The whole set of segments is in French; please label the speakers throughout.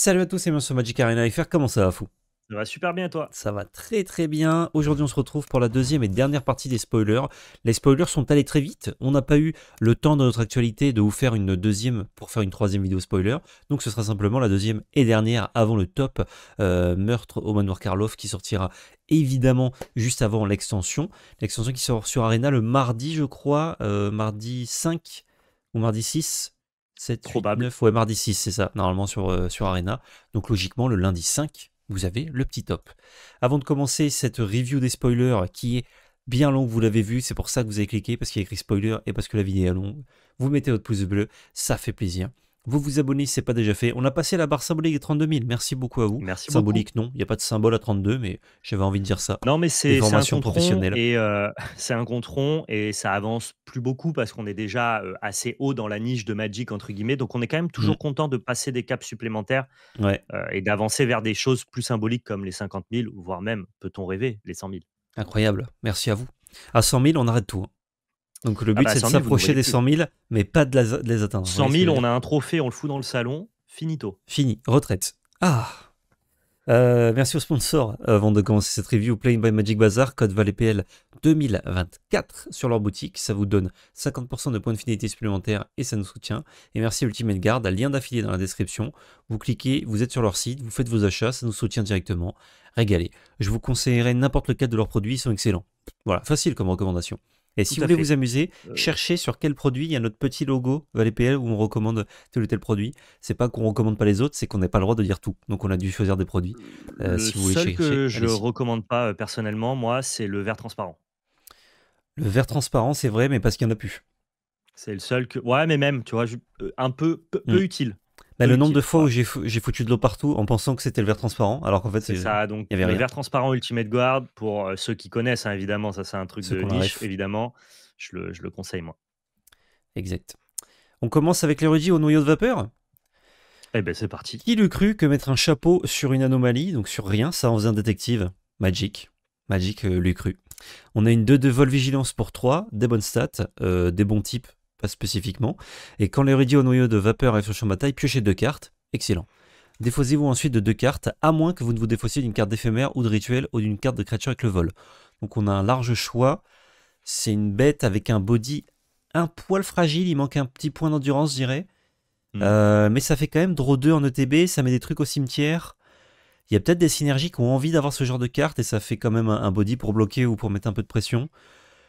Speaker 1: Salut à tous et bien sur Magic Arena FR, comment ça va fou ça va super bien toi. Ça va très très bien. Aujourd'hui on se retrouve pour la deuxième et dernière partie des spoilers. Les spoilers sont allés très vite. On n'a pas eu le temps dans notre actualité de vous faire une deuxième pour faire une troisième vidéo spoiler. Donc ce sera simplement la deuxième et dernière avant le top euh, meurtre au manoir Karloff qui sortira évidemment juste avant l'extension. L'extension qui sort sur Arena le mardi je crois, euh, mardi 5 ou mardi 6 7, Probable. 8, 9, ouais, mardi 6, c'est ça, normalement sur, euh, sur Arena. Donc logiquement, le lundi 5, vous avez le petit top. Avant de commencer cette review des spoilers qui est bien longue, vous l'avez vu, c'est pour ça que vous avez cliqué, parce qu'il y a écrit spoiler et parce que la vidéo est longue. Vous mettez votre pouce bleu, ça fait plaisir. Vous vous abonnez si ce pas déjà fait. On a passé la barre symbolique des 32 000. Merci beaucoup à vous. Merci symbolique, non. Il n'y a pas de symbole à 32, mais j'avais envie de dire ça. Non, mais c'est un professionnelle.
Speaker 2: Et euh, c'est un contron et ça avance plus beaucoup parce qu'on est déjà euh, assez haut dans la niche de Magic, entre guillemets. Donc, on est quand même toujours mm. content de passer des caps supplémentaires euh, et d'avancer vers des choses plus symboliques comme les 50 000, voire même, peut-on rêver, les 100 000.
Speaker 1: Incroyable. Merci à vous. À 100 000, on arrête tout. Hein. Donc le but, ah bah, c'est de s'approcher des 100 000, mais pas de, les atteindre. 100 000, on a
Speaker 2: un trophée, on le fout dans le salon, finito.
Speaker 1: Fini, retraite. Ah euh, merci aux sponsors. Euh, avant de commencer cette review, Playing by Magic Bazaar, code PL 2024 e sur leur boutique. Ça vous donne 50% de points de finalité supplémentaires et ça nous soutient. Et merci Ultimate Guard, lien d'affilié dans la description. Vous cliquez, vous êtes sur leur site, vous faites vos achats, ça nous soutient directement. Régalez. Je vous conseillerais n'importe lequel de leurs produits, ils sont excellents. Voilà, facile comme recommandation. Et si vous voulez vous amuser, euh. cherchez sur quel produit il y a notre petit logo ValetPL où on recommande tel ou tel produit. C'est pas qu'on recommande pas les autres, c'est qu'on n'a pas le droit de dire tout. Donc on a dû choisir des produits. Euh, le si que je
Speaker 2: recommande pas euh, personnellement, moi, c'est le verre transparent.
Speaker 1: Le verre transparent, c'est vrai, mais parce qu'il n'y en a plus.
Speaker 2: C'est le seul que. Ouais, mais même, tu vois, un peu, peu, mm. utile. Bah, le nombre de
Speaker 1: fois où j'ai foutu de l'eau partout en pensant que c'était le verre transparent, alors qu'en fait c'est ça. Donc il y avait le rien. verre
Speaker 2: transparent Ultimate Guard pour euh, ceux qui connaissent hein, évidemment, ça c'est un truc de niche évidemment. Je le, je le, conseille moi.
Speaker 1: Exact. On commence avec l'érudit au noyau de vapeur. Eh ben c'est parti. Qui eût cru que mettre un chapeau sur une anomalie, donc sur rien, ça en faisait un détective Magic. Magic euh, l'eût cru. On a une 2 de vol vigilance pour 3, des bonnes stats, euh, des bons types pas spécifiquement. Et quand les au noyau de vapeur arrivent sur champ de bataille, piochez deux cartes. Excellent. Défaussez-vous ensuite de deux cartes, à moins que vous ne vous défaussiez d'une carte d'éphémère ou de rituel ou d'une carte de créature avec le vol. Donc on a un large choix. C'est une bête avec un body un poil fragile, il manque un petit point d'endurance, je dirais. Hmm. Euh, mais ça fait quand même draw 2 en ETB, ça met des trucs au cimetière. Il y a peut-être des synergies qui ont envie d'avoir ce genre de carte et ça fait quand même un, un body pour bloquer ou pour mettre un peu de pression.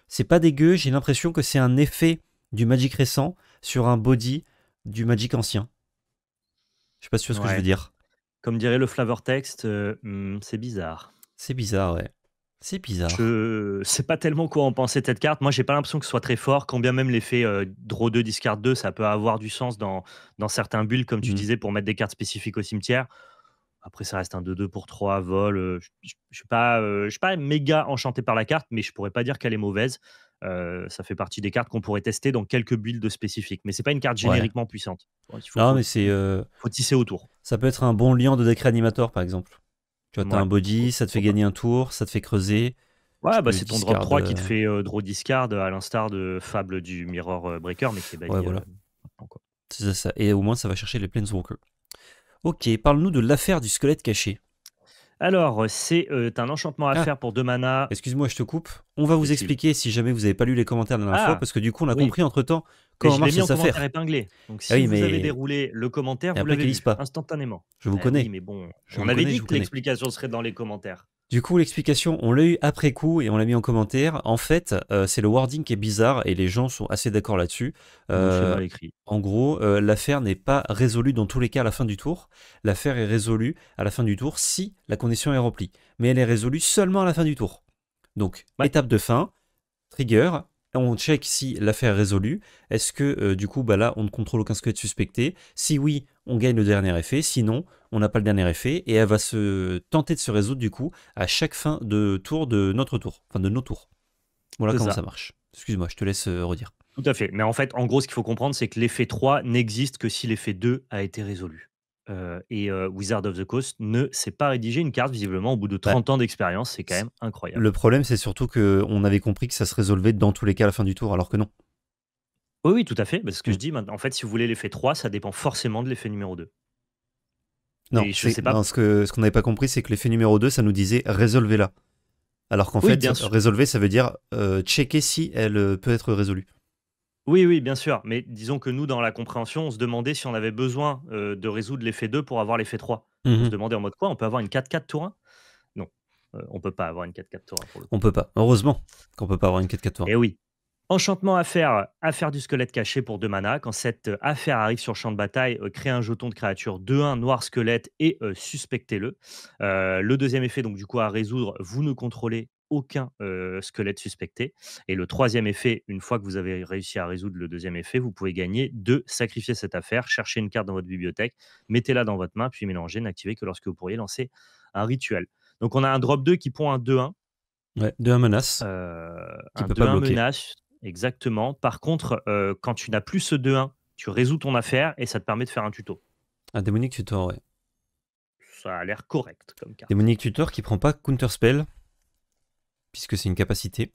Speaker 1: C'est pas dégueu, j'ai l'impression que c'est un effet du Magic récent sur un body du Magic ancien. Je ne sais pas sûr ce que je veux dire.
Speaker 2: Comme dirait le flavor text, euh, hmm, c'est bizarre.
Speaker 1: C'est bizarre, ouais. C'est bizarre.
Speaker 2: Je sais pas tellement quoi en penser de cette carte. Moi, j'ai pas l'impression que ce soit très fort. Quand bien même l'effet euh, draw 2, discard 2, ça peut avoir du sens dans, dans certains bulles, comme tu mm. disais, pour mettre des cartes spécifiques au cimetière. Après, ça reste un 2-2 pour 3 vol. Euh, je, ne suis pas, je pas méga enchanté par la carte, mais je pourrais pas dire qu'elle est mauvaise. Euh, ça fait partie des cartes qu'on pourrait tester dans quelques builds spécifiques. Mais c'est pas une carte génériquement puissante. non,
Speaker 1: mais c'est. Euh, faut tisser autour. Ça peut être un bon lien de décret animateur par exemple. Tu vois, t'as un body, ça te fait gagner un tour, ça te fait creuser. Ouais, bah c'est ton drop 3 qui te euh,
Speaker 2: fait draw discard, à l'instar de Fable du Mirror Breaker, mais qui est Ouais, voilà.
Speaker 1: C'est ça, Et au moins, ça va chercher les planeswalker Ok, parle-nous de l'affaire du squelette caché. Alors, c'est euh, un enchantement à ah. faire pour deux manas. Excuse-moi, je te coupe. On va vous expliquer si jamais vous n'avez pas lu les commentaires de la dernière ah. fois, parce que du coup, on a compris entre temps comment marche cette affaire. épinglé. Donc, ah si vous avez
Speaker 2: déroulé le commentaire, vous l'avez pas. instantanément. Je vous connais. mais bon, on avait dit que l'explication serait dans les commentaires.
Speaker 1: Du coup, l'explication, on l'a eu après coup et on l'a mis en commentaire. En fait, euh, c'est le wording qui est bizarre et les gens sont assez d'accord là-dessus. Euh, en gros, euh, l'affaire n'est pas résolue dans tous les cas à la fin du tour. L'affaire est résolue à la fin du tour si la condition est remplie. Mais elle est résolue seulement à la fin du tour. Donc, étape de fin, trigger, on check si l'affaire est résolue. Est-ce que du coup, bah là, on ne contrôle aucun squelette suspecté Si oui, on gagne le dernier effet. Sinon, on n'a pas le dernier effet, et elle va se tenter de se résoudre du coup à chaque fin de tour de notre tour, enfin de nos tours. Voilà comment ça. marche. Excuse-moi, je te laisse euh, redire.
Speaker 2: Tout à fait. Mais en fait, en gros, ce qu'il faut comprendre, c'est que l'effet 3 n'existe que si l'effet 2 a été résolu. Euh, et euh, Wizard of the Coast ne s'est pas rédigé une carte, visiblement, au bout de 30 ans d'expérience. C'est quand même incroyable. Le
Speaker 1: problème, c'est surtout qu'on avait compris que ça se résolvait dans tous les cas à la fin du tour, alors que non.
Speaker 2: Oui, oui, tout à fait. Parce que mm. je dis, en fait, si vous voulez l'effet 3, ça dépend forcément de l'effet numéro 2.
Speaker 1: Non, pas. ce qu'on n'avait pas compris, c'est que l'effet numéro 2, ça nous disait résolvez-la. Alors qu'en fait, résolver, ça veut dire euh, checker si elle euh, peut être résolue.
Speaker 2: Oui, oui, bien sûr. Mais disons que nous, dans la compréhension, on se demandait si on avait besoin euh, de résoudre l'effet 2 pour avoir l'effet 3. Mmh on se demandait en mode quoi On peut avoir une 4-4 tour 1 Non, on on peut pas avoir une 4-4 tour 1. On ne
Speaker 1: on peut pas. Heureusement qu'on peut pas avoir une 4-4 tour 1. Et oui,
Speaker 2: Enchantement à faire, affaire du squelette caché pour deux mana. Quand cette euh, affaire arrive sur champ de bataille, crée euh, créez un jeton de créature 2-1 noir squelette et euh, suspectez-le. le deuxième effet, donc du coup à résoudre, vous ne contrôlez aucun squelette suspecté. Et le troisième effet, une fois que vous avez réussi à résoudre le deuxième effet, vous pouvez gagner 2, sacrifier cette affaire, chercher une carte dans votre bibliothèque, mettez-la dans votre main, puis mélangez, n'activez que lorsque vous pourriez lancer un rituel. Donc on a un drop 2 qui pond un 2-1.
Speaker 1: Ouais, 2-1 menace. un 2-1
Speaker 2: menace Exactement. Par contre, euh, quand tu n'as plus ce 2-1, tu résous ton affaire et ça te permet de faire un tuto. Un démonique tutor, ouais. Ça a l'air correct comme carte.
Speaker 1: Démonique tutor qui prend pas spell, puisque c'est une capacité.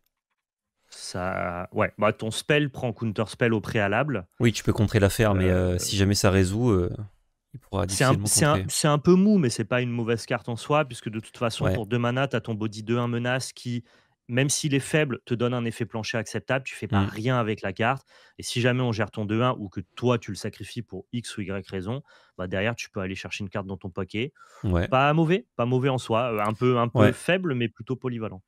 Speaker 2: Ça... Ouais, bah, ton spell prend spell au préalable.
Speaker 1: Oui, tu peux contrer l'affaire, mais euh, euh, si jamais ça résout, il pourra difficilement C'est un,
Speaker 2: peu mou, mais c'est pas une mauvaise carte en soi, puisque de toute façon, pour 2 mana, tu as ton body 2-1 menace qui même s'il est faible, te donne un effet plancher acceptable, tu fais pas mmh. rien avec la carte. Et si jamais on gère ton 2-1 ou que toi tu le sacrifies pour X ou Y raison, bah derrière tu peux aller chercher une carte dans ton paquet. Pas mauvais, pas mauvais en soi, euh, un peu, un peu faible mais plutôt polyvalent.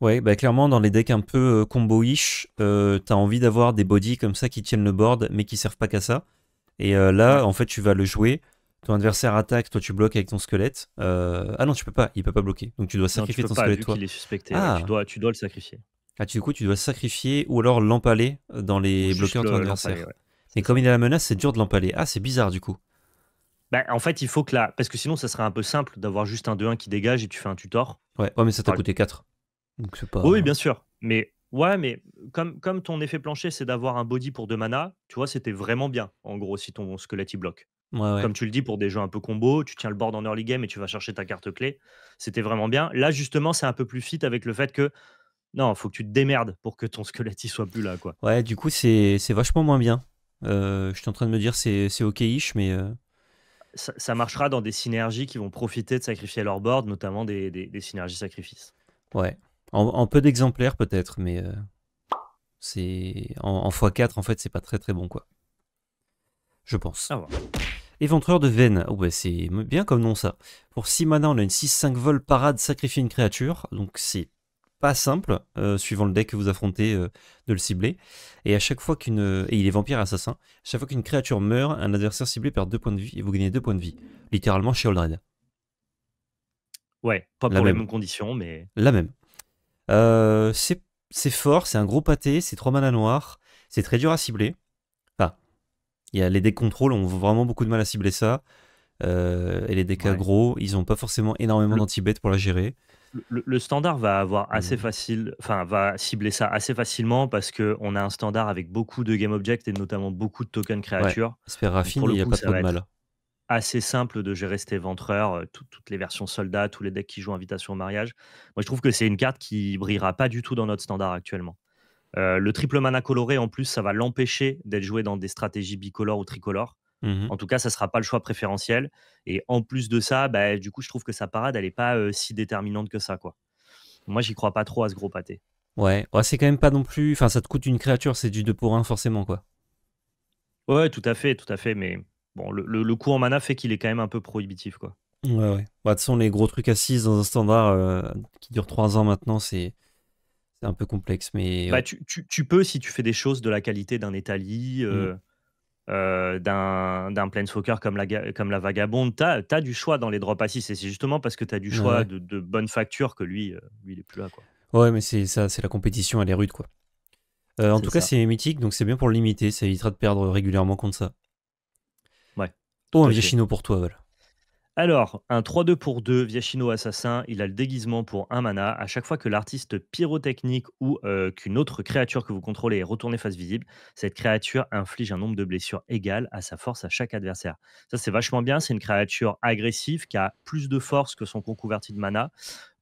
Speaker 1: Ouais, bah clairement dans les decks un peu euh, combo-ish, euh, tu as envie d'avoir des bodies comme ça qui tiennent le board mais qui servent pas qu'à ça. Et là, en fait, tu vas le jouer ton adversaire attaque, toi tu bloques avec ton squelette. Euh, ah non, tu peux pas, il peut pas bloquer. Donc tu dois sacrifier ton squelette. ah.
Speaker 2: tu, dois, le sacrifier.
Speaker 1: Ah, du coup, tu dois sacrifier ou alors l'empaler euh, dans les bloqueurs de ton adversaire. Mais comme il a la menace, c'est dur de l'empaler. Ah, c'est bizarre du coup.
Speaker 2: Bah, en fait, il faut que la. Parce que sinon, ça serait un peu simple d'avoir juste un 2-1 qui dégage et tu fais un tutor.
Speaker 1: Ouais, ouais mais ça t'a coûté 4. Donc pas. Oui, bien
Speaker 2: sûr. Mais ouais, mais comme, comme ton effet plancher, c'est d'avoir un body pour 2 mana, tu vois, c'était vraiment bien, en gros, si ton squelette il bloque. Comme tu le dis, pour des jeux un peu combo, tu tiens le board en early game et tu vas chercher ta carte clé. C'était vraiment bien. Là, justement, c'est un peu plus fit avec le fait que non, faut que tu te démerdes pour que ton squelette soit plus là. quoi.
Speaker 1: Ouais, du coup, c'est vachement moins bien. Euh, je suis en train de me dire c'est ok-ish, mais. Euh.
Speaker 2: Ça, marchera dans des synergies qui vont profiter de sacrifier leur board, notamment des, des, synergies sacrifices.
Speaker 1: Ouais. En, peu d'exemplaires, peut-être, mais. Euh, c'est en, x4, en fait, c'est pas très très bon, quoi. Je pense. Ah Éventreur de veine. Oh, bah, c'est bien comme nom ça. Pour 6 mana, on a une 6-5 vol parade sacrifier une créature. Donc c'est pas simple, euh, suivant le deck que vous affrontez, euh, de le cibler. Et à chaque fois qu'une. Euh, et il est vampire assassin. chaque fois qu'une créature meurt, un adversaire ciblé perd 2 points de vie et vous gagnez 2 points de vie. Littéralement chez Oldred.
Speaker 2: Ouais, pas pour les mêmes conditions, mais.
Speaker 1: La même. c'est fort, c'est un gros pâté, c'est 3 mana noirs, c'est très dur à cibler. Il y a les decks on a vraiment beaucoup de mal à cibler ça. Euh, et les decks gros, ils n'ont pas forcément énormément danti pour la gérer.
Speaker 2: Le, standard va avoir mmh. assez facile, enfin va cibler ça assez facilement parce que on a un standard avec beaucoup de game object et notamment beaucoup de tokens créatures. Ouais, raffine, il n'y a pas de mal. Assez simple de gérer cet éventreur, euh, toutes les versions soldats, tous les decks qui jouent invitation au mariage. Moi, je trouve que c'est une carte qui brillera pas du tout dans notre standard actuellement. Euh, le triple mana coloré, en plus, ça va l'empêcher d'être joué dans des stratégies bicolores ou tricolores. Mmh en tout cas, ça ne sera pas le choix préférentiel. Et en plus de ça, bah, du coup, je trouve que sa parade, elle n'est pas euh, si déterminante que ça. quoi. Moi, j'y crois pas trop à ce gros pâté.
Speaker 1: Ouais, ouais c'est quand même pas non plus. Enfin, ça te coûte une créature, c'est du 2 pour 1 forcément, quoi.
Speaker 2: Ouais, tout à fait, tout à fait. Mais bon, le, coût en mana fait qu'il est quand même un peu prohibitif, quoi.
Speaker 1: Ouais, ouais. Bah, de toute façon, les gros trucs à dans un standard euh, qui dure 3 ans maintenant, c'est c'est un peu complexe, mais. Bah,
Speaker 2: tu, peux si tu fais des choses de la qualité d'un Italie, mmh. euh, euh, d'un d'un Planeswalker comme la, comme la Vagabonde. Tu as, du choix dans les drop assists et c'est justement parce que tu as du choix de, de, bonne facture que lui, euh, lui il est plus là. Quoi.
Speaker 1: Ouais, mais c'est ça, c'est la compétition, elle est rude. quoi. en tout cas, c'est mythique, donc c'est bien pour le limiter. Ça évitera de perdre régulièrement contre ça. Ouais. Oh, un chino pour toi, voilà.
Speaker 2: Alors, un 3-2 pour 2, Viachino Assassin, il a le déguisement pour un mana. À chaque fois que l'artiste pyrotechnique ou euh, qu'une autre créature que vous contrôlez est retournée face visible, cette créature inflige un nombre de blessures égal à sa force à chaque adversaire. Ça, c'est vachement bien. C'est une créature agressive qui a plus de force que son couverti de mana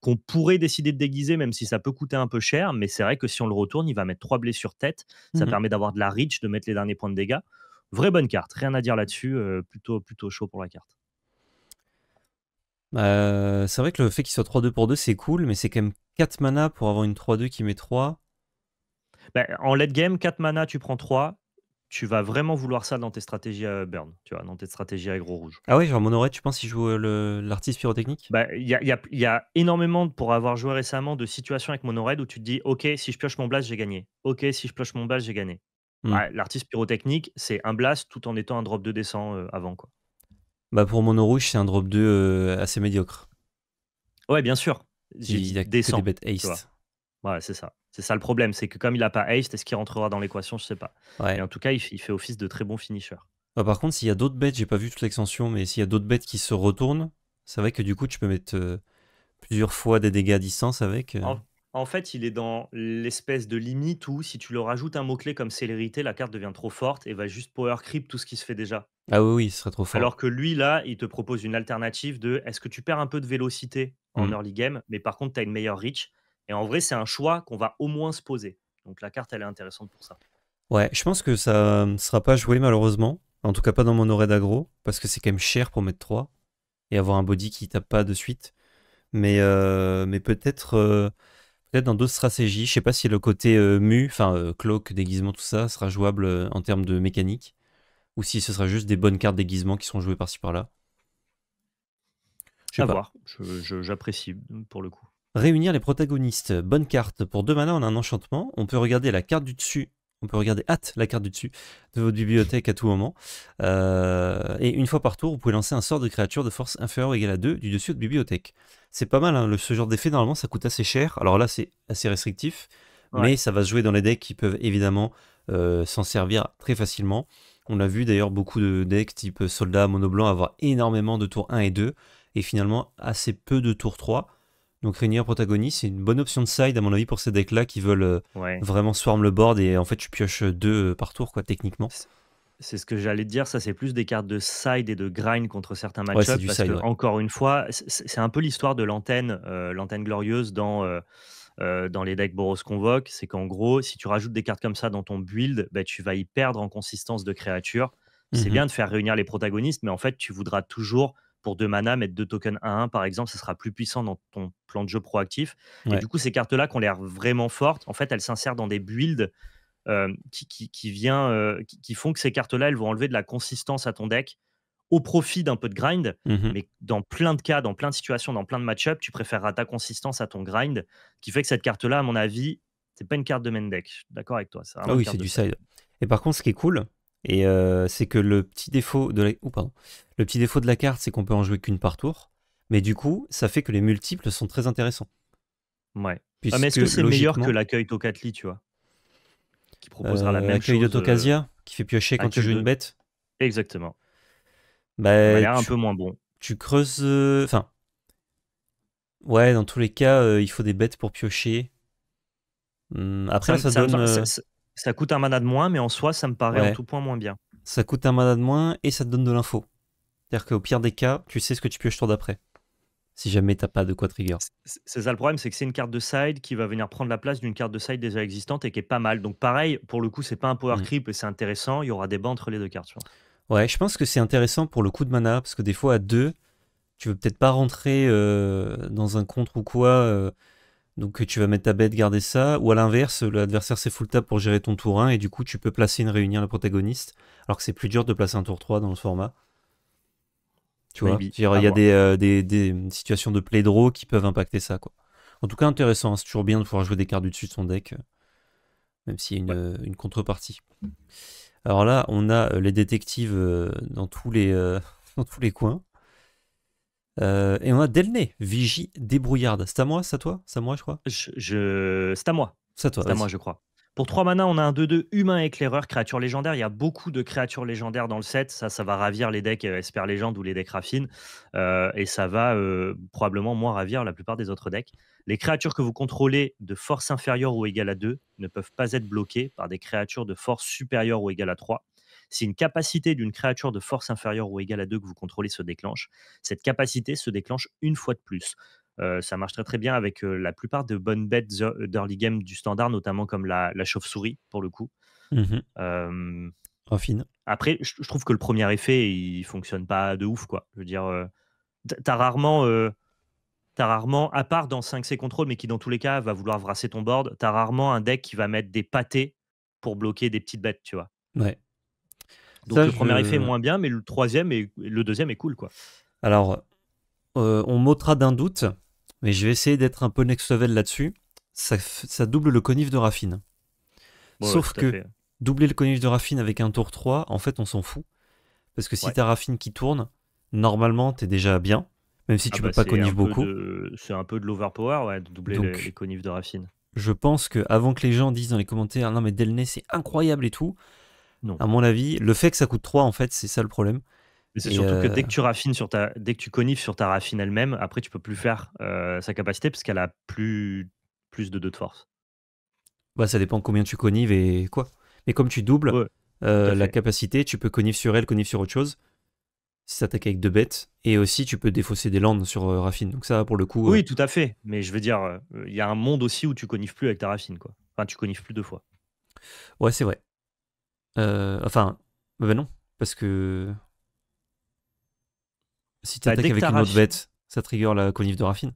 Speaker 2: qu'on pourrait décider de déguiser, même si ça peut coûter un peu cher. Mais c'est vrai que si on le retourne, il va mettre trois blessures tête. Ça mmh permet d'avoir de la reach, de mettre les derniers points de dégâts. Vraie bonne carte, rien à dire là-dessus. Euh, plutôt, plutôt chaud pour la carte.
Speaker 1: Euh, c'est vrai que le fait qu'il soit 3-2 pour 2, c'est cool, mais c'est quand même 4 mana pour avoir une 3-2 qui met 3. Ben, en late game, 4 mana, tu prends 3. Tu vas
Speaker 2: vraiment vouloir ça dans tes stratégies à burn, tu vois, dans tes stratégies à gros rouge.
Speaker 1: Ah oui genre Monored, tu penses qu'il joue euh, l'artiste pyrotechnique
Speaker 2: ben, Il y, a, énormément, pour avoir joué récemment, de situations avec Monored où tu te dis Ok, si je pioche mon blast, j'ai gagné. Ok, si je pioche mon blast, j'ai gagné. Hmm. l'artiste pyrotechnique, c'est un blast tout en étant un drop de descent euh, avant. quoi.
Speaker 1: Bah pour Mono Rouge, c'est un drop 2 euh, assez médiocre. Ouais, bien sûr. Il a que des bêtes
Speaker 2: Ouais, c'est ça. C'est ça le problème, c'est que comme il n'a pas haste, est-ce qu'il rentrera dans l'équation Je sais pas. Et en tout cas, il, fait office de très bon finisher.
Speaker 1: Bah, par contre, s'il y a d'autres bêtes, j'ai pas vu toute l'extension, mais s'il y a d'autres bêtes qui se retournent, c'est vrai que du coup, tu peux mettre euh, plusieurs fois des dégâts à distance avec. Euh.
Speaker 2: En, fait, il est dans l'espèce de limite où si tu leur rajoutes un mot-clé comme célérité, la carte devient trop forte et va juste power creep tout ce qui se fait déjà.
Speaker 1: Ah oui, oui, ce serait trop fort. Alors
Speaker 2: que lui, là, il te propose une alternative de est-ce que tu perds un peu de vélocité en mmh. early game, mais par contre, tu as une meilleure reach. Et en vrai, c'est un choix qu'on va au moins se poser. Donc la carte, elle est intéressante pour ça.
Speaker 1: Ouais, je pense que ça ne euh, sera pas joué malheureusement. En tout cas, pas dans mon oreille d'agro, parce que c'est quand même cher pour mettre 3 et avoir un body qui tape pas de suite. Mais, euh, mais peut-être euh, peut-être dans d'autres stratégies. Je sais pas si le côté mu, enfin cloque, déguisement, tout ça, sera jouable en termes de mécanique ou si ce sera juste des bonnes cartes déguisement qui seront jouées par-ci par-là. Je vais voir,
Speaker 2: j'apprécie pour le coup.
Speaker 1: Réunir les protagonistes. Bonne carte. Pour deux manas, on a un enchantement. On peut regarder la carte du dessus. On peut regarder hâte la carte du dessus de votre bibliothèque à tout moment. Euh, et une fois par tour, vous pouvez lancer un sort de créature de force inférieure ou égale à 2 du dessus de bibliothèque. C'est pas mal, hein. ce genre d'effet, normalement, ça coûte assez cher. Alors là, c'est assez restrictif, mais ça va se jouer dans les decks qui peuvent évidemment euh, s'en servir très facilement. On a vu d'ailleurs beaucoup de decks type soldat, Monoblanc avoir énormément de tours 1 et 2 et finalement assez peu de tours 3. Donc Rainier protagoniste, c'est une bonne option de side à mon avis pour ces decks là qui veulent euh, vraiment swarm le board et en fait tu pioches deux euh, par tour quoi techniquement.
Speaker 2: C'est ce que j'allais dire, ça c'est plus des cartes de side et de grind contre certains matchups. parce que encore une fois, c'est un peu l'histoire de l'antenne euh, l'antenne glorieuse dans euh, dans les decks Boros Convoque, c'est qu'en gros, si tu rajoutes des cartes comme ça dans ton build, bah, tu vas y perdre en consistance de créature. Mmh c'est bien de faire réunir les protagonistes, mais en fait, tu voudras toujours, pour deux mana, mettre deux tokens 1-1, par exemple, ça sera plus puissant dans ton plan de jeu proactif. Et du coup, ces cartes-là qui ont l'air vraiment fortes, en fait, elles s'insèrent dans des builds euh, qui, vient, euh, qui, font que ces cartes-là, elles vont enlever de la consistance à ton deck au profit d'un peu de grind. Mhm. Mais dans plein de cas, dans plein de situations, dans plein de match-up, tu préféreras ta consistance à ton grind, qui fait que cette carte-là, à mon avis, c'est pas une carte de main d'accord avec toi. Ça, ah oui, c'est du
Speaker 1: side. Et par contre, ce qui est cool, et euh, c'est que le petit défaut de la, oh, pardon. le petit défaut de la carte, c'est qu'on peut en jouer qu'une par tour. Mais du coup, ça fait que les multiples sont très intéressants. Ouais. Ah, mais est-ce que c'est meilleur que
Speaker 2: l'accueil Tocatli, tu vois
Speaker 1: Qui proposera la euh, même chose. L'accueil euh, de Tokazia, qui fait piocher quand tu joues une bête. Exactement. Bah, l'air un peu moins bon. Tu creuses. Euh, enfin. ouais, dans tous les cas, euh, il faut des bêtes pour piocher. Hum, après, ça, ça, donne. Euh,
Speaker 2: ça, coûte un mana de moins, mais en soi, ça me paraît en tout point moins bien.
Speaker 1: Ça coûte un mana de moins et ça te donne de l'info. C'est-à-dire qu'au pire des cas, tu sais ce que tu pioches tour d'après. Si jamais t'as pas de quoi trigger.
Speaker 2: C'est ça le problème, c'est que c'est une carte de side qui va venir prendre la place d'une carte de side déjà existante et qui est pas mal. Donc pareil, pour le coup, c'est pas un power mmh. creep et c'est intéressant. Il y aura des bains entre les deux cartes. Tu vois.
Speaker 1: Ouais, je pense que c'est intéressant pour le coup de mana, parce que des fois à 2, tu veux peut-être pas rentrer euh, dans un contre ou quoi, euh, donc tu vas mettre ta bête, garder ça, ou à l'inverse, l'adversaire c'est full tap pour gérer ton tour 1, et du coup tu peux placer une réunion le protagoniste, alors que c'est plus dur de placer un tour 3 dans le format. Tu vois, il y a euh, des, situations de play draw qui peuvent impacter ça, quoi. En tout cas, intéressant, hein, c'est toujours bien de pouvoir jouer des cartes du dessus de son deck, même s'il y a une, une contrepartie. Alors là, on a euh, les détectives euh, dans tous les, euh, dans tous les coins. et on a Delné, Vigie Débrouillarde. C'est à moi, c'est à toi C'est à moi, je crois C'est
Speaker 2: à moi. C'est à toi. C'est à moi, je crois. Pour 3 mana, on a un 2-2 humain éclaireur, créature légendaire. Il y a beaucoup de créatures légendaires dans le set. Ça, ça va ravir les decks Esper Légende ou les decks Raffine. et ça va probablement moins ravir la plupart des autres decks. Les créatures que vous contrôlez de force inférieure ou égale à 2 ne peuvent pas être bloquées par des créatures de force supérieure ou égale à 3. Si une capacité d'une créature de force inférieure ou égale à 2 que vous contrôlez se déclenche, cette capacité se déclenche une fois de plus. Euh, ça marche très très bien avec euh, la plupart de bonnes bêtes d'early game du standard, notamment comme la, chauve-souris pour le coup. Mmh en oh, Après, je, trouve que le premier effet, il fonctionne pas de ouf quoi. Je veux dire, euh, t'as rarement T'as rarement, à part dans 5C contrôle, mais qui dans tous les cas va vouloir brasser ton board, t'as rarement un deck qui va mettre des pâtés pour bloquer des petites bêtes, tu vois.
Speaker 1: Ouais. Donc le premier effet est moins
Speaker 2: bien, mais le troisième et le deuxième est cool, quoi.
Speaker 1: Alors, euh, on m'ôtera d'un doute, mais je vais essayer d'être un peu next level là-dessus. Ça, double le conif de Raffine. Sauf que doubler le conif de Raffine avec un tour 3, en fait, on s'en fout. Parce que si t'as Raffine qui tourne, normalement, t'es déjà bien. Même si ah tu ne bah, peux pas connivre beaucoup.
Speaker 2: C'est un peu de l'overpower, ouais, de doubler les, connives de raffine.
Speaker 1: Je pense que avant que les gens disent dans les commentaires, non mais Delnay c'est incroyable et tout, non. à mon avis, le fait que ça coûte 3, en fait, c'est ça le problème. C'est surtout que euh, dès que
Speaker 2: tu raffines sur ta, dès que tu sur ta raffine elle-même, après tu peux plus faire euh, sa capacité parce qu'elle a plus, plus de 2 de force.
Speaker 1: Bah ça dépend combien tu connives et quoi. Mais comme tu doubles euh, la capacité, tu peux conif sur elle, conif sur autre chose si t'attaques avec deux bêtes. Et aussi, tu peux défausser des landes sur euh, Raffine. Donc ça, pour le coup... Oui, euh,
Speaker 2: tout à fait. Mais je veux dire, euh, il y a un monde aussi où tu connives plus avec ta Raffine, quoi. Enfin, tu connives plus deux fois.
Speaker 1: Ouais, c'est vrai. enfin, ben non, parce que... Si bah, tu attaques avec une autre bête, ça trigger la connive de Raffine.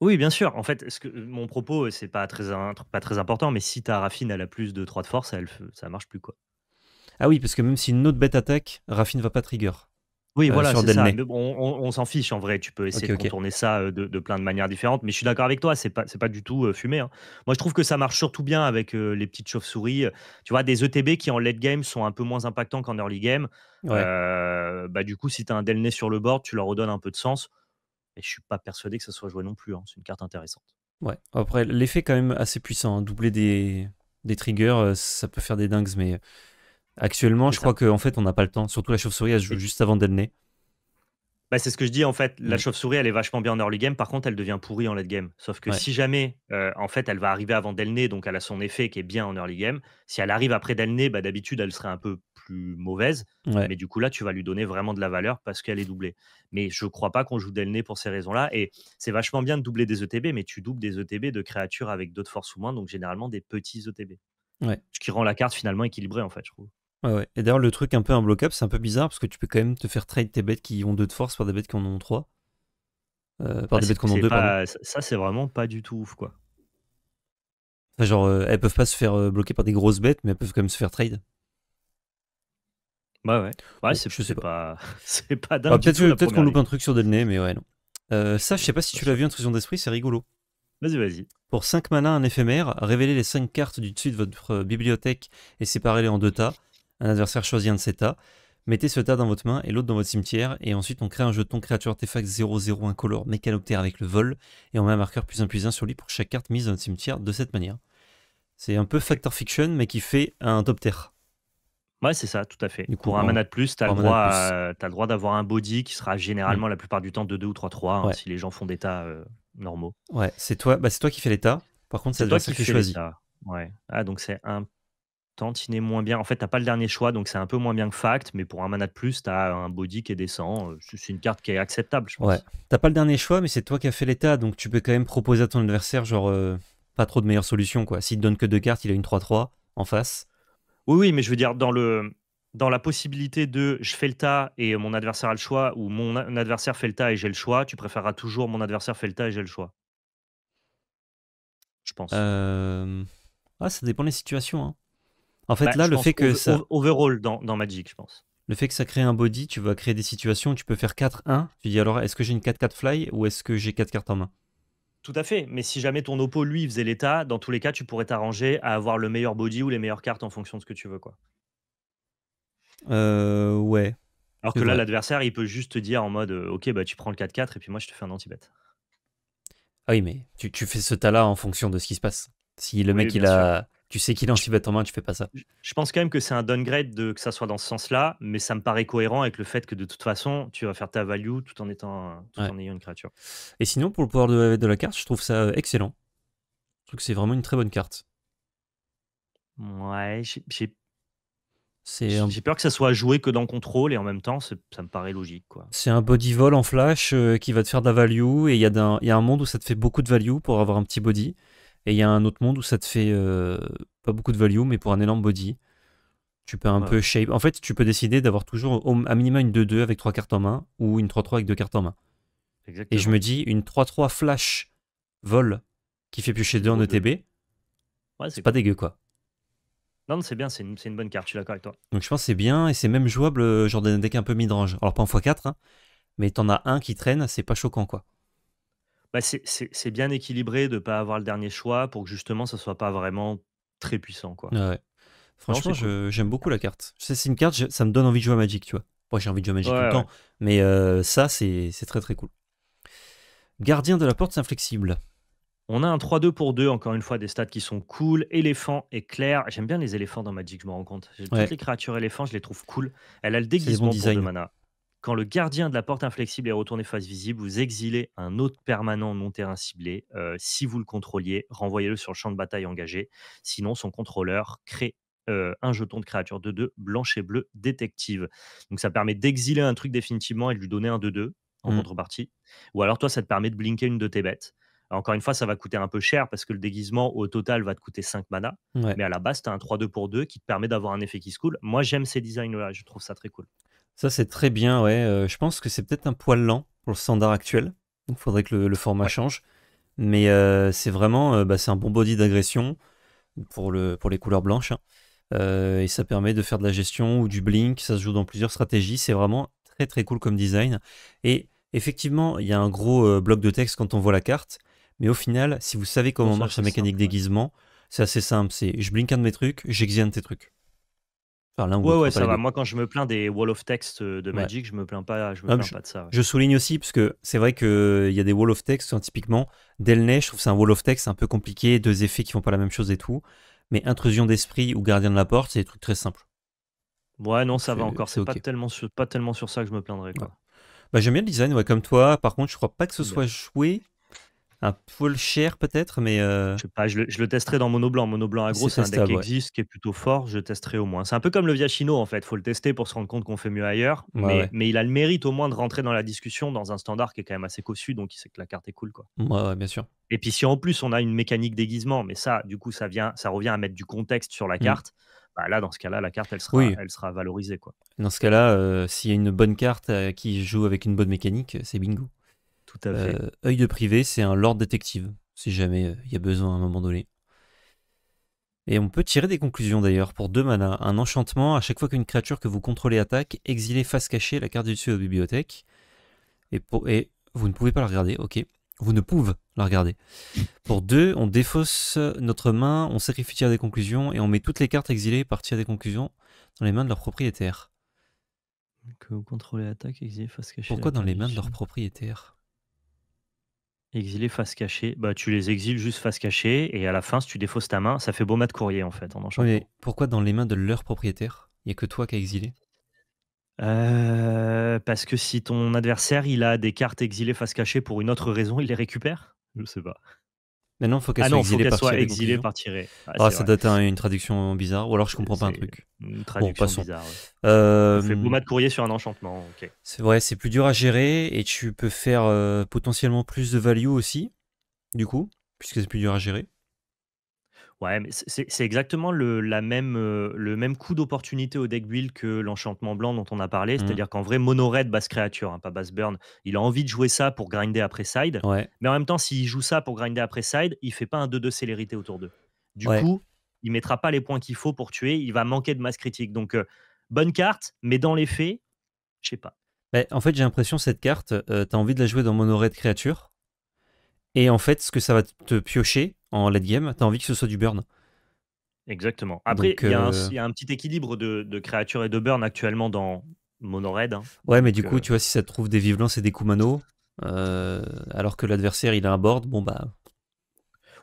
Speaker 2: Oui, bien sûr. En fait, que, mon propos, c'est pas très, pas très important, mais si ta Raffine, elle a plus de 3 de force, elle, ça marche plus, quoi.
Speaker 1: Ah oui, parce que même si une autre bête attaque, Raffine va pas trigger. Oui, euh, voilà,
Speaker 2: on, s'en fiche en vrai. Tu peux essayer de contourner ça euh, de, plein de manières différentes. Mais je suis d'accord avec toi, c'est pas, pas du tout euh, fumé. Hein. Moi, je trouve que ça marche surtout bien avec les petites chauves-souris. Tu vois, des ETB qui en late game sont un peu moins impactants qu'en early game. Bah, du coup, si tu as un Delné sur le board, tu leur redonnes un peu de sens. Et je suis pas persuadé que ça soit joué non plus. Hein. C'est une carte intéressante.
Speaker 1: Ouais. Après, l'effet quand même assez puissant. Hein. Doubler des, des triggers, ça peut faire des dingues, mais Actuellement, je crois qu'en fait, on n'a pas le temps. Surtout la chauve-souris, elle joue juste avant d'être
Speaker 2: bah, c'est ce que je dis en fait. La mm. chauve-souris, elle est vachement bien en early game. Par contre, elle devient pourrie en late game. Sauf que si jamais, euh, en fait, elle va arriver avant Delnay, donc elle a son effet qui est bien en early game. Si elle arrive après Delnay, bah, d'habitude, elle serait un peu plus mauvaise. Mais du coup, là, tu vas lui donner vraiment de la valeur parce qu'elle est doublée. Mais je crois pas qu'on joue Delnay pour ces raisons-là. Et c'est vachement bien de doubler des ETB, mais tu doubles des ETB de créatures avec d'autres forces ou moins, donc généralement des petits ETB. Ce qui rend la carte finalement équilibrée, en fait, je trouve.
Speaker 1: Ouais, ouais. Et d'ailleurs, le truc un peu imbloquable, c'est un peu bizarre parce que tu peux quand même te faire trade tes bêtes qui ont deux de force par des bêtes qui en ont trois euh, par des bêtes qui en ont 2. Pas...
Speaker 2: Ça, c'est vraiment pas du tout ouf, quoi.
Speaker 1: genre, euh, elles peuvent pas se faire euh, bloquer par des grosses bêtes, mais elles peuvent quand même se faire trade.
Speaker 2: Bah, ouais, ouais. c'est, je sais pas. c'est pas bah, dingue. peut-être, qu'on loupe un
Speaker 1: truc sur Delnay, mais ouais, non. ça, je sais pas si tu l'as vu, Intrusion d'esprit, c'est rigolo. Vas-y, vas-y. Pour 5 mana un éphémère, révélez les 5 cartes du dessus de votre bibliothèque et séparer les en deux tas. Un adversaire choisit un de ces tas. Mettez ce tas dans votre main et l'autre dans votre cimetière, et ensuite on crée un jeton créature artefact 001 mais incolore mécanoptère avec le vol, et on met un marqueur plus un plus un sur lui pour chaque carte mise dans notre cimetière de cette manière. C'est un peu Factor Fiction, mais qui fait un top terre. Ouais, c'est
Speaker 2: ça, tout à fait. Du pour un mana de plus, tu as, le droit d'avoir un body qui sera généralement mm. la plupart du temps de 2 ou 3-3, hein, si les gens font des tas euh, normaux.
Speaker 1: Ouais, c'est toi, bah, toi qui fais l'état. Par contre, c'est toi qui fais choisi.
Speaker 2: Ouais. Ah, donc c'est un moins bien. En fait, t'as pas le dernier choix, donc c'est un peu moins bien que Fact, mais pour un mana de plus, t'as un body qui est décent. Euh, c'est une carte qui est acceptable, je pense.
Speaker 1: Ouais. T'as pas le dernier choix, mais c'est toi qui as fait l'état, donc tu peux quand même proposer à ton adversaire, genre, euh, pas trop de meilleures solutions, quoi. S'il te donne que deux cartes, il a une 3-3 en face.
Speaker 2: Oui, oui, mais je veux dire, dans le. Dans la possibilité de je fais le tas et mon adversaire a le choix, ou mon adversaire fait le tas et j'ai le choix, tu préféreras toujours mon adversaire fait le tas et j'ai le choix.
Speaker 1: Je pense. Euh, ah, ça dépend des situations. Hein. En fait, bah, là, le fait que ça.
Speaker 2: Overall dans, dans Magic, je pense.
Speaker 1: Le fait que ça crée un body, tu vas créer des situations tu peux faire 4-1. Tu dis alors, est-ce que j'ai une 4-4 fly ou est-ce que j'ai 4 cartes en main
Speaker 2: Tout à fait. Mais si jamais ton oppo, lui, faisait l'état, dans tous les cas, tu pourrais t'arranger à avoir le meilleur body ou les meilleures cartes en fonction de ce que tu veux. quoi.
Speaker 1: Euh, ouais. Alors que là,
Speaker 2: l'adversaire, il peut juste te dire en mode euh, Ok, bah, tu prends le 4-4 et puis moi, je te fais un anti-bet.
Speaker 1: Ah oui, mais tu, fais ce tas-là en fonction de ce qui se passe. Si le mec, il a, tu sais qu'il est en main, tu fais pas ça.
Speaker 2: Je pense quand même que c'est un downgrade de, que ça soit dans ce sens-là, mais ça me paraît cohérent avec le fait que de toute façon, tu vas faire ta value tout en étant tout
Speaker 1: en ayant une créature. Et sinon, pour le pouvoir de, la carte, je trouve ça euh, excellent. Je trouve que c'est vraiment une très bonne carte. Ouais, j'ai j'ai
Speaker 2: peur que ça soit joué que dans contrôle et en même temps, ça me paraît logique. quoi.
Speaker 1: C'est un body vol en flash euh, qui va te faire de la value et il y, y, a un monde où ça te fait beaucoup de value pour avoir un petit body. Et il y a un autre monde où ça te fait euh, pas beaucoup de value, mais pour un énorme body, tu peux un peu shape. En fait, tu peux décider d'avoir toujours à minima une 2-2 avec 3 cartes en main ou une 3-3 avec 2 cartes en main. Et je me dis, une 3-3 flash vol qui fait piocher 2 en ETB, e ouais, c'est pas dégueu quoi.
Speaker 2: Non, c'est bien, c'est une, bonne carte, je suis d'accord avec toi.
Speaker 1: Donc je pense que c'est bien et c'est même jouable, euh, genre d'un deck un peu mid-range. Alors pas en x4, hein, mais t'en as un qui traîne, c'est pas choquant quoi.
Speaker 2: Bah, c'est bien équilibré de ne pas avoir le dernier choix pour que justement ça soit pas vraiment très puissant. Quoi. Franchement,
Speaker 1: j'aime beaucoup la carte. C'est une carte, ça me donne envie de jouer à Magic, tu vois. Moi, j'ai envie de jouer à Magic tout le temps, mais euh, ça, c'est très très cool. Gardien de la porte, c'est inflexible.
Speaker 2: On a un 3-2 pour 2, encore une fois, des stats qui sont cool. Éléphant, éclair. J'aime bien les éléphants dans Magic, je me rends compte. Toutes les créatures éléphants, je les trouve cool. Elle a le déguisement pour mana. Quand le gardien de la porte inflexible est retourné face visible, vous exilez un autre permanent non terrain ciblé. Euh, si vous le contrôliez, renvoyez-le sur le champ de bataille engagé. Sinon, son contrôleur crée euh, un jeton de créature de 2 blanche et bleu détective. Donc ça permet d'exiler un truc définitivement et de lui donner un 2-2 en mmh. contrepartie. Ou alors toi, ça te permet de blinker une de tes bêtes. encore une fois, ça va coûter un peu cher parce que le déguisement au total va te coûter 5 mana. Mais à la base, tu as un 3-2 pour 2 qui te permet d'avoir un effet qui se coule. Moi, j'aime ces designs-là, je trouve ça très cool.
Speaker 1: Ça, c'est très bien, ouais. Euh, je pense que c'est peut-être un poil lent pour le standard actuel. Il faudrait que le, format change. Mais euh, c'est vraiment euh, bah, un bon body d'agression pour, les couleurs blanches. Hein. et ça permet de faire de la gestion ou du blink. Ça se joue dans plusieurs stratégies. C'est vraiment très très cool comme design. Et effectivement, il y a un gros bloc de texte quand on voit la carte. Mais au final, si vous savez comment marche la mécanique déguisement, c'est assez simple. C'est je blink un de mes trucs, j'exige tes trucs ouais, ça va.
Speaker 2: Moi, quand je me plains des wall of text euh, de Magic, je me plains pas, je me plains pas de ça. Je
Speaker 1: souligne aussi, parce que c'est vrai qu'il y a des wall of text, hein, typiquement, Delnay, je trouve que c'est un wall of text un peu compliqué, deux effets qui font pas la même chose et tout. Mais intrusion d'esprit ou gardien de la porte, c'est des trucs très simples.
Speaker 2: Ouais, non, ça va encore. C'est pas, tellement sur, pas tellement sur ça que je me plaindrais.
Speaker 1: Bah, j'aime bien le design, ouais, comme toi. Par contre, je crois pas que ce soit joué un poil cher peut-être, mais. Euh, je sais pas, je le,
Speaker 2: testerai dans Mono Blanc. Mono Blanc Agro, c'est un deck qui existe, qui est plutôt fort, je testerai au moins. C'est un peu comme le Viachino en fait, faut le tester pour se rendre compte qu'on fait mieux ailleurs, mais, il a le mérite au moins de rentrer dans la discussion dans un standard qui est quand même assez cossu, donc il sait que la carte est cool quoi.
Speaker 1: Ouais, bien sûr.
Speaker 2: Et puis si en plus on a une mécanique déguisement, mais ça, du coup, ça, vient, ça revient à mettre du contexte sur la mmh. carte. Bah, là, dans ce cas-là, la carte, elle sera, valorisée. Quoi.
Speaker 1: Dans ce cas-là, euh, s'il y a une bonne carte euh, qui joue avec une bonne mécanique, c'est bingo. Tout euh, œil de privé, c'est un lord détective, si jamais euh, il y a besoin à un moment donné. Et on peut tirer des conclusions d'ailleurs pour deux manas. Un enchantement, à chaque fois qu'une créature que vous contrôlez attaque, exilez face cachée la carte du dessus de la bibliothèque. Et, pour, et vous ne pouvez pas la regarder, ok. Vous ne pouvez la regarder. Pour deux, on défausse notre main, on sacrifie tirer des conclusions et on met toutes les cartes exilées par tirer des conclusions dans les mains de leur propriétaire.
Speaker 2: Que vous contrôlez attaque, exilez face cachée. Pourquoi dans les mains de leur propriétaire exilé face cachée. Bah, tu les exiles juste face cachée et à la fin, si tu défausses ta main, ça fait beau mat de courrier en fait en mais
Speaker 1: pourquoi dans les mains de leur propriétaire Il n'y a que toi qui as exilé Euh,
Speaker 2: Parce que si
Speaker 1: ton adversaire il a des cartes exilées
Speaker 2: face cachée pour une autre raison, il les récupère
Speaker 1: Je sais pas. Mais non, faut qu'elle ah soit, exilée, par tiré. Ah, ah ça date doit une traduction bizarre, ou alors je comprends pas un truc. bon, bizarre. Ouais. Euh... de
Speaker 2: courrier sur un enchantement. C'est
Speaker 1: vrai, c'est plus dur à gérer et tu peux faire euh, potentiellement plus de value aussi, du coup, puisque c'est plus dur à gérer.
Speaker 2: Ouais, mais c'est exactement le, même, euh, le même coup d'opportunité au deck build que l'enchantement blanc dont on a parlé. Mmh. C'est-à-dire qu'en vrai, mono red basse créature, hein, pas basse burn, il a envie de jouer ça pour grinder après side. Mais en même temps, s'il joue ça pour grinder après side, il fait pas un 2-2 célérité autour d'eux. Du coup, il mettra pas les points qu'il faut pour tuer. Il va manquer de masse critique. Donc, euh, bonne
Speaker 1: carte, mais dans les faits, je sais pas. Bah, en fait, j'ai l'impression cette carte, euh, tu as envie de la jouer dans mono red créature. Et en fait, ce que ça va te piocher en late game, t'as envie que ce soit du burn.
Speaker 2: Exactement. Après, euh, il y, a un petit équilibre de, créatures et de burn actuellement dans Mono hein. Ouais, mais du coup, euh, tu
Speaker 1: vois, si ça te trouve des vives et des kumano, euh, alors que l'adversaire il a un board, bon bah.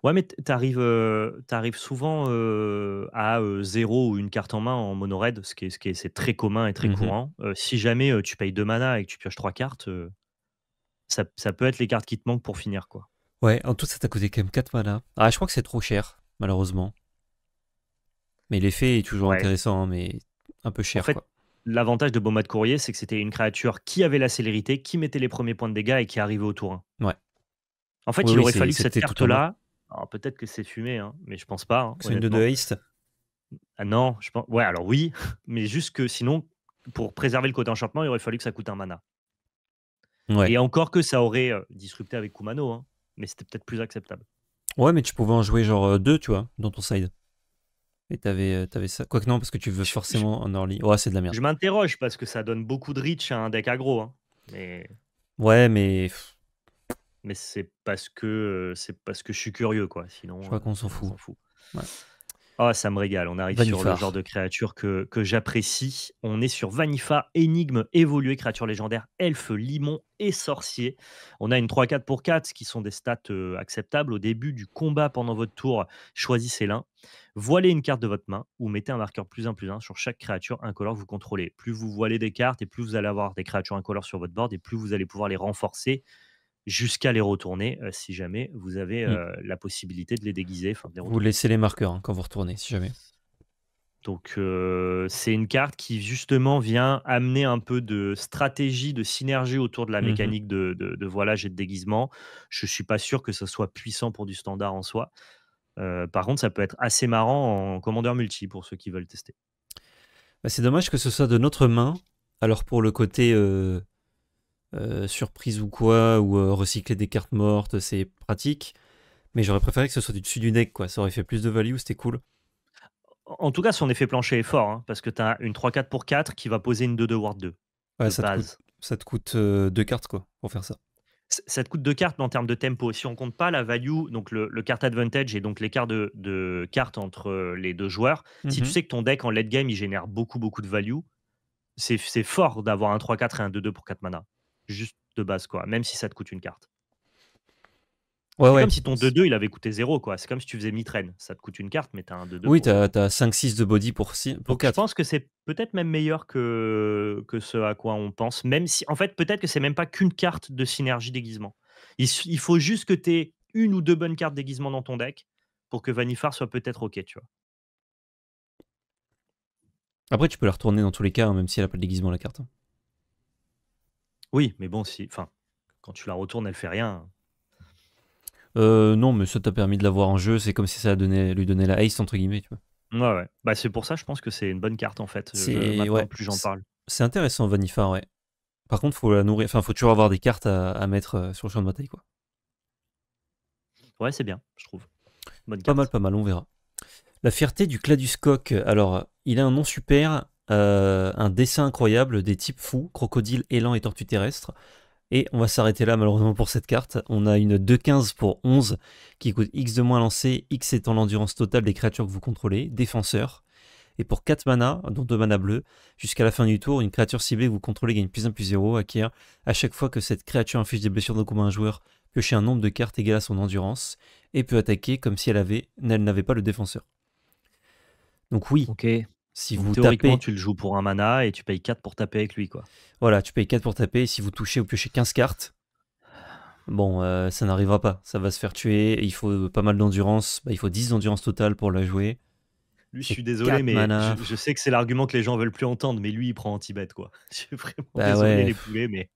Speaker 2: Ouais, mais t'arrives arrives souvent à zéro ou une carte en main en Mono Raid, ce qui est, très commun et très mmh courant. si jamais tu payes deux mana et que tu pioches trois cartes, ça peut être les cartes qui te manquent pour finir, quoi.
Speaker 1: Ouais, en tout ça t'a coûté quand même 4 mana. Ah, je crois que c'est trop cher, malheureusement. Mais l'effet est toujours intéressant, hein, mais un peu cher.
Speaker 2: l'avantage de Boma de Courrier, c'est que c'était une créature qui avait la célérité, qui mettait les premiers points de dégâts et qui arrivait au tour 1.
Speaker 1: Hein. Ouais. En fait, il aurait fallu que cette carte-là.
Speaker 2: peut-être que c'est fumé, hein, mais je pense pas. c'est une de deux haste Ah non, je pense. Ouais, alors oui, mais juste que sinon, pour préserver le côté enchantement, il aurait fallu que ça coûte un mana. Ouais. Et encore que ça aurait euh, disrupté avec Kumano. Hein mais c'était peut-être plus acceptable.
Speaker 1: Ouais, mais tu pouvais en jouer genre euh, deux, tu vois, dans ton side. Et t'avais, euh, avais ça. Quoique non, parce que tu veux forcément un early. Ouais, c'est de la merde. Je
Speaker 2: m'interroge parce que ça donne beaucoup de reach à un deck aggro. Hein.
Speaker 1: Ouais, mais.
Speaker 2: Mais c'est parce que euh, c'est parce que je suis curieux, quoi. Sinon. Je crois qu'on s'en fout. fout. Ouais. Ah, ça me régale. On arrive sur le genre de créature que, que j'apprécie. On est sur Vanifa, énigme évoluée, créature légendaire, elfe, limon et sorcier. On a une 3-4 pour 4, qui sont des stats euh, acceptables. Au début du combat, pendant votre tour, choisissez l'un. Voilez une carte de votre main ou mettez un marqueur plus 1 plus 1 sur chaque créature incolore que vous contrôlez. Plus vous voilez des cartes et plus vous allez avoir des créatures incolores sur votre board et plus vous allez pouvoir les renforcer jusqu'à les retourner euh, si jamais vous avez mmh. euh, la possibilité de les déguiser. vous
Speaker 1: laissez les marqueurs hein, quand vous retournez, si jamais.
Speaker 2: Donc euh, c'est une carte qui justement vient amener un peu de stratégie, de synergie autour de la mmh mécanique de, de, voilage et de déguisement. Je ne suis pas sûr que ce soit puissant pour du standard en soi. par contre, ça peut être assez marrant en commandeur multi pour ceux qui veulent tester.
Speaker 1: Bah, c'est dommage que ce soit de notre main. Alors pour le côté euh, surprise ou quoi, ou euh, recycler des cartes mortes, c'est pratique. Mais j'aurais préféré que ce soit du dessus du deck, quoi. Ça aurait fait plus de value, c'était cool.
Speaker 2: En tout cas, son effet plancher est fort, hein, parce que tu as une 3-4 pour 4 qui va poser une 2-2 Ward 2.
Speaker 1: ça, te coûte, ça, te coûte, euh, deux cartes, quoi, pour faire ça.
Speaker 2: ça te coûte deux cartes, en termes de tempo, si on compte pas la value, donc le, advantage et donc l'écart de, de cartes entre les deux joueurs, si tu mmh sais que ton deck en late game, il génère beaucoup, beaucoup de value, c'est fort d'avoir un 3-4 et un 2-2 pour 4 mana juste de base, quoi, même si ça te coûte une
Speaker 1: carte. Ouais, comme si ton 2-2
Speaker 2: il avait coûté 0 quoi. C'est comme si tu faisais mitraine. Ça te coûte une carte, mais t'as un 2-2. Oui, t'as
Speaker 1: 5-6 de body pour, pour
Speaker 2: 4. Je pense que c'est peut-être même meilleur que, que ce à quoi on pense. Même si, en fait, peut-être que c'est même pas qu'une carte de synergie déguisement. Il, faut juste que t'aies une ou deux bonnes cartes déguisement dans ton deck pour que Vanifar soit peut-être ok, tu vois.
Speaker 1: Après, tu peux la retourner dans tous les cas, hein, même si elle a pas de déguisement la carte. Hein.
Speaker 2: Oui, mais bon, si, enfin, quand tu la retournes, elle fait rien.
Speaker 1: Euh, non, mais ça t'a permis de l'avoir en jeu. C'est comme si ça lui donnait la ace, entre guillemets. Tu
Speaker 2: Ouais, ouais. Bah, c'est pour ça, je pense que c'est une bonne carte, en fait. Euh, c'est... plus j'en parle.
Speaker 1: C'est intéressant, Vanifar, ouais. Par contre, faut la nourrir. Enfin, faut toujours avoir des cartes à, mettre euh, sur le champ de bataille, quoi.
Speaker 2: Ouais, c'est bien, je trouve.
Speaker 1: pas mal, pas mal, on verra. La fierté du du Alors, il a un nom super. Euh, un dessin incroyable des types fous, crocodile, élan et tortue terrestre. Et on va s'arrêter là malheureusement pour cette carte. On a une 2-15 pour 11 qui coûte X de moins lancé, X étant l'endurance totale des créatures que vous contrôlez, défenseur. Et pour 4 mana, dont 2 mana bleus, jusqu'à la fin du tour, une créature ciblée que vous contrôlez gagne plus 1 plus 0, acquiert à chaque fois que cette créature inflige des blessures de combat un joueur, piocher un nombre de cartes égal à son endurance, et peut attaquer comme si elle avait, n'avait pas le défenseur. Donc oui, ok si vous Théoriquement,
Speaker 2: tu le joues pour un mana et tu payes 4 pour taper avec lui. quoi.
Speaker 1: Voilà, tu payes 4 pour taper. Et si vous touchez ou piochez 15 cartes, bon, euh, ça n'arrivera pas. Ça va se faire tuer. Il faut pas mal d'endurance. Bah, il faut 10 d'endurance totale pour la jouer.
Speaker 2: Lui, je suis désolé, mais je, sais que c'est l'argument que les gens veulent plus entendre, mais lui, il prend anti-bet, quoi. Je suis vraiment bah désolé, les poulets, mais,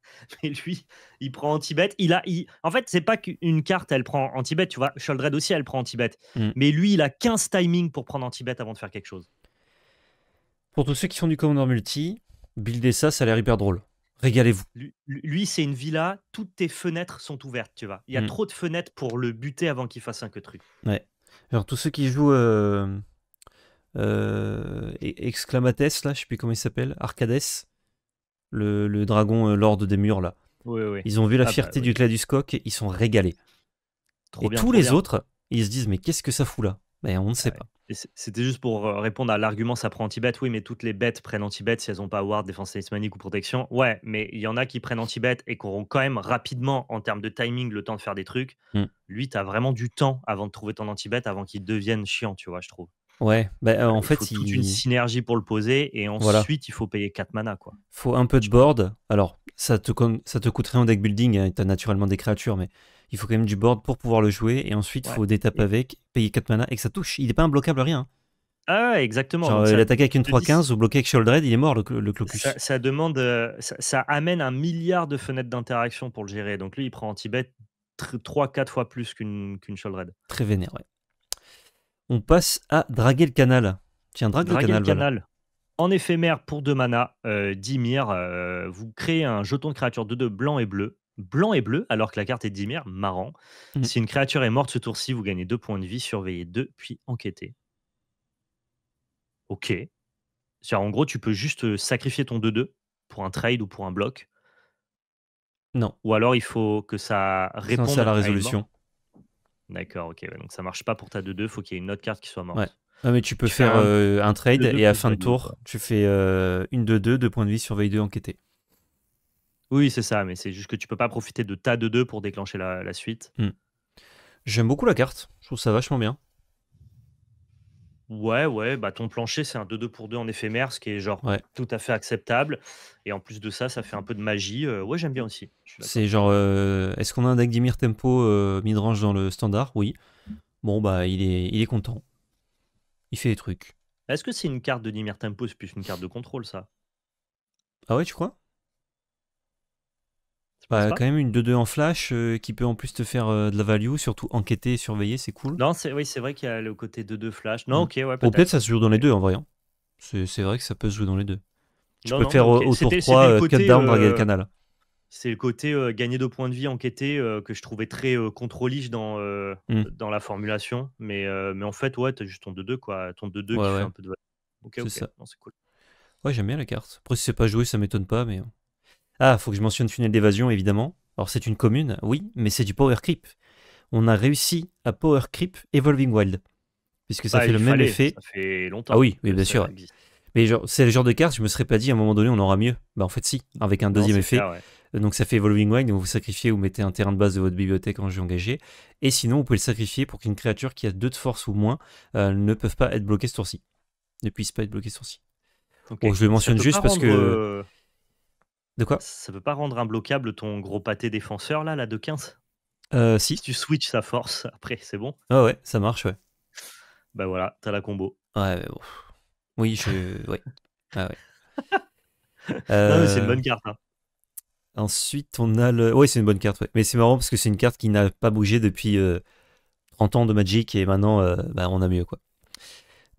Speaker 2: lui, il prend anti-bet. Il a, En fait, c'est pas qu'une carte, elle prend anti-bet, tu vois. Sheldred aussi, elle prend anti-bet. Mm. Mais lui, il a 15 timings pour prendre en tibet avant de faire quelque chose.
Speaker 1: Pour tous ceux qui sont du commandant Multi, builder ça, ça a l'air hyper drôle. Régalez-vous.
Speaker 2: Lui, c'est une villa, toutes tes fenêtres sont ouvertes, tu vois. Il y a mm. trop de fenêtres pour le buter avant qu'il fasse un que truc.
Speaker 1: Ouais. Alors, tous ceux qui jouent euh, euh, e-, Exclamates, là, je sais plus comment il s'appelle, Arcades, le, dragon euh, lord des murs, là. Oui, oui. Ils ont vu la ah bah fierté du scoc, ils sont régalés. et tous les autres, ils se disent, mais qu'est-ce que ça fout là on ne sait pas.
Speaker 2: C'était juste pour euh, répondre à l'argument ça prend anti-bet. Oui, mais toutes les bêtes prennent anti-bet si elles n'ont pas Ward, défense talismanique ou protection. Ouais, mais il y en a qui prennent anti-bet et qui auront quand même rapidement, en termes de timing, le temps de faire des trucs. Mm. Lui, tu as vraiment du temps avant de trouver ton anti-bet, avant qu'il devienne chiant, tu vois, je trouve.
Speaker 1: Ouais, ben en il fait, faut il... faut une synergie
Speaker 2: pour le poser et ensuite il faut payer 4 mana quoi.
Speaker 1: Faut un peu de board. Alors ça te, ça te coûte en deck building, hein, tu as naturellement des créatures, mais il faut quand même du board pour pouvoir le jouer, et ensuite il faut des tapes avec, payer 4 mana et que ça touche. Il n'est pas imbloquable rien. Ah ouais, exactement. Euh, l'attaquer avec une 3-15 ou bloqué avec Shouldred, il est mort le, le Clocus.
Speaker 2: Ça, demande, euh, ça, amène un milliard de fenêtres d'interaction pour le gérer. Donc lui, il prend en Tibet 3-4 fois plus qu'une qu Red.
Speaker 1: Très vénère, ouais. On passe à draguer le canal. Tiens, draguer le canal. Le canal.
Speaker 2: En éphémère pour 2 mana, euh, Dimir, euh, vous créez un jeton de créature de 2 blanc et bleu blanc et bleu, alors que la carte est d'Imir, marrant. Mmh. Si une créature est morte ce tour-ci, vous gagnez 2 points de vie, surveillez 2, puis enquêtez. Ok. En gros, tu peux juste euh, sacrifier ton 2-2 pour un trade ou pour un bloc. Non. Ou alors, il faut que ça réponde à la résolution. D'accord, ok. donc ça marche pas pour ta 2-2, faut qu'il y ait une autre carte qui soit morte. Non, mais tu peux faire un, euh, trade et à fin de tour,
Speaker 1: tu fais euh, une 2-2, 2 points de vie, surveillez 2, enquêter.
Speaker 2: Oui, c'est ça, mais c'est juste que tu peux pas profiter de ta de 2 pour déclencher la, suite.
Speaker 1: Hmm. J'aime beaucoup la carte, je trouve ça vachement bien.
Speaker 2: Ouais, ouais, bah ton plancher, c'est un 2-2 pour 2 en éphémère, ce qui est genre tout à fait acceptable. Et en plus de ça, ça fait un peu de magie. Euh, ouais, j'aime bien aussi.
Speaker 1: C'est genre, euh, est-ce qu'on a un deck d'Imir Tempo euh, midrange dans le standard Oui. Bon, bah il est, il est content. Il fait des trucs.
Speaker 2: Est-ce que c'est une carte de Dimir Tempo C'est plus une carte de contrôle, ça.
Speaker 1: Ah ouais, tu crois bah, quand même une 2-2 en flash euh, qui peut en plus te faire euh, de la value, surtout enquêter et surveiller, c'est cool.
Speaker 2: Non, c'est oui, c'est vrai qu'il y a le côté 2-2 flash. Non, ok, ouais. Peut-être que ça
Speaker 1: se joue dans les deux en vrai. Hein. C'est vrai que ça peut se jouer dans les deux. Tu peux faire autour au tour 3 4 d'armes, draguer le canal.
Speaker 2: C'est le côté gagner 2 points de vie, enquêter que je trouvais très contrôlige dans, hmm. dans la formulation. Mais, mais en fait, ouais, t'as juste ton 2-2 quoi. Ton 2-2 qui fait un peu de value. Ok, ok, c'est
Speaker 1: cool. Ouais, j'aime bien la carte. Après, si c'est pas joué, ça m'étonne pas, mais. Hein. Ah, faut que je mentionne Tunnel d'évasion, évidemment. Alors, c'est une commune, oui, mais c'est du power creep. On a réussi à power creep Evolving Wild. Puisque ça ah, fait le même effet. Ça fait longtemps. Ah oui, oui bien sûr. Mais c'est le genre de carte, je me serais pas dit à un moment donné on aura mieux. Bah en fait si, avec un deuxième effet. Euh, donc ça fait Evolving Wild, donc vous sacrifiez ou mettez un terrain de base de votre bibliothèque en jeu engagé. Et sinon vous pouvez le sacrifier pour qu'une créature qui a deux de force ou moins euh, ne peuvent pas être bloquée ce tour-ci. Ne puisse pas être bloquée ce tour-ci. je le mentionne juste parce que... Euh,
Speaker 2: de quoi Ça peut pas rendre imbloquable ton gros pâté défenseur là, là de 15 euh, si.
Speaker 1: tu switches sa force, après, c'est bon. Ah ouais, ça marche, ouais.
Speaker 2: Bah voilà, t'as la combo.
Speaker 1: Ouais, bon. Oui, je. ouais. Ah ouais. c'est une euh, bonne carte. Hein. Ensuite, on a le. Ouais, c'est une bonne carte, ouais. Mais c'est marrant parce que c'est une carte qui n'a pas bougé depuis 30 euh, ans de Magic et maintenant, bah, on a mieux, quoi.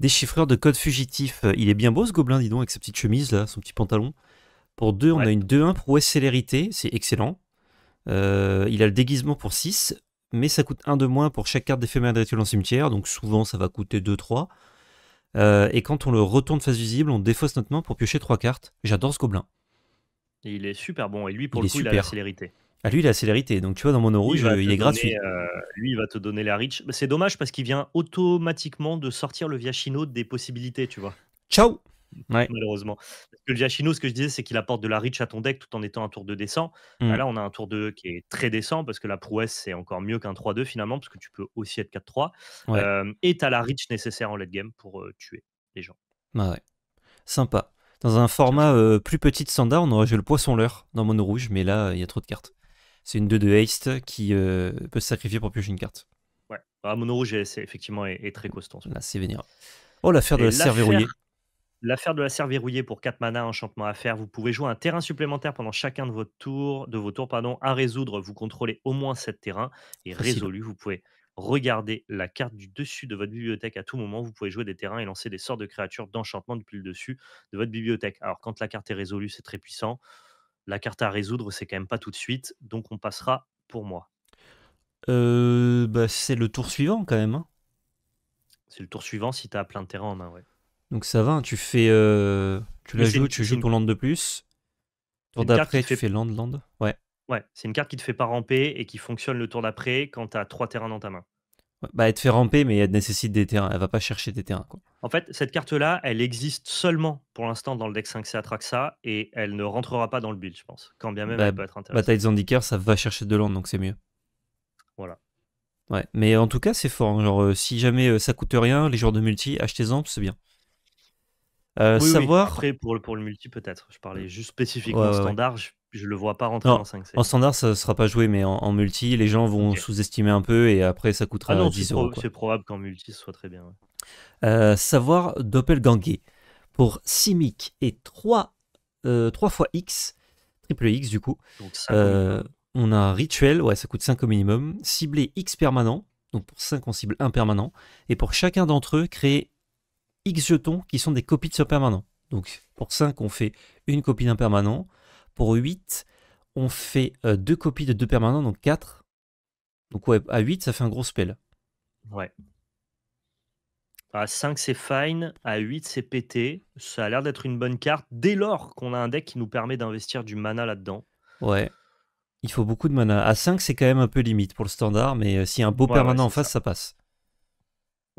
Speaker 1: Déchiffreur de code fugitif. Il est bien beau ce gobelin, dis donc, avec sa petite chemise là, son petit pantalon. Pour 2, on a une 2-1 prouesse célérité, c'est excellent. Euh, il a le déguisement pour 6, mais ça coûte 1 de moins pour chaque carte d'éphémère rituel en cimetière, donc souvent ça va coûter 2-3. Euh, et quand on le retourne face visible, on défausse notre main pour piocher 3 cartes. J'adore ce gobelin.
Speaker 2: Il est super bon, et lui pour le coup, il a la célérité.
Speaker 1: Ah, lui, il a la célérité, donc tu vois, dans mon rouge, il, est gratuit. Euh,
Speaker 2: lui, il va te donner la reach. C'est dommage parce qu'il vient automatiquement de sortir le Viachino des possibilités, tu vois. Ciao malheureusement. Parce que le Jachino, ce que je disais, c'est qu'il apporte de la reach à ton deck tout en étant un tour de décent. Bah, mmh. Là, on a un tour 2 qui est très décent parce que la prouesse, c'est encore mieux qu'un 3-2 finalement, parce que tu peux aussi être 4-3. Euh, et tu la reach nécessaire en late game pour euh, tuer les gens.
Speaker 1: Bah, ouais. Sympa. Dans un format euh, plus petit standard, on aurait joué le poisson leurre dans mono rouge, mais là, il y a trop de cartes. C'est une 2 de haste qui peut se sacrifier pour piocher une carte.
Speaker 2: Ouais, bah, mono rouge, c'est effectivement est, très costaud. Là, c'est vénérable.
Speaker 1: Oh, l'affaire de la serre verrouillée.
Speaker 2: L'affaire de la serre verrouillée pour 4 mana enchantement à faire. Vous pouvez jouer un terrain supplémentaire pendant chacun de, votre tour, de vos tours pardon, à résoudre. Vous contrôlez au moins 7 terrains. Et résolu, vous pouvez regarder la carte du dessus de votre bibliothèque à tout moment. Vous pouvez jouer des terrains et lancer des sorts de créatures d'enchantement depuis le dessus de votre bibliothèque. Alors, quand la carte est résolue, c'est très puissant. La carte à résoudre, c'est quand même pas tout de suite. Donc, on passera pour moi.
Speaker 1: Euh, bah, c'est le tour suivant quand même. Hein.
Speaker 2: C'est le tour suivant si tu as plein de terrains en main, ouais.
Speaker 1: Donc ça va, hein, tu fais. Euh, tu la joues, tu joues ton land de plus. Tour d'après, tu fais land, land. Ouais.
Speaker 2: Ouais, c'est une carte qui te fait pas ramper et qui fonctionne le tour d'après quand t'as trois terrains dans ta main.
Speaker 1: bah, elle te fait ramper, mais elle nécessite des terrains. Elle va pas chercher des terrains. Quoi.
Speaker 2: En fait, cette carte-là, elle existe seulement pour l'instant dans le deck 5C Atraxa et elle ne rentrera pas dans le build, je pense. Quand bien même bah, elle peut être intéressante. Bataille
Speaker 1: Zandikar, ça va chercher de land, donc c'est mieux. Voilà. Ouais, mais en tout cas, c'est fort. Hein, genre, euh, si jamais euh, ça coûte rien, les joueurs de multi, achetez-en, c'est bien. Euh, savoir.
Speaker 2: Après, pour le, pour le multi, peut-être. Je parlais mmh. juste spécifiquement ouais, standard. Je, ne le vois pas rentrer en 5 En standard,
Speaker 1: ça sera pas joué, mais en, multi, les gens vont sous-estimer un peu et après, ça coûtera 10 ah euros. c'est
Speaker 2: probable qu'en multi, ce soit très bien. Ouais.
Speaker 1: Euh, savoir doppelganger. Pour 6 mic et 3, euh, 3 fois X, triple X du coup, euh, on a un rituel, ouais, ça coûte 5 au minimum, cibler X permanent. Donc pour 5, on cible 1 permanent. Et pour chacun d'entre eux, créer X jetons qui sont des copies de ce permanent. Donc pour 5, on fait une copie d'un permanent. Pour 8, on fait 2 euh, deux copies de deux permanents, donc 4. Donc ouais, à 8, ça fait un gros spell.
Speaker 2: Ouais. À 5, c'est fine. À 8, c'est pété. Ça a l'air d'être une bonne carte dès lors qu'on a un deck qui nous permet d'investir du mana là-dedans.
Speaker 1: Ouais. Il faut beaucoup de mana. À 5, c'est quand même un peu limite pour le standard, mais euh, s'il y a un beau permanent en face, ça passe.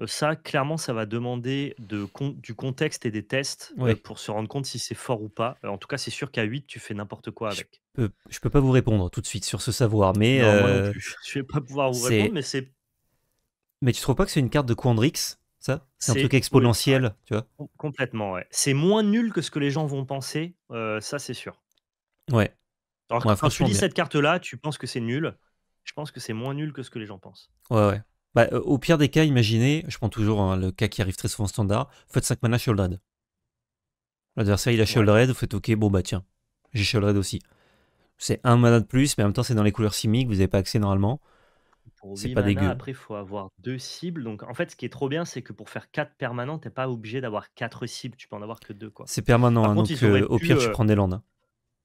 Speaker 2: Euh, ça, clairement, ça va demander de, du contexte et des tests euh, pour se rendre compte si c'est fort ou pas. Euh, en tout cas, c'est sûr qu'à 8, tu fais n'importe quoi avec.
Speaker 1: Je ne peux, pas vous répondre tout de suite sur ce savoir, mais... Je ne vais pas
Speaker 2: pouvoir vous répondre, mais c'est...
Speaker 1: Mais tu trouves pas que c'est une carte de Quandrix, ça C'est un truc exponentiel, tu vois
Speaker 2: Complètement, ouais. C'est moins nul que ce que les gens vont penser, ça c'est sûr.
Speaker 1: Ouais. Alors quand tu lis cette
Speaker 2: carte-là, tu penses que c'est nul. Je pense que c'est moins nul que ce que les gens pensent.
Speaker 1: Ouais, ouais. Bah, euh, au pire des cas, imaginez, je prends toujours hein, le cas qui arrive très souvent standard, faites 5 mana Shieldred. L'adversaire il a Shieldred, vous faites ok, bon bah tiens, j'ai Shieldred aussi. C'est un mana de plus, mais en même temps c'est dans les couleurs simiques, vous n'avez pas accès normalement. c'est pas dégueu.
Speaker 2: Après, il faut avoir deux cibles. Donc, en fait, ce qui est trop bien, c'est que pour faire 4 permanents, t'es pas obligé d'avoir 4 cibles. Tu peux en avoir que 2 Quoi. C'est permanent. Hein, euh, au pire, tu euh, prends des landes. Hein.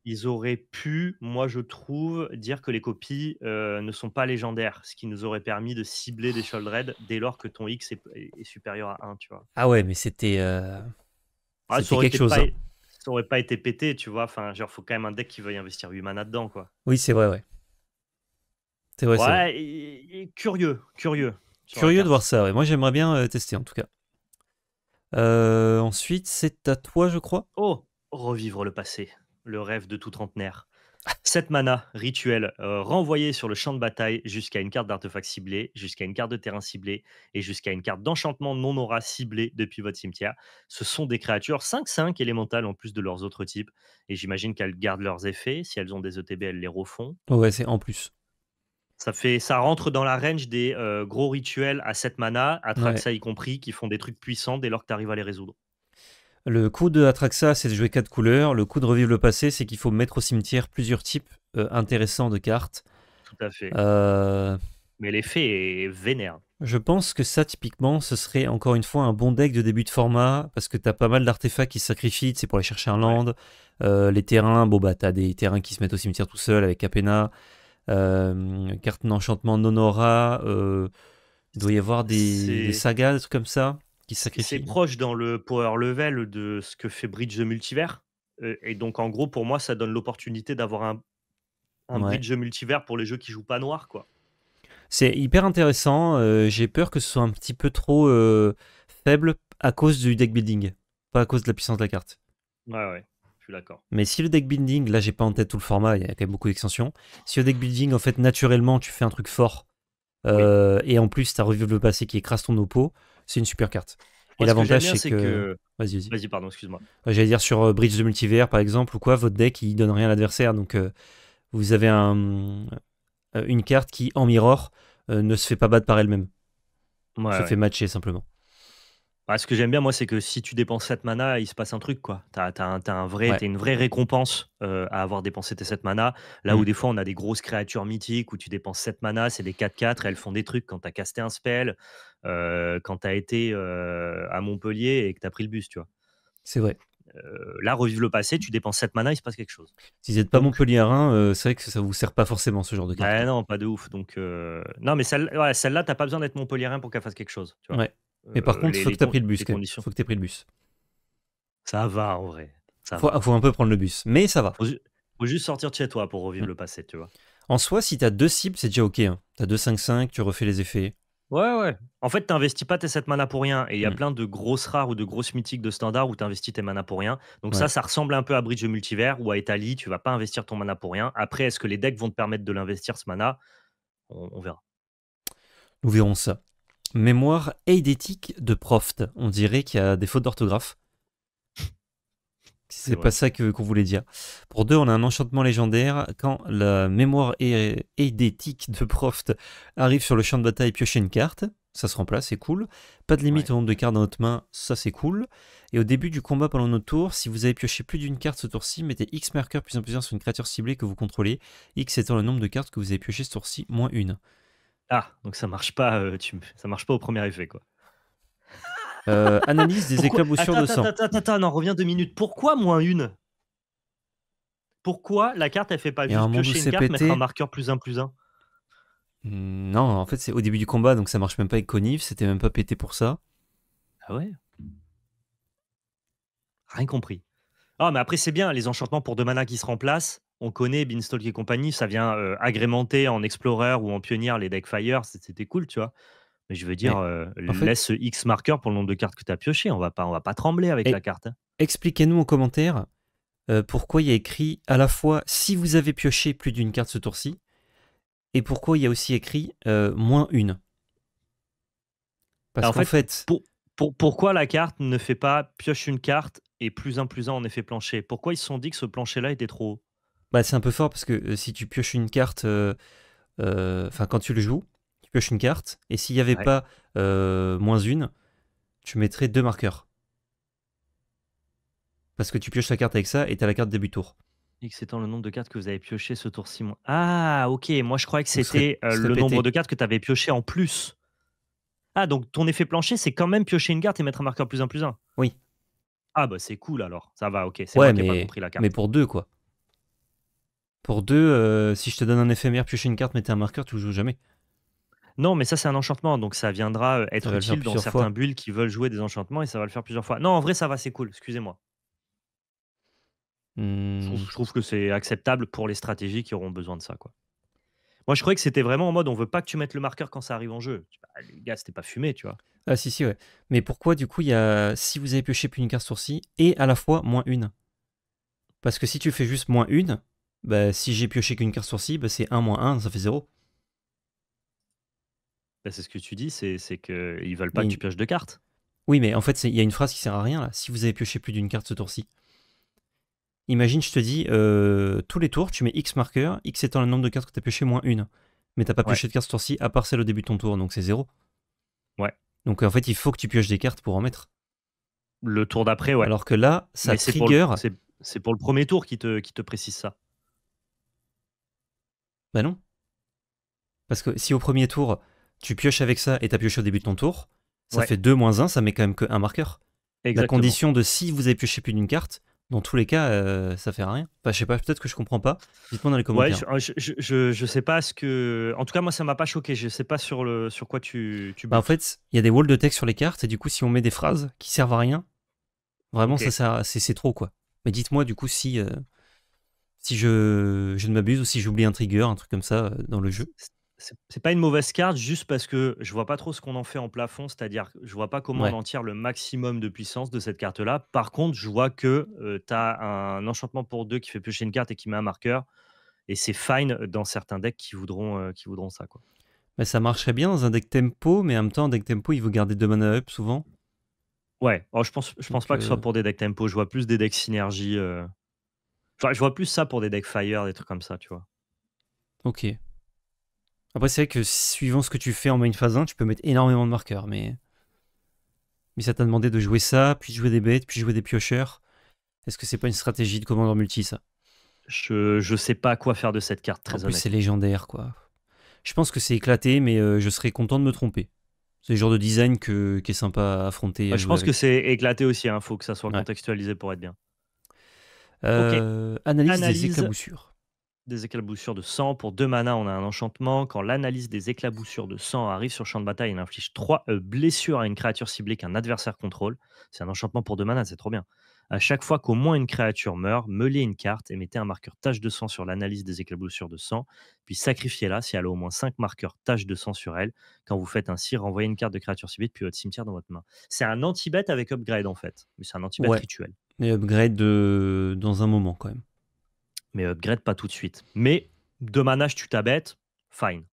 Speaker 2: Ils auraient pu, moi je trouve, dire que les copies ne sont pas légendaires, ce qui nous aurait permis de cibler des Sholdred dès lors que ton X est, supérieur à 1, tu vois.
Speaker 1: Ah ouais, mais c'était quelque chose. Hein.
Speaker 2: Ça aurait pas été pété, tu vois. Enfin, genre, faut quand même un deck qui veuille investir 8 mana dedans, quoi.
Speaker 1: Oui, c'est vrai, ouais. C'est vrai, ouais,
Speaker 2: vrai. curieux, curieux.
Speaker 1: Curieux de voir ça, ouais. Moi, j'aimerais bien tester, en tout cas. ensuite, c'est à toi, je crois. Oh,
Speaker 2: revivre le passé le rêve de tout trentenaire. 7 mana, rituel, euh, renvoyé sur le champ de bataille jusqu'à une carte d'artefact ciblée, jusqu'à une carte de terrain ciblée et jusqu'à une carte d'enchantement non aura ciblée depuis votre cimetière. Ce sont des créatures 5-5 élémentales en plus de leurs autres types. Et j'imagine qu'elles gardent leurs effets. Si elles ont des ETB, elles les refont.
Speaker 1: Ouais, c'est en plus.
Speaker 2: Ça, fait, ça rentre dans la range des euh, gros rituels à 7 mana, à Traxa y compris, qui font des trucs puissants dès lors que tu arrives à les résoudre.
Speaker 1: Le coup de Atraxa, c'est de jouer quatre couleurs. Le coup de Revivre le passé, c'est qu'il faut mettre au cimetière plusieurs types euh, intéressants de cartes. Tout à fait. Euh,
Speaker 2: Mais l'effet est vénère.
Speaker 1: Je pense que ça, typiquement, ce serait encore une fois un bon deck de début de format, parce que t'as pas mal d'artefacts qui se sacrifient, c'est pour aller chercher un land. Euh, les terrains, bon bah t'as des terrains qui se mettent au cimetière tout seul avec Capena, carte d'enchantement Nonora, il doit y avoir des, des sagas, des trucs comme ça. C'est proche
Speaker 2: dans le power level de ce que fait Bridge the Multivers. Euh, et donc, en gros, pour moi, ça donne l'opportunité d'avoir un, Bridge Bridge Multivers pour les jeux qui jouent pas noir, quoi.
Speaker 1: C'est hyper intéressant. Euh, j'ai peur que ce soit un petit peu trop euh, faible à cause du deck building, pas à cause de la puissance de la carte.
Speaker 2: Ouais, ouais je suis d'accord.
Speaker 1: Mais si le deck building, là j'ai pas en tête tout le format, il y a quand même beaucoup d'extensions. Si le deck building, en fait, naturellement, tu fais un truc fort, et en plus, tu as revive le passé qui écrase ton oppo, c'est une super carte. Et l'avantage, c'est que.
Speaker 2: Vas-y, vas-y. pardon, excuse-moi.
Speaker 1: Euh, j'allais dire sur euh, Bridge de Multivers, par exemple, ou quoi, votre deck, il donne rien à l'adversaire. Donc, euh, vous avez un, une carte qui, en mirror, ne se fait pas battre par elle-même. se fait matcher simplement.
Speaker 2: Bah, ce que j'aime bien, moi, c'est que si tu dépenses 7 mana, il se passe un truc, quoi. T'as as un vrai, une vraie récompense euh, à avoir dépensé tes 7 mana. Là mmh. où des fois, on a des grosses créatures mythiques où tu dépenses 7 mana, c'est des 4-4, elles font des trucs quand t'as casté un spell, euh, quand t'as été euh, à Montpellier et que t'as pris le bus, tu vois. C'est vrai. Euh, là, revive le passé, tu dépenses 7 mana, il se passe quelque chose.
Speaker 1: Si vous n'êtes pas montpellier c'est vrai que ça vous sert pas forcément ce genre de carte. Bah,
Speaker 2: non, pas de ouf. Donc, Non, mais celle-là, t'as pas besoin d'être montpellier pour qu'elle fasse quelque chose.
Speaker 1: Ouais. Mais par euh, contre, il faut que tu aies pris le bus. Faut que tu pris le bus.
Speaker 2: Ça va, en vrai. faut,
Speaker 1: un peu prendre le bus, mais ça va. Faut,
Speaker 2: juste sortir de chez toi pour revivre mm. le passé, tu vois.
Speaker 1: En soi, si tu as deux cibles, c'est déjà ok. tu hein. T'as 2-5-5, tu refais les effets.
Speaker 2: Ouais, ouais. En fait, tu t'investis pas tes 7 manas pour rien. Et il y a mm. plein de grosses rares ou de grosses mythiques de standard où t'investis tes manas pour rien. Donc ça, ça ressemble un peu à Bridge Multivers ou à Italie. Tu vas pas investir ton mana pour rien. Après, est-ce que les decks vont te permettre de l'investir ce mana on verra.
Speaker 1: Nous verrons ça. Mémoire eidétique de Proft. On dirait qu'il y a des fautes d'orthographe. C'est pas ça qu'on voulait dire. Pour deux, on a un enchantement légendaire. Quand la mémoire eidétique de Proft arrive sur le champ de bataille, piocher une carte. Ça se remplace, c'est cool. Pas de limite au nombre de cartes dans notre main, ça c'est cool. Et au début du combat pendant notre tour, si vous avez pioché plus d'une carte ce tour-ci, mettez X marqueur plus en plus sur une créature ciblée que vous contrôlez, X étant le nombre de cartes que vous avez pioché ce tour-ci, moins une.
Speaker 2: Ah, donc ça marche pas, euh, tu... ça marche pas au premier effet, quoi. Euh, analyse des éclaboussures de sang. Attends, attends, attends, non, reviens deux minutes. Pourquoi moins une Pourquoi la carte, elle fait pas juste piocher une carte, mettre un marqueur plus un plus un
Speaker 1: hmm, Non, en fait, c'est au début du combat, donc ça marche même pas avec Conif, c'était même pas pété pour ça.
Speaker 2: Ah ouais Rien compris. Ah, mais après, c'est bien, les enchantements pour deux manas qui se remplacent on connaît Beanstalk et compagnie, ça vient euh, agrémenter en Explorer ou en pionnière les deck Fire, c'était cool, tu vois. Mais je veux dire, euh, laisse X marqueur pour le nombre de
Speaker 1: cartes que tu as pioché, on va pas, on va pas trembler avec la carte. Hein. Expliquez-nous en commentaire euh, pourquoi il y a écrit à la fois si vous avez pioché plus d'une carte ce tour-ci, et pourquoi il y a aussi écrit moins une. Parce bah, qu'en fait,
Speaker 2: pourquoi la carte ne fait pas pioche une carte et plus un plus un en effet plancher Pourquoi ils se sont dit que ce plancher-là était trop haut
Speaker 1: bah, c'est un peu fort parce que euh, si tu pioches une carte, euh, euh, enfin, quand tu le joues, tu pioches une carte, et s'il n'y avait pas moins une, tu mettrais deux marqueurs. Parce que tu pioches ta carte avec ça et tu as la carte début tour.
Speaker 2: et X étant le nombre de cartes que vous avez pioché ce tour-ci.
Speaker 1: Ah, ok. Moi, je croyais que c'était le nombre de
Speaker 2: cartes que tu avais pioché en plus. Ah, donc ton effet plancher, c'est quand même piocher une carte et mettre un marqueur plus un plus un Oui. Ah, bah c'est cool alors. Ça va, ok. C'est moi mais... qui pas compris la carte. Mais
Speaker 1: pour deux, quoi. Pour deux, euh, si je te donne un éphémère, piocher une carte, mettez un marqueur, tu joues jamais.
Speaker 2: Non, mais ça, c'est un enchantement, donc ça viendra euh, être utile dans certains bulles qui veulent jouer des enchantements et ça va le faire plusieurs fois. Non, en vrai, ça va, c'est cool, excusez-moi. Hmm. Je, trouve, que c'est acceptable pour les stratégies qui auront besoin de ça. Quoi. Moi, je croyais que c'était vraiment en mode on veut pas que tu mettes le marqueur quand ça arrive en jeu. Bah, les gars, c'était pas fumé, tu vois.
Speaker 1: Ah, si, si, ouais. Mais pourquoi, du coup, il y a si vous avez pioché plus une carte sourcil et à la fois moins une Parce que si tu fais juste moins une, bah, si j'ai pioché qu'une carte sur 6, bah, c'est 1 1, ça fait 0.
Speaker 2: Bah, c'est ce que tu dis, c'est qu'ils veulent pas que tu pioches deux cartes.
Speaker 1: Oui, mais en fait, il y a une phrase qui sert à rien là. Si vous avez pioché plus d'une carte ce tour-ci, imagine, je te dis, euh, tous les tours, tu mets X marqueur, X étant le nombre de cartes que tu as pioché moins une. Mais tu t'as pas pioché de cartes ce ci à part celle au début de ton tour, donc c'est 0. Ouais. Donc en fait, il faut que tu pioches des cartes pour en mettre.
Speaker 2: Le tour d'après, ouais. Alors que
Speaker 1: là, ça mais trigger. C'est pour le premier tour
Speaker 2: qui te, qui te précise ça.
Speaker 1: Bah non. Parce que si au premier tour, tu pioches avec ça et t'as pioché au début de ton tour, ça fait 2 moins 1, ça met quand même que un marqueur. Exactement. La condition de si vous avez pioché plus d'une carte, dans tous les cas, euh, ça fait rien. Enfin, je sais pas, peut-être que je comprends pas. Dites-moi dans les commentaires.
Speaker 2: Ouais, je, je, sais pas ce que. En tout cas, moi, ça m'a pas choqué. Je sais pas sur, le, sur quoi tu. tu bah, en
Speaker 1: fait, il y a des walls de texte sur les cartes, et du coup, si on met des phrases qui servent à rien, vraiment, ça, c'est trop, quoi. Mais dites-moi, du coup, si. Euh, si je, ne m'abuse ou si j'oublie un trigger, un truc comme ça euh, dans le jeu.
Speaker 2: C'est pas une mauvaise carte, juste parce que je vois pas trop ce qu'on en fait en plafond, c'est-à-dire je vois pas comment on en tire le maximum de puissance de cette carte-là. Par contre, je vois que euh, tu as un enchantement pour deux qui fait piocher une carte et qui met un marqueur, et c'est fine dans certains decks qui voudront, euh, qui voudront ça. Quoi.
Speaker 1: Bah, ça marcherait bien dans un deck tempo, mais en même temps, un deck tempo, il vous garder deux mana up souvent.
Speaker 2: Ouais, oh, je pense, je pense pas que ce soit pour des decks tempo, je vois plus des decks synergie je vois plus ça pour des decks fire, des trucs comme ça, tu vois.
Speaker 1: Ok. Après, c'est vrai que suivant ce que tu fais en main phase 1, tu peux mettre énormément de marqueurs, mais. Mais ça t'a demandé de jouer ça, puis de jouer des bêtes, puis de jouer des piocheurs. Est-ce que c'est pas une stratégie de commandant multi, ça
Speaker 2: je, je sais pas quoi faire de cette carte, très en plus, c'est
Speaker 1: légendaire, quoi. Je pense que c'est éclaté, mais euh, je serais content de me tromper. C'est le genre de design que, qui est sympa à affronter. Bah, je euh, pense que
Speaker 2: c'est éclaté aussi, il hein. faut que ça soit contextualisé pour être bien.
Speaker 1: Euh, analyse, des éclaboussures.
Speaker 2: Des éclaboussures de sang. Pour deux mana, on a un enchantement. Quand l'analyse des éclaboussures de sang arrive sur champ de bataille, il inflige trois euh, blessures à une créature ciblée qu'un adversaire contrôle. C'est un enchantement pour deux manas, c'est trop bien. À chaque fois qu'au moins une créature meurt, meulez une carte et mettez un marqueur tache de sang sur l'analyse des éclaboussures de sang, puis sacrifiez-la si elle a au moins 5 marqueurs tache de sang sur elle. Quand vous faites ainsi, renvoyez une carte de créature ciblée depuis votre cimetière dans votre main. C'est un anti-bête avec upgrade en fait, mais c'est un anti-bête rituel.
Speaker 1: Mais upgrade de... Euh, dans un moment quand même.
Speaker 2: Mais upgrade pas tout de suite. Mais de manage, tu t'abêtes, fine.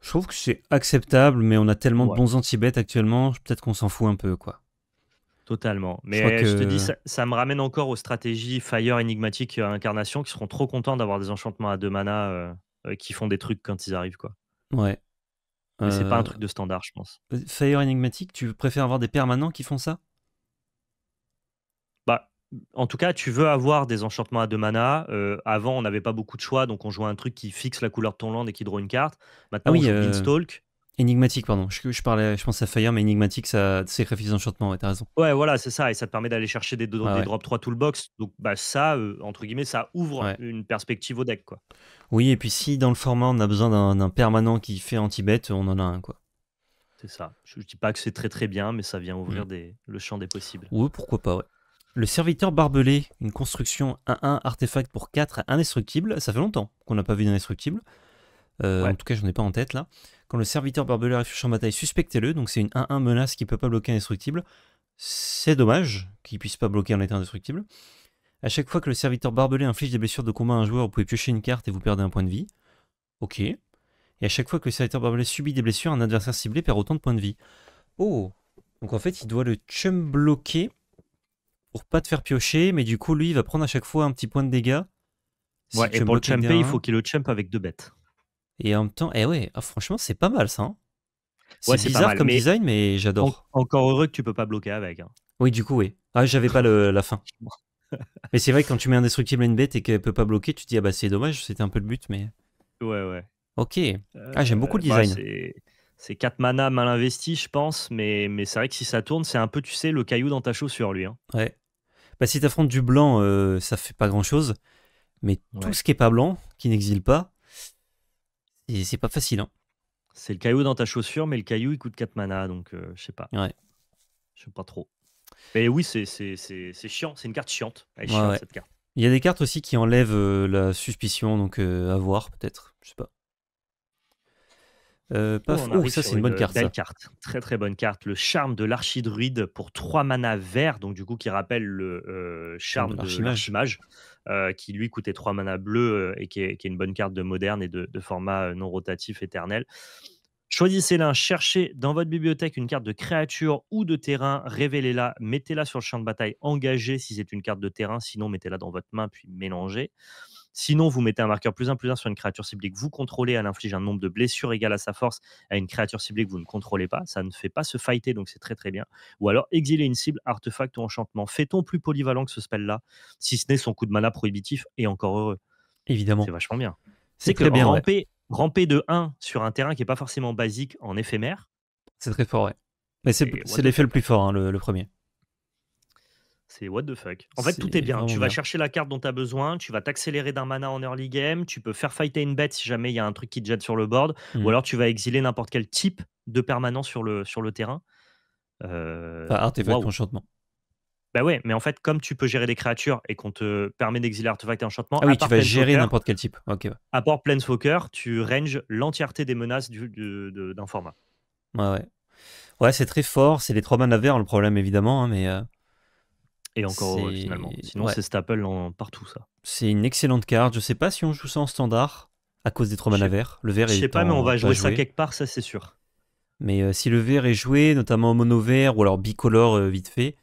Speaker 1: Je trouve que c'est acceptable, mais on a tellement de bons anti-bêtes actuellement, peut-être qu'on s'en fout un peu, quoi.
Speaker 2: Totalement. Mais je, te dis, ça, me ramène encore aux stratégies Fire, énigmatique, euh, Incarnation, qui seront trop contents d'avoir des enchantements à deux mana euh, qui font des trucs quand ils arrivent, quoi.
Speaker 1: Ouais. Mais c'est pas un truc
Speaker 2: de standard, je pense.
Speaker 1: Fire énigmatique, tu préfères avoir des permanents qui font ça
Speaker 2: bah, en tout cas, tu veux avoir des enchantements à deux mana. Euh, avant, on n'avait pas beaucoup de choix, donc on jouait un truc qui fixe la couleur de ton land et qui draw une carte. Maintenant, ah il y on joue euh,
Speaker 1: Énigmatique, pardon. Je, je, parlais, je pense à Fire, mais énigmatique, ça sacrifie les enchantements, ouais, t'as raison.
Speaker 2: Ouais, voilà, c'est ça. Et ça te permet d'aller chercher des, ah drops drop 3 toolbox. Donc, bah, ça, euh, entre guillemets, ça ouvre une perspective au deck, quoi.
Speaker 1: Oui, et puis si dans le format, on a besoin d'un permanent qui fait anti-bête, on en a un, quoi.
Speaker 2: C'est ça. Je, dis pas que c'est très très bien, mais ça vient ouvrir mm. des, le champ des possibles. Oui,
Speaker 1: pourquoi pas, ouais. Le serviteur barbelé, une construction 1-1, artefact pour 4, indestructibles, Ça fait longtemps qu'on n'a pas vu d'indestructible. Euh, en tout cas, je n'en ai pas en tête là. Quand le serviteur barbelé réfléchit en bataille, suspectez-le. Donc c'est une 1-1 menace qui ne peut pas bloquer indestructible. C'est dommage qu'il puisse pas bloquer un état indestructible. À chaque fois que le serviteur barbelé inflige des blessures de combat à un joueur, vous pouvez piocher une carte et vous perdez un point de vie. Ok. Et à chaque fois que le serviteur barbelé subit des blessures, un adversaire ciblé perd autant de points de vie. Oh Donc en fait, il doit le chum bloquer pour pas te faire piocher, mais du coup, lui, il va prendre à chaque fois un petit point de dégâts. ouais, et pour le il faut
Speaker 2: qu'il le champ avec deux bêtes.
Speaker 1: Et en même temps, eh ouais, ah, franchement, c'est pas mal ça. Hein. C'est bizarre comme design, mais j'adore. encore heureux que tu peux
Speaker 2: pas bloquer avec. Hein.
Speaker 1: Oui, du coup, oui. Ah, j'avais pas la fin. mais c'est vrai que quand tu mets indestructible à une bête et qu'elle peut pas bloquer, tu te dis, ah bah c'est dommage, c'était un peu le but, mais. Ouais, ouais. Ok. Euh,
Speaker 2: ah, j'aime beaucoup le bah, design. c'est 4 mana mal investi, je pense, mais, mais c'est vrai que si ça tourne, c'est un peu, tu sais, le caillou dans ta chaussure, lui. Hein.
Speaker 1: Ouais. Bah, si affrontes du blanc, euh, ça fait pas grand chose. Mais tout ce qui est pas blanc, qui n'exile pas, c'est pas facile. Hein.
Speaker 2: C'est le caillou dans ta chaussure, mais le caillou il coûte 4 mana, donc euh, je sais pas. Ouais. Je sais pas trop. Mais oui, c'est chiant, c'est une carte chiante. Il
Speaker 1: y a des cartes aussi qui enlèvent euh, la suspicion, donc à voir peut-être, je sais pas. Oh, ça c'est une, bonne euh,
Speaker 2: carte, Très très bonne carte. Le charme de l'archidruide pour 3 mana verts, donc du coup qui rappelle le euh, charme de l'archimage, qui lui coûtait 3 mana bleus et qui est, une bonne carte de moderne et de, format non rotatif éternel. Choisissez-la, cherchez dans votre bibliothèque une carte de créature ou de terrain, révélez-la, mettez-la sur le champ de bataille engagez si c'est une carte de terrain, sinon mettez-la dans votre main puis mélangez. Sinon, vous mettez un marqueur plus 1 plus 1 sur une créature ciblée que vous contrôlez. Elle inflige un nombre de blessures égal à sa force à une créature ciblée que vous ne contrôlez pas. Ça ne fait pas se fighter, donc c'est très très bien. Ou alors exiler une cible, artefact ou enchantement. Fait-on plus polyvalent que ce spell-là, si ce n'est son coup de mana prohibitif
Speaker 1: et encore heureux Évidemment. C'est vachement bien. C'est que bien,
Speaker 2: ramper, de 1 sur un terrain qui n'est pas forcément basique en éphémère. C'est très fort, ouais.
Speaker 1: Mais c'est l'effet le plus fort, hein, le, premier.
Speaker 2: C'est what the fuck. En fait, tout est bien. Tu vas chercher la carte dont tu as besoin, tu vas t'accélérer d'un mana en early game, tu peux faire fighter une bête si jamais il y a un truc qui te jette sur le board, ou mm. alors tu vas exiler n'importe quel type de permanent sur le, sur le terrain. Euh, Enfin, artefact, enchantement. Bah ouais, mais en fait, comme tu peux gérer des créatures et qu'on te permet d'exiler artefact et enchantement, Ah oui, tu vas gérer n'importe
Speaker 1: quel type. Ok.
Speaker 2: à part tu ranges l'entièreté des menaces du- d'un format.
Speaker 1: Ouais, ouais. Ouais, c'est très fort. C'est les trois mana verts le problème, évidemment. Hein, mais euh, et encore finalement. Sinon, c'est
Speaker 2: staple en... partout, ça.
Speaker 1: C'est une excellente carte. Je sais pas si on joue ça en standard à cause des trois mana verts. Le vert Je sais pas, mais on va jouer ça quelque
Speaker 2: part, ça c'est sûr.
Speaker 1: Mais euh, si le vert est joué, notamment en mono vert ou alors bicolore euh, vite fait,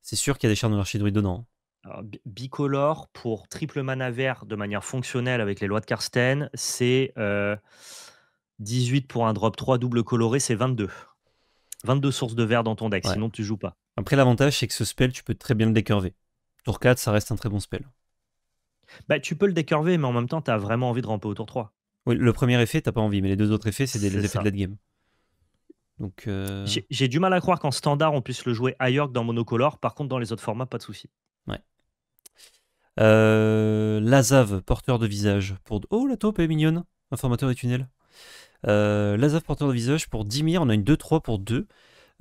Speaker 1: c'est sûr qu'il y a des chars de l'archidruide dedans.
Speaker 2: bicolore pour triple mana vert de manière fonctionnelle avec les lois de Karsten, c'est 18 euh, pour un drop 3 double coloré, c'est 22. 22 sources de vert dans ton deck, sinon tu joues pas.
Speaker 1: Après, l'avantage, c'est que ce spell, tu peux très bien le décurver. Tour 4, ça reste un très bon spell.
Speaker 2: Bah, tu peux le décurver, mais en même temps, tu as vraiment envie de ramper au tour 3.
Speaker 1: Oui, le premier effet, t'as pas envie, mais les deux autres effets, c'est des effets de late game.
Speaker 2: Donc, euh, J'ai du mal à croire qu'en standard, on puisse le jouer ailleurs que dans monocolore. Par contre, dans les autres formats, pas de souci.
Speaker 1: Ouais. Euh, Lazave, porteur de visage. Pour... Oh, la taupe est mignonne. Informateur des tunnels. Euh, Lazav, Lazave, porteur de visage. Pour 10 on a une 2-3 pour 2.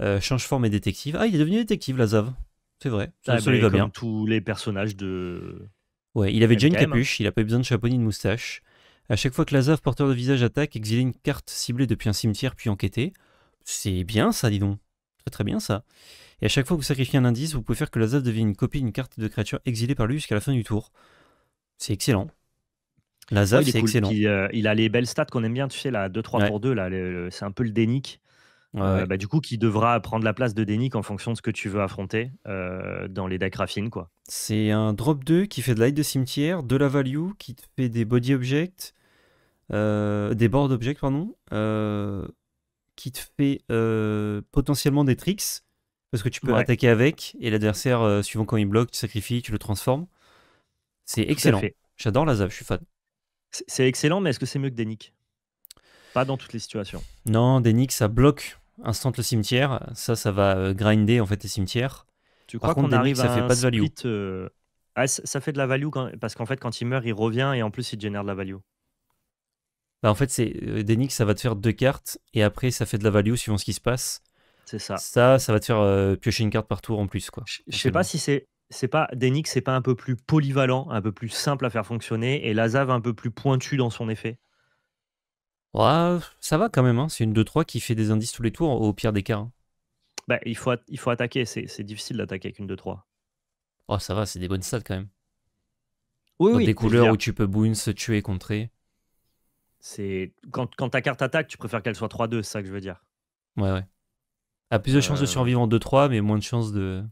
Speaker 1: Euh, change forme et détective. Ah, il est devenu détective, Lazav. C'est vrai. ça, ah, lui va bien.
Speaker 2: Tous les personnages de. Ouais, il avait déjà une hein. capuche,
Speaker 1: il n'a pas eu besoin de chapeau ni de moustache. À chaque fois que Lazav, porteur de visage, attaque, exiler une carte ciblée depuis un cimetière puis enquêter. C'est bien ça, dis donc. Très très bien ça. Et à chaque fois que vous sacrifiez un indice, vous pouvez faire que Lazav devienne une copie d'une carte de créature exilée par lui jusqu'à la fin du tour. C'est excellent. Lazav, c'est excellent.
Speaker 2: Euh, il, a les belles stats qu'on aime bien, tu sais, là, 2-3 pour 2, là, c'est un peu le dénique. Euh, bah, du coup, qui devra prendre la place de Denik en fonction de ce que tu veux affronter euh, dans les decks raffines.
Speaker 1: C'est un drop 2 qui fait de l'aide de cimetière, de la value, qui te fait des body objects, euh, des board objects, pardon, qui te fait potentiellement des tricks, parce que tu peux attaquer avec, et l'adversaire, suivant quand il bloque, tu sacrifies, tu le transformes. C'est excellent. J'adore la je suis fan.
Speaker 2: C'est excellent, mais est-ce que c'est mieux que Denik Pas dans toutes les situations.
Speaker 1: Non, Denik, ça bloque instant le cimetière. Ça, ça va euh, grinder en fait les cimetières. Tu crois qu'on arrive à ça fait pas de value
Speaker 2: euh, ah, ça fait de la value parce qu'en fait, quand il meurt, il revient et en plus, il génère de la value.
Speaker 1: Bah en fait, c'est euh, Denix, ça va te faire deux cartes et après, ça fait de la value suivant ce qui se passe. C'est ça. Ça, ça va te faire piocher une carte par tour en plus. Quoi, je sais pas
Speaker 2: si c'est. C'est pas Denix, c'est pas un peu plus polyvalent, un peu plus simple à faire fonctionner, et Lazav un peu plus pointu dans son effet.
Speaker 1: Ouais, ça va quand même, hein. c'est une 2-3 qui fait des indices tous les tours, au pire des cas. Hein.
Speaker 2: Bah, il, faut il faut attaquer, c'est difficile d'attaquer avec une 2-3.
Speaker 1: Oh, ça va, c'est des bonnes stats quand même. Oui, des couleurs où tu peux se tuer, contrer.
Speaker 2: C'est quand, ta carte attaque, tu préfères qu'elle soit 3-2, c'est ça que je veux dire.
Speaker 1: Ouais, ouais. A plus de chances de euh. survivre en 2-3, mais moins de chances de.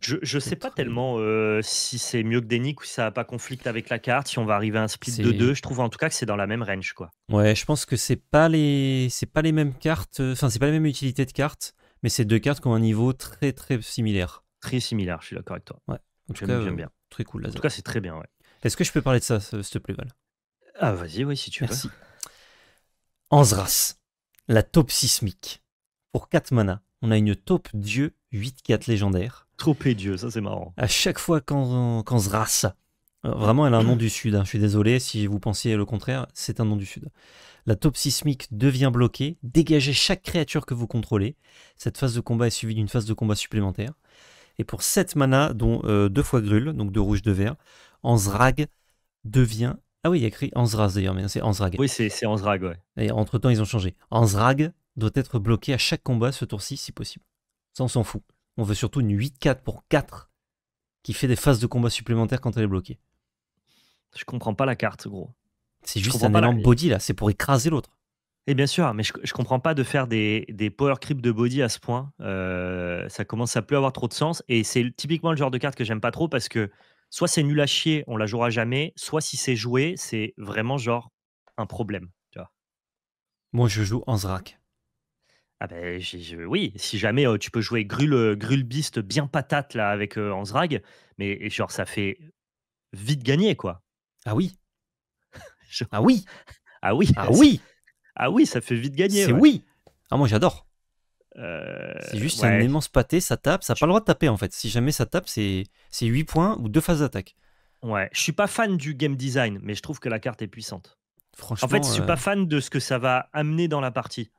Speaker 2: Je ne sais pas tellement euh, si c'est mieux que Denik ou si ça n'a pas conflit avec la carte, si on va arriver à un split de 2. Je trouve en tout cas que c'est dans la même range. Quoi.
Speaker 1: Ouais, je pense que c'est pas les c'est pas les mêmes cartes, euh, enfin, c'est pas les mêmes utilités de cartes, mais c'est deux cartes qui ont un niveau très très similaire. Très similaire, je suis d'accord avec toi. Ouais, en tout cas, euh, bien. Très cool. en tout cas, c'est très bien. Est-ce que je peux parler de ça, s'il te plaît, Val
Speaker 2: Ah, vas-y, oui, si tu veux. Merci.
Speaker 1: Anzras, la taupe sismique. Pour 4 mana, on a une taupe dieu 8-4 légendaire
Speaker 2: Astropédieux, ça c'est marrant.
Speaker 1: À chaque fois quand, euh, vraiment elle a un nom du Sud, hein, je suis désolé si vous pensiez le contraire, c'est un nom du Sud. La taupe sismique devient bloquée, dégagez chaque créature que vous contrôlez. Cette phase de combat est suivie d'une phase de combat supplémentaire. Et pour 7 mana, dont 2 euh, fois grûle, donc 2 rouge, de vert, Anzrag devient. Ah oui, il y a écrit Anzras d'ailleurs, mais c'est Anzrag. Oui, c'est Anzrag, ouais. Et entre temps, ils ont changé. Anzrag doit être bloqué à chaque combat ce tour-ci, si possible. Ça, on s'en fout. On veut surtout une 8-4 pour 4 qui fait des phases de combat supplémentaires quand elle est bloquée.
Speaker 2: Je comprends pas la carte, gros.
Speaker 1: C'est juste un élan body là, c'est pour écraser l'autre.
Speaker 2: Et bien sûr, mais je, comprends pas de faire des, power creep de body à ce point. Euh, ça commence à plus avoir trop de sens. Et c'est typiquement le genre de carte que j'aime pas trop parce que soit c'est nul à chier, on la jouera jamais, soit si c'est joué, c'est vraiment genre un problème.
Speaker 1: Moi je joue Anzrak.
Speaker 2: Ah ben, oui, si jamais tu peux jouer Grul, bien patate là avec Anzrag, mais genre ça fait vite gagner
Speaker 1: quoi. Ah oui, ah oui, ah oui, ah oui, ah oui, ça fait vite gagner. c'est oui. Ah moi j'adore. Euh, c'est juste une un immense pâté, ça tape, ça n'a pas le droit de taper en fait. Si jamais ça tape, c'est c'est 8 points ou deux phases d'attaque. ouais. Je suis pas
Speaker 2: fan du game design, mais je trouve que la carte est puissante. Franchement, En fait, je suis pas euh fan de ce que ça va amener
Speaker 1: dans la partie.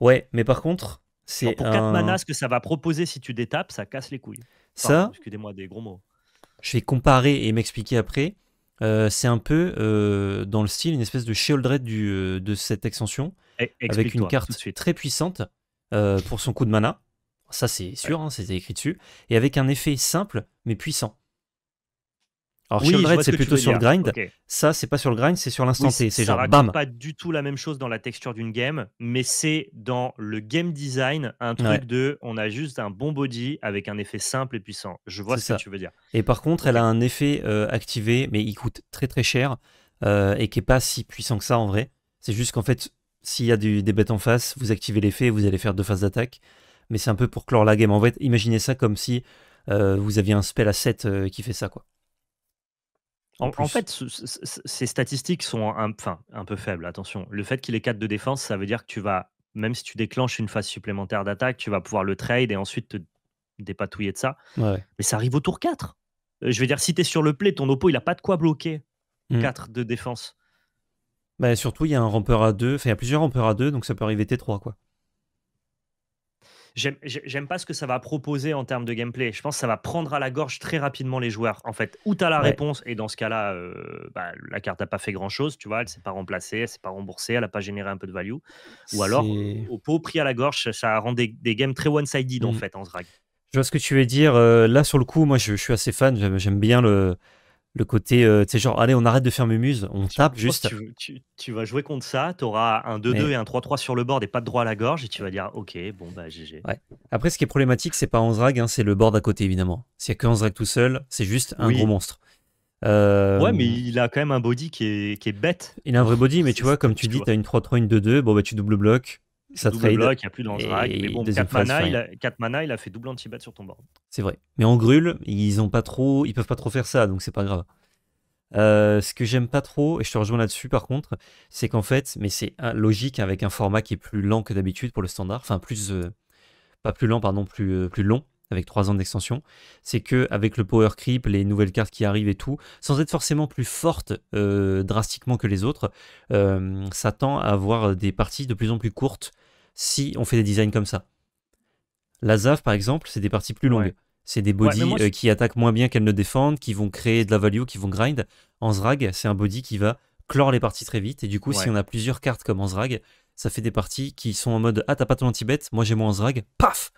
Speaker 1: Ouais, mais par contre, c'est. Pour 4 manas, ce
Speaker 2: que ça va proposer si tu détapes, ça casse les couilles. ça. Excusez-moi des gros mots.
Speaker 1: Je vais comparer et m'expliquer après. Euh, c'est un peu euh, dans le style, une espèce de Shieldred du, euh, de cette extension, eh, avec une carte très puissante pour son coup de mana. Ça, c'est sûr, hein, c'est écrit dessus. Et avec un effet simple mais puissant. Alors, oui, c'est plutôt sur le grind. Ça, c'est pas sur le grind, c'est sur l'instant T. C'est genre bam. pas
Speaker 2: du tout la même chose dans la texture d'une game, mais c'est dans le game design un truc de on a juste un bon body avec un effet simple et puissant. Je vois ce que tu veux dire.
Speaker 1: Et par contre, elle a un effet euh, activé, mais il coûte très très cher euh, et qui est pas si puissant que ça en vrai. C'est juste qu'en fait, s'il y a des bêtes en face, vous activez l'effet vous allez faire deux phases d'attaque. Mais c'est un peu pour clore la game. En fait, imaginez ça comme si euh, vous aviez un spell à 7 qui fait ça quoi.
Speaker 2: En, fait, ces statistiques sont un, enfin, un peu faibles, attention. Le fait qu'il ait 4 de défense, ça veut dire que tu vas, même si tu déclenches une phase supplémentaire d'attaque, tu vas pouvoir le trade et ensuite te dépatouiller de ça. Mais ça arrive au tour 4. Euh, je veux dire, si tu sur le play, ton oppo, il n'a pas de quoi bloquer 4 mm. de défense.
Speaker 1: mais bah, surtout, il y a un rampeur à 2, il y a plusieurs rampeurs à 2, donc ça peut arriver T3, quoi
Speaker 2: j'aime pas ce que ça va proposer en termes de gameplay. Je pense que ça va prendre à la gorge très rapidement les joueurs. En fait, où tu la réponse, et dans ce cas-là, euh, bah, la carte n'a pas fait grand-chose, tu vois, elle s'est pas remplacée, elle s'est pas remboursée, elle n'a pas généré un peu de value. Ou alors, au pot pris à la gorge, ça rend des, des games très one-sided en mm. fait, en drag.
Speaker 1: Je vois ce que tu veux dire. Euh, là, sur le coup, moi, je suis assez fan, j'aime bien le le côté, euh, tu sais, genre, allez, on arrête de faire mumuse, on tape juste.
Speaker 2: Tu, vas jouer contre ça, tu auras un 2-2 et un 3-3 sur le board et pas de droit à la gorge, et tu vas dire, ok, bon, bah, GG.
Speaker 1: Après, ce qui est problématique, c'est pas 11 rag, hein, c'est le board à côté, évidemment. S'il n'y a que 11 rag tout seul, c'est juste un gros monstre. Euh, ouais, mais il a quand même un body qui est, bête. Il a un vrai body, mais tu vois, comme tu dis, tu as une 3-3, une 2-2, bon, bah, tu double bloques, ça bloc, il a plus Mais bon, 4
Speaker 2: mana, il a, fait double anti-bat sur ton
Speaker 1: board. C'est vrai. Mais en grûle ils ont pas trop, ils peuvent pas trop faire ça, donc c'est pas grave. Euh, ce que j'aime pas trop, et je te rejoins là-dessus par contre, c'est qu'en fait, mais c'est logique avec un format qui est plus lent que d'habitude pour le standard, enfin plus, euh, pas plus lent, pardon, plus, euh, plus long avec 3 ans d'extension, c'est que avec le power creep, les nouvelles cartes qui arrivent et tout, sans être forcément plus fortes euh, drastiquement que les autres, euh, ça tend à avoir des parties de plus en plus courtes si on fait des designs comme ça. La par exemple, c'est des parties plus longues. C'est des bodies euh, qui attaquent moins bien qu'elles ne défendent, qui vont créer de la value, qui vont grind. En Zrag, c'est un body qui va clore les parties très vite. Et du coup, si on a plusieurs cartes comme en Zrag, ça fait des parties qui sont en mode Ah, t'as pas ton anti moi j'ai mon Zrag, paf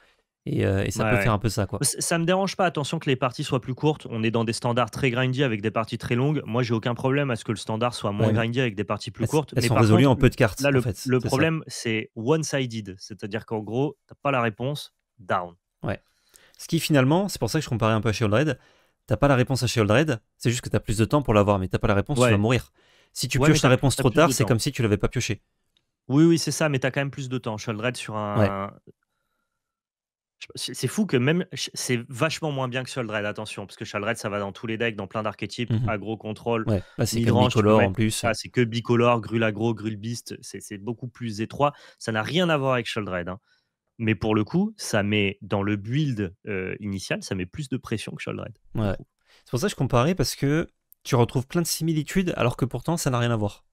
Speaker 1: euh, et, ça peut faire un peu ça. Quoi.
Speaker 2: Ça me dérange pas, attention que les parties soient plus courtes. On est dans des standards très grindy avec des parties très longues. Moi, j'ai aucun problème à ce que le standard soit moins grindy avec des parties plus courtes. Elles mais sont résolues en peu de cartes. Là, le, fait, le problème, c'est one-sided. C'est-à-dire qu'en gros, t'as pas la réponse, down.
Speaker 1: Ouais. Ce qui finalement, c'est pour ça que je comparais un peu à Shield Red. T'as pas la réponse à Shield Red, c'est juste que tu as plus de temps pour l'avoir, mais t'as pas la réponse, tu vas mourir. Si tu pioches ta réponse trop tard, c'est comme si tu l'avais pas pioché. Oui, oui, c'est
Speaker 2: ça, mais tu as quand même plus de temps. Shield Red sur un c'est fou que même c'est vachement moins bien que Shaldred, attention, parce que Shaldred ça va dans tous les decks, dans plein d'archétypes, mmh agro contrôle,
Speaker 1: bah, bicolore en plus. c'est
Speaker 2: que bicolore, grul agro, beast, c'est beaucoup plus étroit. Ça n'a rien à voir avec Shaldred. Hein. Mais pour le coup, ça met dans le build euh, initial, ça met plus de pression que Shaldred.
Speaker 1: C'est pour ça que je comparais parce que tu retrouves plein de similitudes alors que pourtant ça n'a rien à voir.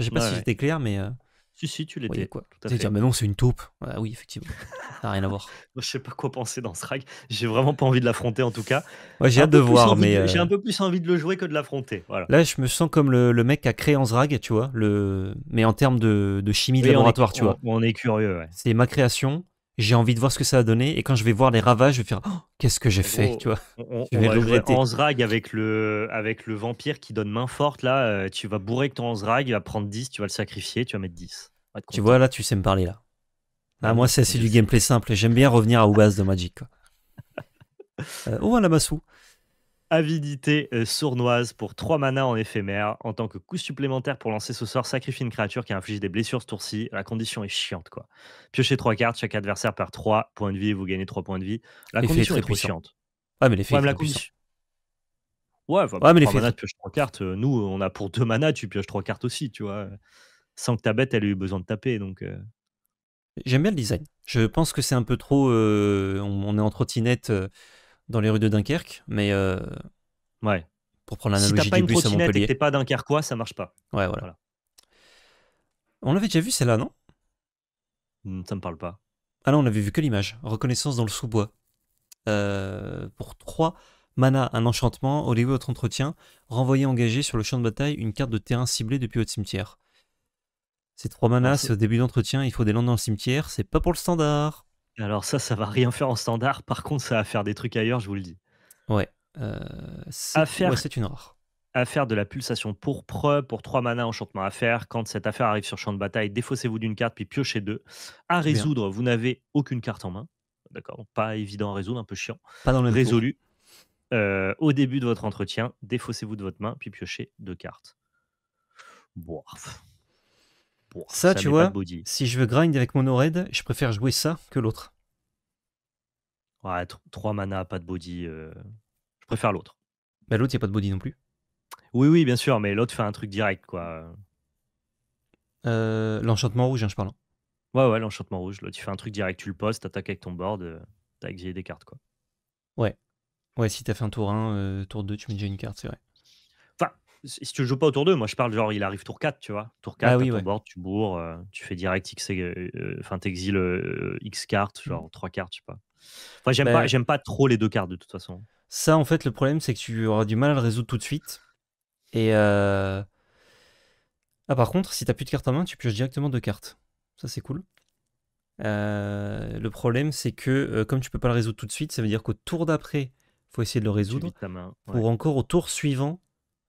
Speaker 1: Je sais pas si j'étais clair, mais. Euh, si, si, tu l'étais. quoi mais non, c'est une taupe. oui, effectivement. Ça n'a rien à voir.
Speaker 2: je sais pas quoi penser dans ce rag. J'ai
Speaker 1: vraiment pas envie de l'affronter, en tout cas. Moi, j'ai hâte de voir, mais. Euh, j'ai un peu
Speaker 2: plus envie de le jouer que de l'affronter. Là,
Speaker 1: je me sens comme le, mec qui a créé en rag, tu vois. Le... Mais en termes de, chimie laboratoire, tu vois. On
Speaker 2: est curieux,
Speaker 1: C'est ma création j'ai envie de voir ce que ça a donné. Et quand je vais voir les ravages, je vais faire oh, qu'est-ce que j'ai fait, tu vois. On, je
Speaker 2: avec le, avec le vampire qui donne main forte. Là, euh, tu vas bourrer avec ton rags il va prendre 10, tu vas le sacrifier, tu vas mettre 10.
Speaker 1: tu vois, là, tu sais me parler là. Ah, ah, moi, c'est du gameplay simple. J'aime bien revenir à base de Magic. Quoi. à euh, oh, la
Speaker 2: Avidité euh, sournoise pour 3 manas en éphémère. En tant que coup supplémentaire pour lancer ce sort, sacrifie une créature qui a infligé des blessures ce La condition est chiante, quoi. Piochez 3 cartes, chaque adversaire perd 3 points de vie vous gagnez 3 points de vie. La condition est, trop chiante. Ouais, mais l'effet ouais, Ouais, mais l'effet. pioche euh, Nous, on a pour 2 manas, tu pioches 3 cartes aussi, tu vois. Sans que ta bête, elle ait eu besoin de taper, donc. Euh.
Speaker 1: J'aime bien le design. Je pense que c'est un peu trop. on, est en trottinette dans les rues de Dunkerque, mais euh, ouais. pour prendre l'analogie si pas du bus à Montpellier. Si t'es
Speaker 2: pas Dunkerquois, ça marche pas.
Speaker 1: Ouais, voilà. On l'avait déjà vu celle-là, non
Speaker 2: hmm, Ça me parle pas.
Speaker 1: Ah non, on avait vu que l'image. Reconnaissance dans le sous-bois. Euh, pour 3 mana, un enchantement, au début de votre entretien, renvoyer engagé sur le champ de bataille une carte de terrain ciblée depuis votre cimetière. Ces 3 manas, ah, c'est au début d'entretien, il faut des landes dans le cimetière, c'est pas pour le standard.
Speaker 2: Alors ça, ça va rien faire en standard. Par contre, ça va faire des trucs ailleurs, je vous le dis.
Speaker 1: Ouais. Euh, c'est une rare.
Speaker 2: Affaire de la pulsation pourpre pour trois manas enchantement à faire. Quand cette affaire arrive sur champ de bataille, défaussez-vous d'une carte puis piochez deux. À résoudre, vous n'avez aucune carte en main. D'accord Pas évident à résoudre, un peu chiant. Pas dans le Résolu. Euh, au début de votre entretien, défaussez-vous de votre main puis piochez deux cartes. Bof ça, tu vois,
Speaker 1: si je veux grind avec mon raid, je préfère jouer ça que l'autre.
Speaker 2: Ouais, 3 mana, pas de body. Euh, je préfère l'autre.
Speaker 1: Bah, l'autre, il n'y a pas de body non plus.
Speaker 2: Oui, oui, bien sûr, mais l'autre fait un truc direct, quoi.
Speaker 1: Euh, l'enchantement rouge, hein, je parle.
Speaker 2: Ouais, ouais, l'enchantement rouge. L'autre, tu fais un truc direct, tu le postes, t'attaques avec ton board, euh, t'as exilé des cartes, quoi.
Speaker 1: Ouais. Ouais, si t'as fait un tour 1, tour 2, tu mets déjà une carte, c'est vrai
Speaker 2: si tu joues pas autour d'eux moi je parle genre il arrive tour 4, tu vois. Tour 4, ah board, tu bourres, euh, tu fais direct X, euh, euh, enfin euh, t'exiles X cartes, mmh. genre 3 cartes, je sais pas.
Speaker 1: Enfin, j'aime pas, bah
Speaker 2: pas trop les deux cartes de toute façon.
Speaker 1: Ça, en fait, le problème, c'est que tu auras du mal à le résoudre tout de suite. Et. Ah, par contre, si t'as plus de cartes en main, tu pioches directement deux cartes. Ça, c'est cool. le problème, c'est que comme tu peux pas le résoudre tout de suite, ça veut dire qu'au tour d'après, faut essayer de le résoudre. Main, Pour encore au tour suivant,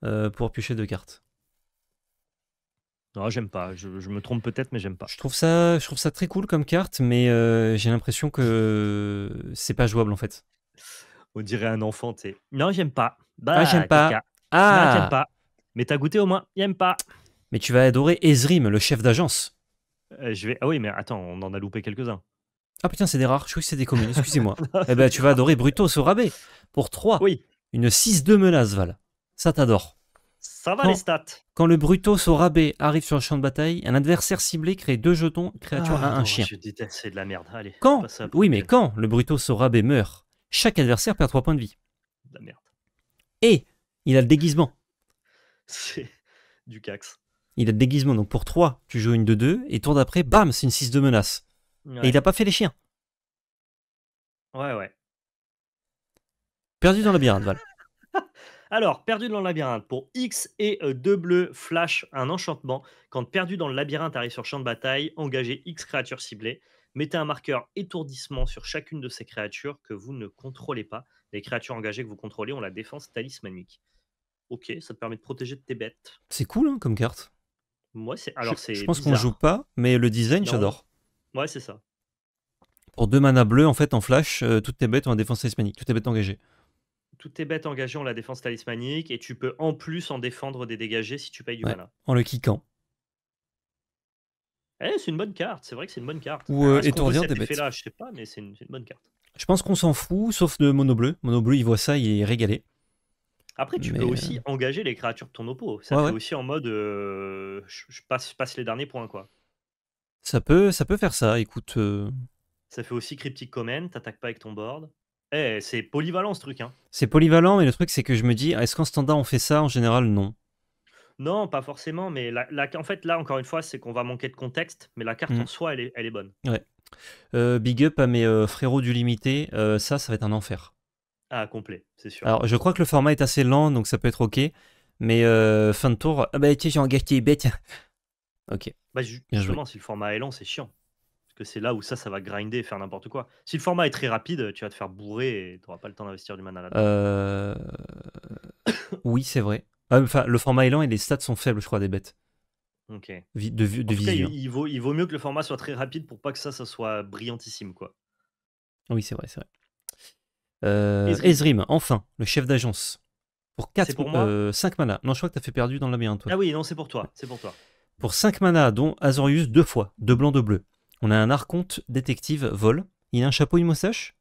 Speaker 1: euh, pour piocher deux cartes.
Speaker 2: Non, ah, j'aime pas. Je, me trompe peut-être, mais j'aime pas. Je
Speaker 1: trouve ça, je trouve ça très cool comme carte, mais euh, j'ai l'impression que c'est pas jouable en fait.
Speaker 2: On dirait un enfant, Non, j'aime pas. Bah, ah, j'aime pas. Ah, bah, j'aime pas. Mais t'as goûté au moins. J'aime pas.
Speaker 1: Mais tu vas adorer Ezrim, le chef d'agence.
Speaker 2: Euh, je vais. Ah oui, mais attends, on en a loupé quelques-uns.
Speaker 1: Ah putain, c'est des rares. Je crois que c'est des communes. Excusez-moi. eh ben, tu vas adorer Bruto au rabais pour 3. Oui. Une 6-2 menace, voilà. Ça t'adore.
Speaker 2: Ça va les stats.
Speaker 1: Quand le bruto au rabais arrive sur le champ de bataille, un adversaire ciblé crée deux jetons créature ah, à un chien. Je
Speaker 2: c'est de la merde. Allez,
Speaker 1: quand Oui, mais quand le bruto au rabais meurt, chaque adversaire perd 3 points de vie. De la merde. Et il a le déguisement.
Speaker 2: C'est du cax.
Speaker 1: Il a le déguisement, donc pour 3, tu joues une de deux, et tour d'après, bam, c'est une 6 de menace. Et il n'a pas fait les chiens. Ouais, ouais. Perdu dans le labyrinthe, Val.
Speaker 2: Alors, perdu dans le labyrinthe, pour X et 2 bleus, flash un enchantement. Quand perdu dans le labyrinthe arrive sur champ de bataille, engagez X créatures ciblées. Mettez un marqueur étourdissement sur chacune de ces créatures que vous ne contrôlez pas. Les créatures engagées que vous contrôlez ont la défense talismanique. Ok, ça te permet de protéger tes bêtes.
Speaker 1: C'est cool hein, comme carte.
Speaker 2: Moi, c'est. je, pense qu'on joue
Speaker 1: pas, mais le design, j'adore. Ouais, c'est ça. Pour deux mana bleus, en fait, en flash, euh, toutes tes bêtes ont la défense talismanique, toutes tes bêtes engagées
Speaker 2: toutes tes bêtes engagées ont la défense talismanique et tu peux en plus en défendre des dégagés si tu payes du mana. En le kickant. Eh, c'est une bonne carte, c'est vrai que c'est une bonne carte. Ou des euh, bêtes. je sais pas, mais c'est une, bonne carte.
Speaker 1: Je pense qu'on s'en fout, sauf de Mono Bleu. Mono Bleu, il voit ça, il est régalé.
Speaker 2: Après, tu peux euh, aussi engager les créatures de ton oppo. Ça fait aussi en mode euh, je, passe, les derniers points, quoi.
Speaker 1: Ça peut, ça peut faire ça, écoute.
Speaker 2: Ça fait aussi Cryptic Comment, t'attaques pas avec ton board. Eh, c'est polyvalent ce truc. Hein.
Speaker 1: C'est polyvalent, mais le truc c'est que je me dis, est-ce qu'en standard on fait ça En général, non.
Speaker 2: Non, pas forcément, mais en fait là, encore une fois, c'est qu'on va manquer de contexte, mais la carte en mm. soi, elle est, bonne.
Speaker 1: Ouais. Euh, big up à mes euh, frérots du limité, euh, ça, ça va être un enfer.
Speaker 2: Ah, complet, c'est sûr. Alors, je
Speaker 1: crois que le format est assez lent, donc ça peut être ok, mais fin de tour, ah bah tiens, j'ai engagé bête. ok. Bah, justement,
Speaker 2: si le format est lent, c'est chiant c'est là où ça, ça va grinder et faire n'importe quoi. Si le format est très rapide, tu vas te faire bourrer et tu n'auras pas le temps d'investir du mana là-dedans.
Speaker 1: Euh, oui, c'est vrai. Ah, enfin, le format est lent et les stats sont faibles, je crois, des bêtes. Ok. De, de, il,
Speaker 2: vaut, mieux que le format soit très rapide pour pas que ça, ça soit brillantissime, quoi.
Speaker 1: Oui, c'est vrai, c'est vrai. Euh, Ezrim. enfin, le chef d'agence. Pour 4 5 euh, mana. Non, je crois que t'as fait perdu dans la en toi. Ah
Speaker 2: oui, non, c'est pour toi, c'est pour toi.
Speaker 1: Pour 5 mana, dont Azorius deux fois, deux blancs, deux bleus. On a un archonte détective vol. Il a un chapeau, une moustache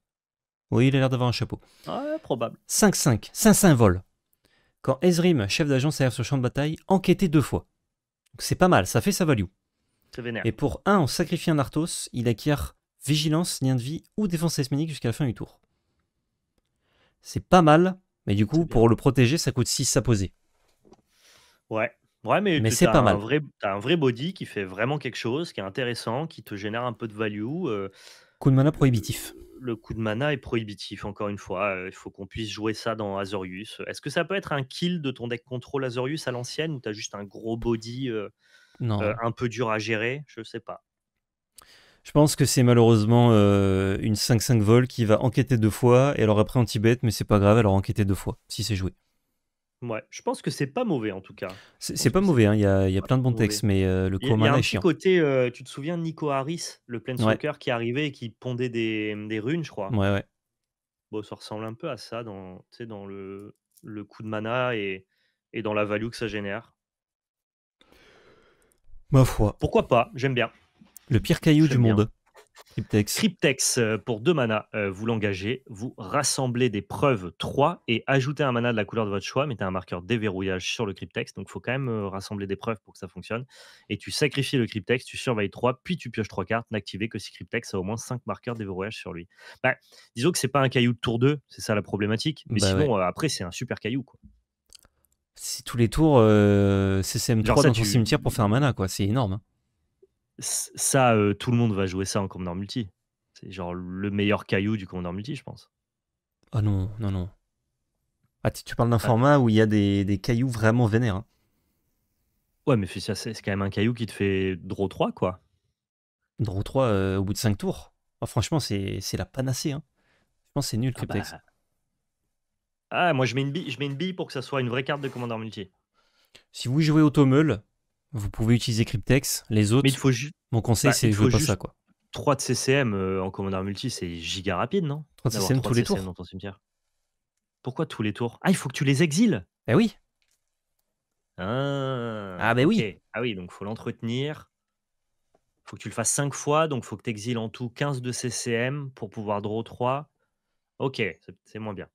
Speaker 1: Oui, il a l'air d'avoir un chapeau. Ouais, probable. 5-5, 5-5 vol. Quand Ezrim, chef d'agence, arrive sur champ de bataille, enquêtez deux fois. C'est pas mal, ça fait sa value. Très vénère. Et pour un, on sacrifie un Arthos, il acquiert vigilance, lien de vie ou défense esménique jusqu'à la fin du tour. C'est pas mal, mais du coup, pour le protéger, ça coûte 6 à poser.
Speaker 2: Ouais. Ouais, mais, c'est pas mal. Tu as un vrai body qui fait vraiment quelque chose, qui est intéressant, qui te génère un peu de value.
Speaker 1: coup de mana prohibitif.
Speaker 2: Le coup de mana est prohibitif, encore une fois. Il faut qu'on puisse jouer ça dans Azorius. Est-ce que ça peut être un kill de ton deck contrôle Azorius à l'ancienne ou tu as juste un gros body un peu dur à gérer Je sais pas.
Speaker 1: Je pense que c'est malheureusement une 5-5 vol qui va enquêter deux fois et alors après on tibet, mais c'est pas grave, alors enquêter deux fois si c'est joué.
Speaker 2: Ouais, je pense que c'est pas mauvais en tout cas.
Speaker 1: C'est pas mauvais, hein, il y, a, y a plein de bons textes, mais euh, le commun chiant. Il y a
Speaker 2: côté, euh, tu te souviens de Nico Harris, le plain ouais. qui arrivait et qui pondait des, runes, je crois. Ouais, ouais. Bon, ça ressemble un peu à ça dans, dans le, le coup de mana et, dans la value que ça génère. Ma foi. Pourquoi pas, j'aime bien.
Speaker 1: Le pire caillou du monde.
Speaker 2: Cryptex. Euh, pour 2 manas, euh, vous l'engagez, vous rassemblez des preuves 3 et ajoutez un mana de la couleur de votre choix, mettez un marqueur déverrouillage sur le Cryptex, donc il faut quand même euh, rassembler des preuves pour que ça fonctionne. Et tu sacrifies le Cryptex, tu surveilles 3, puis tu pioches 3 cartes, n'activez que si Cryptex a au moins 5 marqueurs déverrouillage sur lui. Bah, disons que c'est pas un caillou de tour 2, c'est ça la problématique, mais bah sinon après c'est un super caillou. Quoi.
Speaker 1: Si tous les tours, c'est CCM3 dans ton cimetière pour faire un mana, quoi, c'est énorme. Hein ça,
Speaker 2: euh, tout le monde va jouer ça en Commandant Multi. C'est genre le meilleur caillou du Commandant Multi, je pense.
Speaker 1: Ah oh non, non, non. Ah, tu, parles d'un ah. format où il y a des, cailloux vraiment vénères. Hein.
Speaker 2: Ouais, mais c'est quand même un caillou qui te fait draw 3, quoi.
Speaker 1: Draw 3 euh, au bout de 5 tours. Ah, franchement, c'est la panacée. Hein. Je pense c'est nul, ah Cryptex. Bah.
Speaker 2: Ah, moi, je mets, une bille, je mets une bille pour que ça soit une vraie carte de Commandant Multi.
Speaker 1: Si vous jouez Automeul, vous pouvez utiliser Cryptex, les autres. Mais il faut juste. Mon conseil, bah, c'est de pas ça, quoi.
Speaker 2: 3 de CCM euh, en commandeur multi, c'est giga rapide, non 3 de CCM tous les tours. Pourquoi tous les tours Ah, il faut que tu les exiles Eh oui Ah, bah oui Ah oui, donc faut l'entretenir. Faut que tu le fasses 5 fois, donc faut que tu exiles en tout 15 de CCM pour pouvoir draw 3. Ok, c'est moins bien.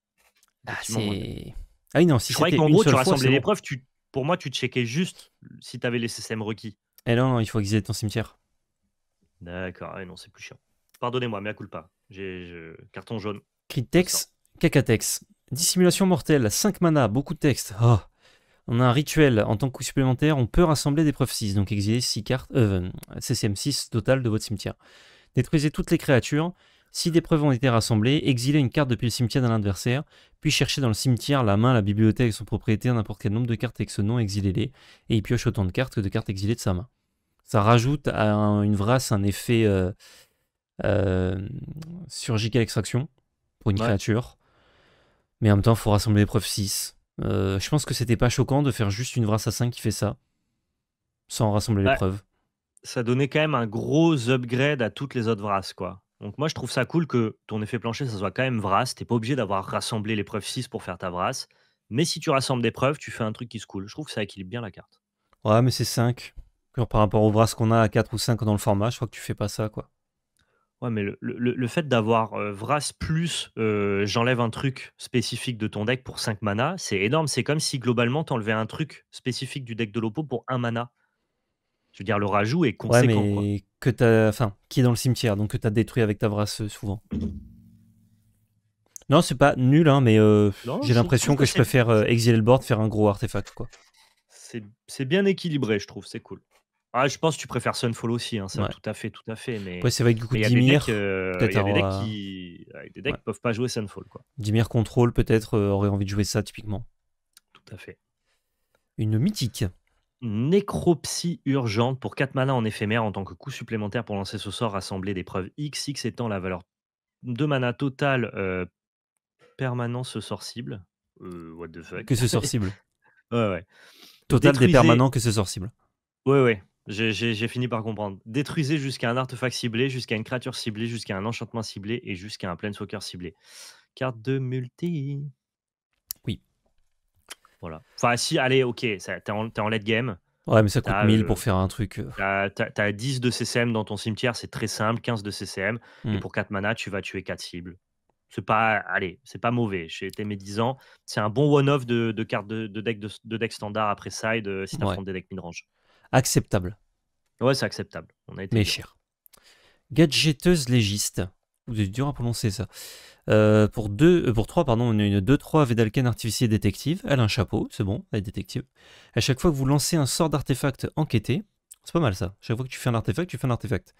Speaker 2: Ah, c'est. Ah oui, non, si je croyais qu'en gros, tu rassemblais les preuves, tu, pour moi, tu checkais juste si tu avais les CCM requis.
Speaker 1: Eh non, il faut exiler ton cimetière.
Speaker 2: D'accord, eh non, c'est plus chiant. Pardonnez-moi, mais à coup pas. J'ai carton jaune.
Speaker 1: Critex, cacatex. Dissimulation mortelle, 5 mana, beaucoup de texte. Oh. On a un rituel. En tant que coup supplémentaire, on peut rassembler des preuves 6, donc exiler 6 cartes, euh, CCM 6 total de votre cimetière. Détruisez toutes les créatures si des preuves ont été rassemblées, exiler une carte depuis le cimetière d'un adversaire, puis chercher dans le cimetière la main, la bibliothèque, son propriété, n'importe quel nombre de cartes avec ce nom, exiler les et il pioche autant de cartes que de cartes exilées de sa main. Ça rajoute à une vrace un effet euh, euh, surgical extraction pour une créature, mais en même temps, il faut rassembler les preuves 6. Euh, je pense que c'était pas choquant de faire juste une vrace à 5 qui fait ça, sans rassembler les preuves.
Speaker 2: Ça donnait quand même un gros upgrade à toutes les autres vraces, quoi donc moi, je trouve ça cool que ton effet plancher, ça soit quand même Tu T'es pas obligé d'avoir rassemblé les preuves 6 pour faire ta vras, Mais si tu rassembles des preuves, tu fais un truc qui se coule. Je trouve que ça équilibre bien la carte.
Speaker 1: Ouais, mais c'est 5. Par rapport aux vras qu'on a à 4 ou 5 dans le format, je crois que tu fais pas ça, quoi.
Speaker 2: Ouais, mais le, fait d'avoir euh, Vras plus euh, j'enlève un truc spécifique de ton deck pour 5 mana, c'est énorme. C'est comme si globalement t'enlevais un truc spécifique du deck de l'Oppo pour 1 mana. Je veux dire, le rajout est conséquent.
Speaker 1: Ouais, mais que enfin, qui est dans le cimetière, donc que tu as détruit avec ta brasse euh, souvent. Non, c'est pas nul, hein, mais euh, j'ai l'impression que, je préfère euh, exiler le board, faire un gros artefact, quoi.
Speaker 2: C'est bien équilibré, je trouve, c'est cool. Ah, je pense que tu préfères Sunfall aussi, hein, ça, tout à fait, tout à fait. Mais ouais, c'est vrai du coup, Dimir, des decks, qui peuvent pas jouer Sunfall, quoi.
Speaker 1: Dimir Control, peut-être, aurait envie de jouer ça, typiquement. Tout à fait. Une mythique.
Speaker 2: Nécropsie urgente pour 4 manas en éphémère en tant que coût supplémentaire pour lancer ce sort des des X, X étant la valeur de mana total euh, permanent ce sort cible. Euh, what the fuck Que ce sort cible.
Speaker 1: Total des permanents que ce sort cible.
Speaker 2: Ouais, ouais. J'ai fini par comprendre. Détruisez jusqu'à un artefact ciblé, jusqu'à une créature ciblée, jusqu'à un enchantement ciblé et jusqu'à un planeswalker ciblé. Carte de
Speaker 1: multi.
Speaker 2: Voilà. Enfin, si, allez, ok, t'es en, late game.
Speaker 1: Ouais, mais ça coûte 1000 euh, pour faire un truc.
Speaker 2: Euh. T'as as, 10 de CCM dans ton cimetière, c'est très simple, 15 de CCM. Et hmm. pour 4 mana, tu vas tuer 4 cibles. C'est pas, allez, c'est pas mauvais. mes 10 ans c'est un bon one-off de, de, de, deck, de, deck standard après ça de, euh, si t'affrontes ouais. des decks midrange.
Speaker 1: Acceptable.
Speaker 2: Ouais, c'est acceptable. On a été mais
Speaker 1: cher. Gadgeteuse légiste. Vous êtes dur à prononcer ça. Euh, pour deux, euh, pour trois, pardon, une 2-3 Vedalken artificier détective. Elle a un chapeau, c'est bon, elle est détective. À chaque fois que vous lancez un sort d'artefact enquêté, c'est pas mal ça. Chaque fois que tu fais un artefact, tu fais un artefact.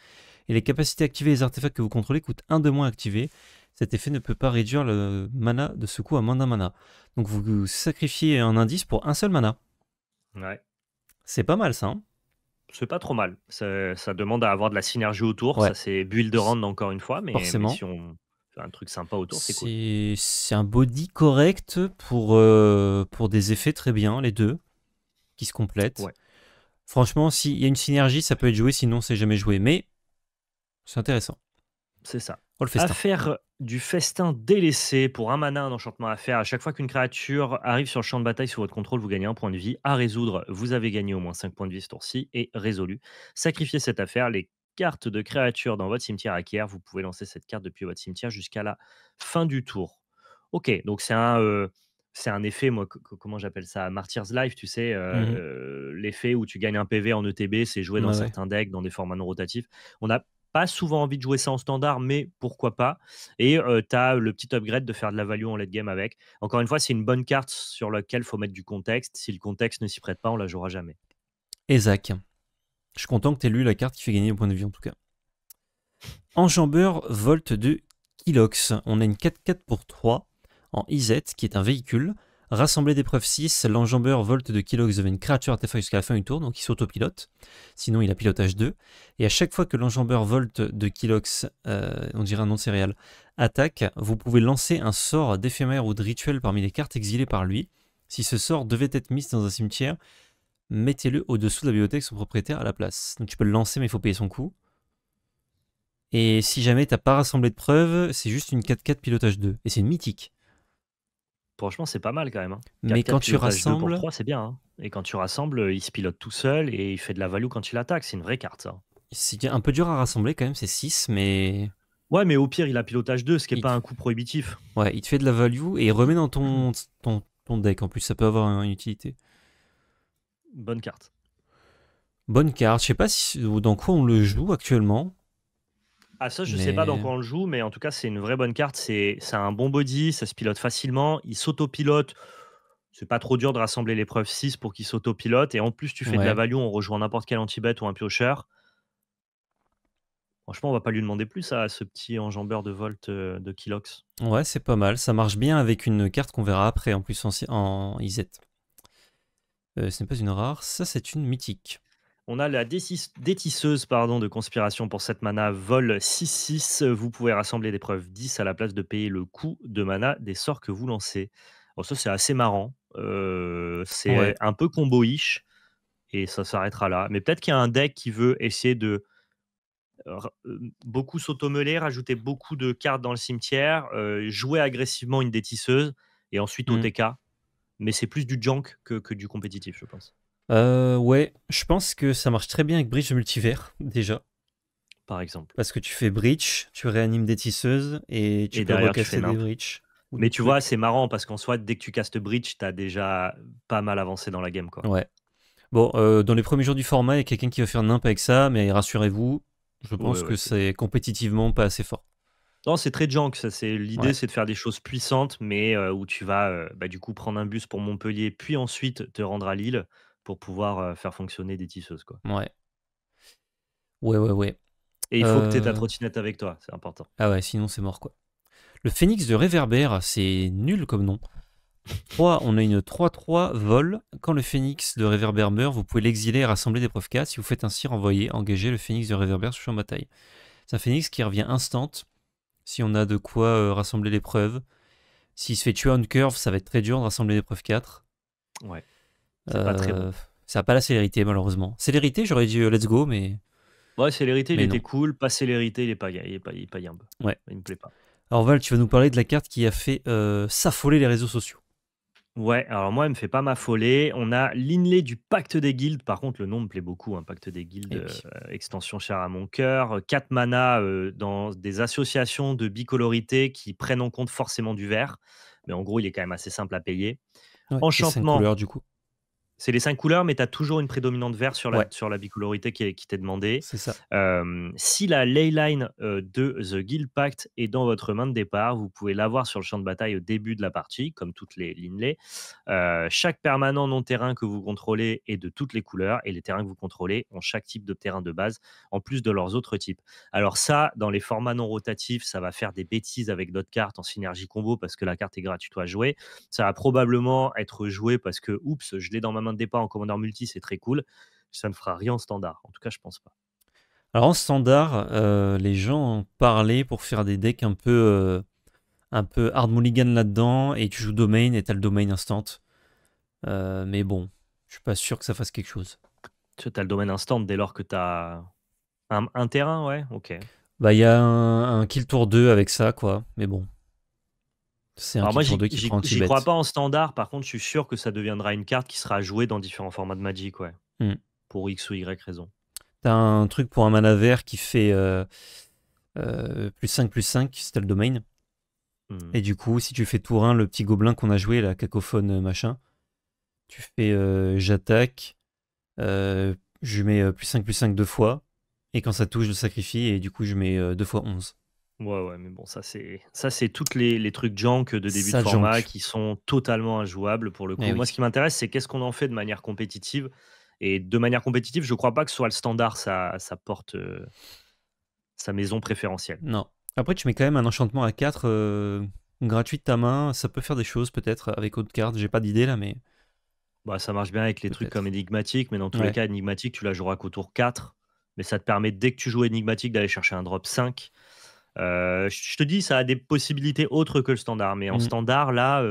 Speaker 1: Et les capacités activées des artefacts que vous contrôlez coûtent un de moins activé. Cet effet ne peut pas réduire le mana de ce coup à moins d'un mana. Donc vous sacrifiez un indice pour un seul mana. Ouais. C'est pas mal ça. Hein
Speaker 2: c'est pas trop mal. Ça, demande à avoir de la synergie autour. Ça, c'est build de rendre encore une fois. Mais, Forcément. si on fait un truc sympa autour, c'est
Speaker 1: cool. C'est un body correct pour, euh, pour des effets très bien, les deux, qui se complètent. Franchement, s'il y a une synergie, ça peut être joué. Sinon, c'est jamais joué. Mais c'est intéressant. C'est ça. Affaire
Speaker 2: du festin délaissé pour un mana, un enchantement à faire. À chaque fois qu'une créature arrive sur le champ de bataille sous votre contrôle, vous gagnez un point de vie. À résoudre, vous avez gagné au moins 5 points de vie ce tour-ci et résolu. Sacrifiez cette affaire. Les cartes de créatures dans votre cimetière acquièrent. Vous pouvez lancer cette carte depuis votre cimetière jusqu'à la fin du tour. Ok, donc c'est un. Euh, c'est un effet, moi, comment j'appelle ça Martyr's Life, tu sais, euh, mhm. l'effet où tu gagnes un PV en ETB, c'est joué dans certains decks, dans des formats non rotatifs. On a pas souvent envie de jouer ça en standard, mais pourquoi pas. Et euh, t'as tu as le petit upgrade de faire de la value en late game avec. Encore une fois, c'est une bonne carte sur laquelle faut mettre du contexte. Si le contexte ne s'y prête pas, on la
Speaker 1: jouera jamais. Et Zach, je suis content que tu aies lu la carte qui fait gagner le point de vue en tout cas. Enjambeur Volt de Kilox. On a une 4-4 pour 3 en IZ qui est un véhicule. Rassembler des preuves 6, l'enjambeur Volt de Kilox devient une créature artefact jusqu'à la fin du tour, donc il s'autopilote. Sinon, il a pilotage 2. Et à chaque fois que l'enjambeur Volt de Kilox, euh, on dirait un nom céréal, attaque, vous pouvez lancer un sort d'éphémère ou de rituel parmi les cartes exilées par lui. Si ce sort devait être mis dans un cimetière, mettez-le au-dessous de la bibliothèque son propriétaire à la place. Donc tu peux le lancer, mais il faut payer son coût. Et si jamais t'as pas rassemblé de preuves, c'est juste une 4-4 pilotage 2. Et c'est une mythique.
Speaker 2: Franchement, c'est pas mal quand même. Hein. Mais quand tu rassembles. c'est bien. Hein. Et quand tu rassembles, euh, il se pilote tout seul et il fait de la value quand il attaque. C'est une vraie carte, ça. Hein.
Speaker 1: C'est un peu dur à rassembler quand même, c'est 6, mais. Ouais, mais au pire, il a pilotage 2, ce qui n'est pas un coup prohibitif. Ouais, il te fait de la value et il remet dans ton, ton, deck. En plus, ça peut avoir une utilité.
Speaker 2: Bonne carte.
Speaker 1: Bonne carte. Je sais pas dans quoi on le joue actuellement.
Speaker 2: Ah ça, je ne sais pas dans quoi on le joue, mais en tout cas, c'est une vraie bonne carte. C'est un bon body, ça se pilote facilement, il s'autopilote. C'est pas trop dur de rassembler l'épreuve 6 pour qu'il s'autopilote. Et en plus, tu fais de la value on rejoint n'importe quel anti-bet ou un piocheur. Franchement, on va pas lui demander plus à ce petit enjambeur de Volt euh, de Kilox.
Speaker 1: Ouais, c'est pas mal. Ça marche bien avec une carte qu'on verra après, en plus en, en IZ. Euh, ce n'est pas une rare, ça c'est une mythique.
Speaker 2: On a la détisseuse pardon, de conspiration pour cette mana, vol 6-6. Vous pouvez rassembler des preuves 10 à la place de payer le coût de mana des sorts que vous lancez. Oh, ça, c'est assez marrant. Euh, c'est un peu combo-ish. Et ça s'arrêtera là. Mais peut-être qu'il y a un deck qui veut essayer de beaucoup s'automeler, rajouter beaucoup de cartes dans le cimetière, euh, jouer agressivement une détisseuse et ensuite mmh. au TK. Mais c'est plus du junk que du compétitif, je pense.
Speaker 1: Euh, ouais, je pense que ça marche très bien avec Bridge Multivers, déjà. Par exemple. Parce que tu fais Bridge, tu réanimes des tisseuses et tu peux recasser des Bridge. Mais tu
Speaker 2: vois, c'est marrant parce qu'en soit, dès que tu castes Bridge, t'as déjà pas mal avancé dans la game. Quoi. Ouais.
Speaker 1: Bon, euh, dans les premiers jours du format, il y a quelqu'un qui va faire nimp avec ça, mais rassurez-vous, je pense que c'est compétitivement pas assez fort.
Speaker 2: Non, c'est très junk. c'est l'idée, c'est de faire des choses puissantes, mais euh, où tu vas euh, bah, du coup prendre un bus pour Montpellier, puis ensuite te rendre à Lille pour pouvoir faire fonctionner des tisseuses. Quoi.
Speaker 1: Ouais. Ouais, ouais, ouais. Et il faut que tu aies ta euh.
Speaker 2: trottinette avec toi, c'est important.
Speaker 1: Ah ouais, sinon c'est mort quoi. Le phénix de réverbère, c'est nul comme nom. 3, on a une 3-3 vol. Quand le phénix de réverbère meurt, vous pouvez l'exiler et rassembler des preuves 4. Si vous faites ainsi renvoyer, engager le phénix de réverbère sur champ de bataille. C'est un phénix qui revient instant si on a de quoi rassembler les preuves. S'il se fait tuer on curve, ça va être très dur de rassembler des preuves 4. Ouais. Euh, ça n'a pas la célérité, malheureusement. Célérité, j'aurais dit euh, let's go, mais.
Speaker 2: Ouais, célérité, il était cool. Pas célérité, il n'est pas, il il me plaît
Speaker 1: pas. Alors, Val, tu vas nous parler de la carte qui a fait euh, s'affoler les réseaux sociaux.
Speaker 2: Ouais, alors moi, elle me fait pas m'affoler. On a l'inlay du Pacte des Guildes. Par contre, le nom me plaît beaucoup. un hein, Pacte des Guildes, eh extension chère à mon cœur. 4 mana dans des associations de bicolorité qui prennent en compte forcément du vert. Mais en gros, il est quand même assez simple à payer.
Speaker 1: Enchantement. du coup.
Speaker 2: C'est les cinq couleurs, mais tu as toujours une prédominante vert sur la, bicolorité qui, t'est demandée. C'est ça. si la leyline euh, de The Guild Pact est dans votre main de départ, vous pouvez l'avoir sur le champ de bataille au début de la partie, comme toutes les lignes euh, chaque permanent non-terrain que vous contrôlez est de toutes les couleurs, et les terrains que vous contrôlez ont chaque type de terrain de base, en plus de leurs autres types. Alors ça, dans les formats non rotatifs, ça va faire des bêtises avec d'autres cartes en synergie combo, parce que la carte est gratuite à jouer. Ça va probablement être joué parce que, oups, je l'ai dans ma main départ en commandeur multi, c'est très cool. Ça ne fera rien en standard. En tout cas, je pense pas.
Speaker 1: Alors en standard, euh, les gens ont parlé pour faire des decks un peu, euh, un peu hard mulligan là-dedans, et tu joues domaine et t'as le domain instant. Euh, mais bon, je suis pas sûr que ça fasse quelque chose.
Speaker 2: Tu as le domaine instant dès lors que tu as un, terrain, ouais, ok.
Speaker 1: Bah il y a un, un, kill tour 2 avec ça, quoi, mais bon. C'est un Alors moi, j'y crois pas
Speaker 2: en standard. Par contre, je suis sûr que ça deviendra une carte qui sera jouée dans différents formats de Magic, hmm. Pour X ou Y raison.
Speaker 1: T'as un truc pour un mana vert qui fait euh, euh, plus 5, plus 5, c'était le domaine. Hmm. Et du coup, si tu fais tour 1, le petit gobelin qu'on a joué, la cacophone euh, machin, tu fais j'attaque, je mets plus 5, plus 5 deux fois. Et quand ça touche, je le sacrifie. Et du coup, je mets deux fois 11.
Speaker 2: Ouais, ouais, mais bon, ça c'est ça c'est
Speaker 1: toutes les, trucs junk de début de format
Speaker 2: qui sont totalement injouables pour le eh coup. Moi, ce qui m'intéresse, c'est qu'est-ce qu'on en fait de manière compétitive. Et de manière compétitive, je crois pas que ce soit le standard, ça, porte euh, sa maison préférentielle.
Speaker 1: Non. Après, tu mets quand même un enchantement à 4 euh, gratuit de ta main. Ça peut faire des choses peut-être avec autre carte. J'ai pas d'idée là, mais.
Speaker 2: Bah, ça marche bien avec les trucs comme énigmatique, mais dans tous les cas, énigmatique, tu la joueras qu'au tour 4. Mais ça te permet, dès que tu joues énigmatique, d'aller chercher un drop 5 je te dis, ça a des possibilités autres que le standard. Mais en mmh standard, là,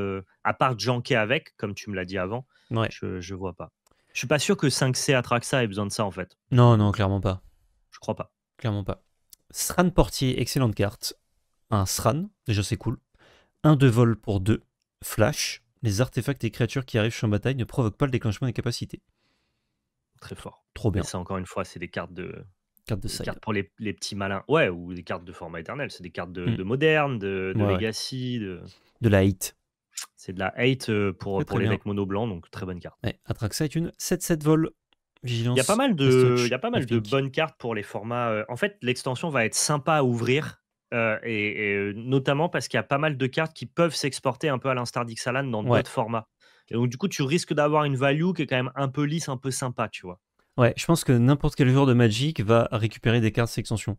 Speaker 2: à part janker avec, comme tu me l'as dit avant, je, ne vois pas. Je suis pas sûr que 5C ça ait besoin de ça, en fait.
Speaker 1: Non, non, clairement pas. Je crois pas. Clairement pas. Sran Portier, excellente carte. Un Sran, déjà c'est cool. Un de vol pour deux. Flash. Les artefacts et créatures qui arrivent sur bataille ne provoquent pas le déclenchement des capacités.
Speaker 2: Très fort. Trop bien. Et ça, encore une fois, c'est des cartes de, Carte de Cartes pour les, petits malins. Ouais, ou des cartes de format éternel. C'est des cartes de, mmh. de moderne, de, legacy. De... de la hate. C'est de la hate euh, pour, pour les mecs mono blanc donc très bonne carte.
Speaker 1: Ouais, est une 7-7 vol. Vigilance. Il y a pas mal de, y a pas
Speaker 2: mal de bonnes cartes pour les formats. Euh, en fait, l'extension va être sympa à ouvrir. Euh, et, notamment parce qu'il y a pas mal de cartes qui peuvent s'exporter un peu à l'instar d'Ixalan dans d'autres formats. Et donc, du coup, tu risques d'avoir une value qui est quand même un peu lisse, un peu sympa, tu vois.
Speaker 1: Ouais, je pense que n'importe quel joueur de Magic va récupérer des cartes sextension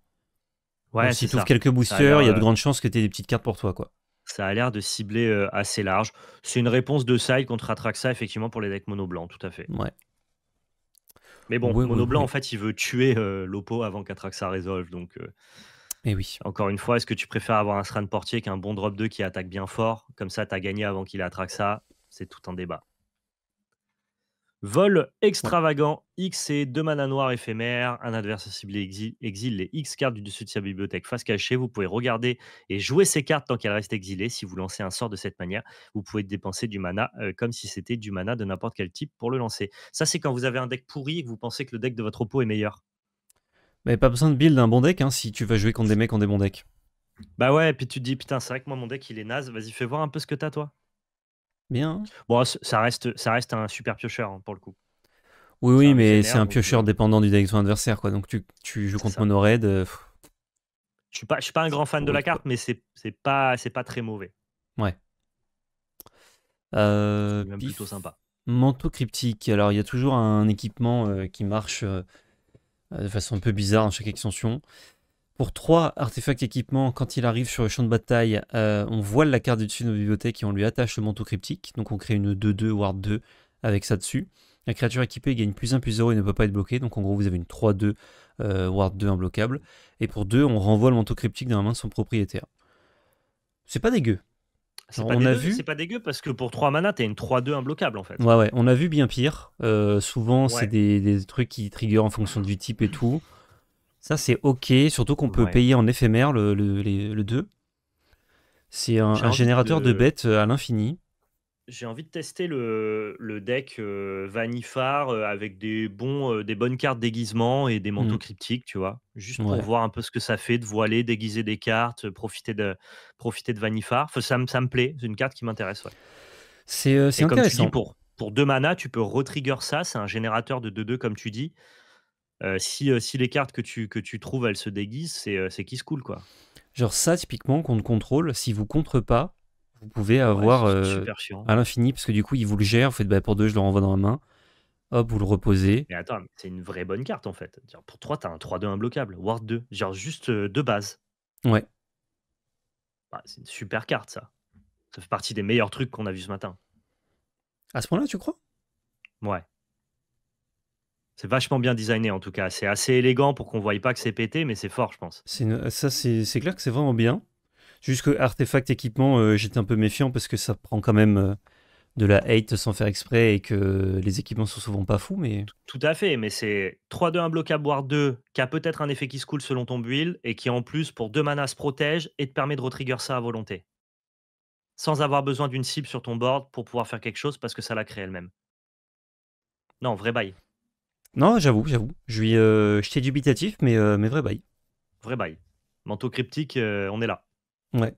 Speaker 1: Ouais, si tu quelques boosters, il y a de euh, grandes chances que tu aies des petites cartes pour toi, quoi.
Speaker 2: Ça a l'air de cibler euh, assez large. C'est une réponse de side contre Atraxa, effectivement, pour les decks mono blanc, tout à fait. Ouais. Mais bon, mono blanc, en fait, il veut tuer euh, Lopo avant qu'Atraxa résolve. Donc, eh oui. Encore une fois, est-ce que tu préfères avoir un SRAN portier qu'un bon drop 2 qui attaque bien fort Comme ça, tu as gagné avant qu'il ait Atraxa? C'est tout un débat. Vol extravagant, X et deux manas noirs éphémères, un adversaire ciblé exil, les X cartes du dessus de sa bibliothèque face cachée. Vous pouvez regarder et jouer ces cartes tant qu'elles restent exilées. Si vous lancez un sort de cette manière, vous pouvez dépenser du mana euh, comme si c'était du mana de n'importe quel type pour le lancer. Ça, c'est quand vous avez un deck pourri et que vous pensez que le deck de votre oppo est meilleur.
Speaker 1: Mais pas besoin de build un bon deck hein, si tu vas jouer contre des mecs en des bons decks.
Speaker 2: Bah ouais, et puis tu te dis, putain, c'est vrai que moi mon deck il est naze, vas-y fais voir un peu ce que t'as toi. Bien. Bon, ça reste, ça reste un super piocheur hein, pour le coup.
Speaker 1: Oui, oui, mais c'est un piocheur euh, dépendant du deck de adversaire, quoi. Donc tu, tu joues contre monoraid. Euh,
Speaker 2: je suis pas, je suis pas un grand fan de la carte, mais c'est pas, c'est pas très mauvais.
Speaker 1: Ouais. Euh, plutôt sympa. Manteau cryptique. Alors il y a toujours un équipement qui marche de façon un peu bizarre dans chaque extension pour 3 artefacts équipements, quand il arrive sur le champ de bataille, euh, on voile la carte du dessus de nos bibliothèques et on lui attache le manteau cryptique. Donc on crée une 2-2, Ward 2 avec ça dessus. La créature équipée gagne plus 1 plus 0 et ne peut pas être bloquée. Donc en gros, vous avez une 3-2, Ward 2 imbloquable. Et pour 2, on renvoie le manteau cryptique dans la main de son propriétaire. C'est pas dégueu. C'est pas, on dégueu, a vu... c'est
Speaker 2: pas dégueu parce que pour 3 mana, t'as une 3-2 imbloquable en fait. Ouais,
Speaker 1: ouais, on a vu bien pire. Euh, souvent, c'est des, des, trucs qui trigger en fonction du type et tout. Ça, c'est OK, surtout qu'on peut payer en éphémère le, le, 2. C'est un, générateur de... bêtes euh, à l'infini.
Speaker 2: J'ai envie de tester le, deck euh, Vanifar euh, avec des, bons, des bonnes cartes déguisement et des manteaux mm. cryptiques, tu vois. Juste pour voir un peu ce que ça fait de voiler, déguiser des cartes, profiter de, profiter de Vanifar. ça, me, plaît, c'est une carte qui m'intéresse.
Speaker 1: C'est intéressant. Comme tu pour,
Speaker 2: pour deux mana, tu peux retrigger ça. C'est un générateur de 2-2, comme tu dis si, les cartes que tu, trouves, elles se déguisent, c'est, qui se coule, quoi.
Speaker 1: Genre ça, typiquement, contre contrôle, si vous contre pas, vous pouvez ah avoir à l'infini, parce que du coup, il vous le gère, vous faites bah, pour deux, je le renvoie dans la main, hop, vous le reposez.
Speaker 2: Mais attends, c'est une vraie bonne carte, en fait. pour 3, t'as un 3-2 imbloquable, Ward 2, genre juste de base. Ouais. Bah, c'est une super carte, ça. Ça fait partie des meilleurs trucs qu'on a vu ce matin.
Speaker 1: À ce point-là, tu crois
Speaker 2: Ouais. C'est vachement bien designé en tout cas. C'est assez élégant pour qu'on ne voie pas que c'est pété, mais c'est fort, je pense.
Speaker 1: Ça, c'est clair que c'est vraiment bien. Jusque artefact équipement, euh, j'étais un peu méfiant parce que ça prend quand même euh, de la hate sans faire exprès et que les équipements sont souvent pas fous. Mais...
Speaker 2: Tout à fait, mais c'est 3-2 à boire 2, qui a peut-être un effet qui se coule selon ton build et qui en plus pour 2 manas se protège et te permet de retrigger ça à volonté. Sans avoir besoin d'une cible sur ton board pour pouvoir faire quelque chose parce que ça l'a crée elle-même. Non, vrai bail.
Speaker 1: Non, j'avoue, j'avoue. Je suis, euh, dubitatif, mais, euh, mais vrai bail.
Speaker 2: Vrai bail. Manteau cryptique, euh, on est là. Ouais.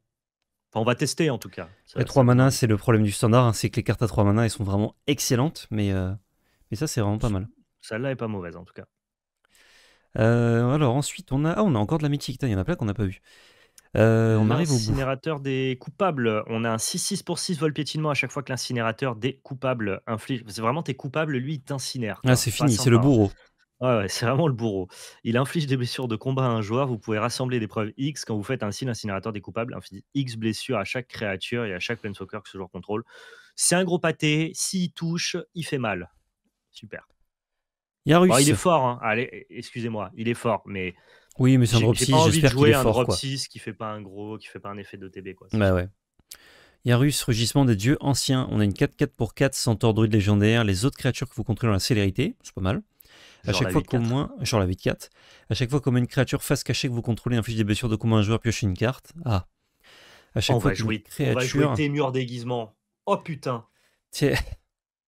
Speaker 2: Enfin, on va tester en tout cas.
Speaker 1: les 3 manas, c'est le problème du standard. Hein. c'est que les cartes à 3 manas, elles sont vraiment excellentes, mais, mais ça, c'est vraiment pas mal.
Speaker 2: Celle-là est pas mauvaise en tout cas.
Speaker 1: alors ensuite, on a... Ah, on a encore de la mythique. Il y en a plein qu'on n'a pas vu. Euh, on arrive au
Speaker 2: L'incinérateur des coupables. On a un 6-6 pour 6 vol piétinement à chaque fois que l'incinérateur des coupables inflige. C'est vraiment t'es coupables, lui il t'incinère. Ah, c'est fini, c'est le bourreau. Ouais, c'est vraiment le bourreau. Il inflige des blessures de combat à un joueur. Vous pouvez rassembler des preuves X quand vous faites ainsi l'incinérateur des coupables. Inflige X blessures à chaque créature et à chaque planeswalker que ce joueur contrôle. C'est un gros pâté. S'il touche, il fait mal. Super. il est fort. Hein. Allez, excusez-moi. Il est fort, mais oui, mais c'est un drop 6. j'espère qu'il jouer un drop 6 qui fait pas un gros, qui fait pas un effet de TB. Quoi,
Speaker 1: bah ouais. Yarus, rugissement des dieux anciens. On a une 4-4 pour 4, sans druide légendaire. Les autres créatures que vous contrôlez dans la célérité, c'est pas mal. À chaque fois qu'au moins, genre la vie de 4 à chaque fois qu'au une créature face cachée que vous contrôlez inflige des blessures de comment un joueur pioche une carte. Ah. À chaque on fois va jouer, créature... on va jouer tes
Speaker 2: murs déguisement. Oh putain.
Speaker 1: Tiens.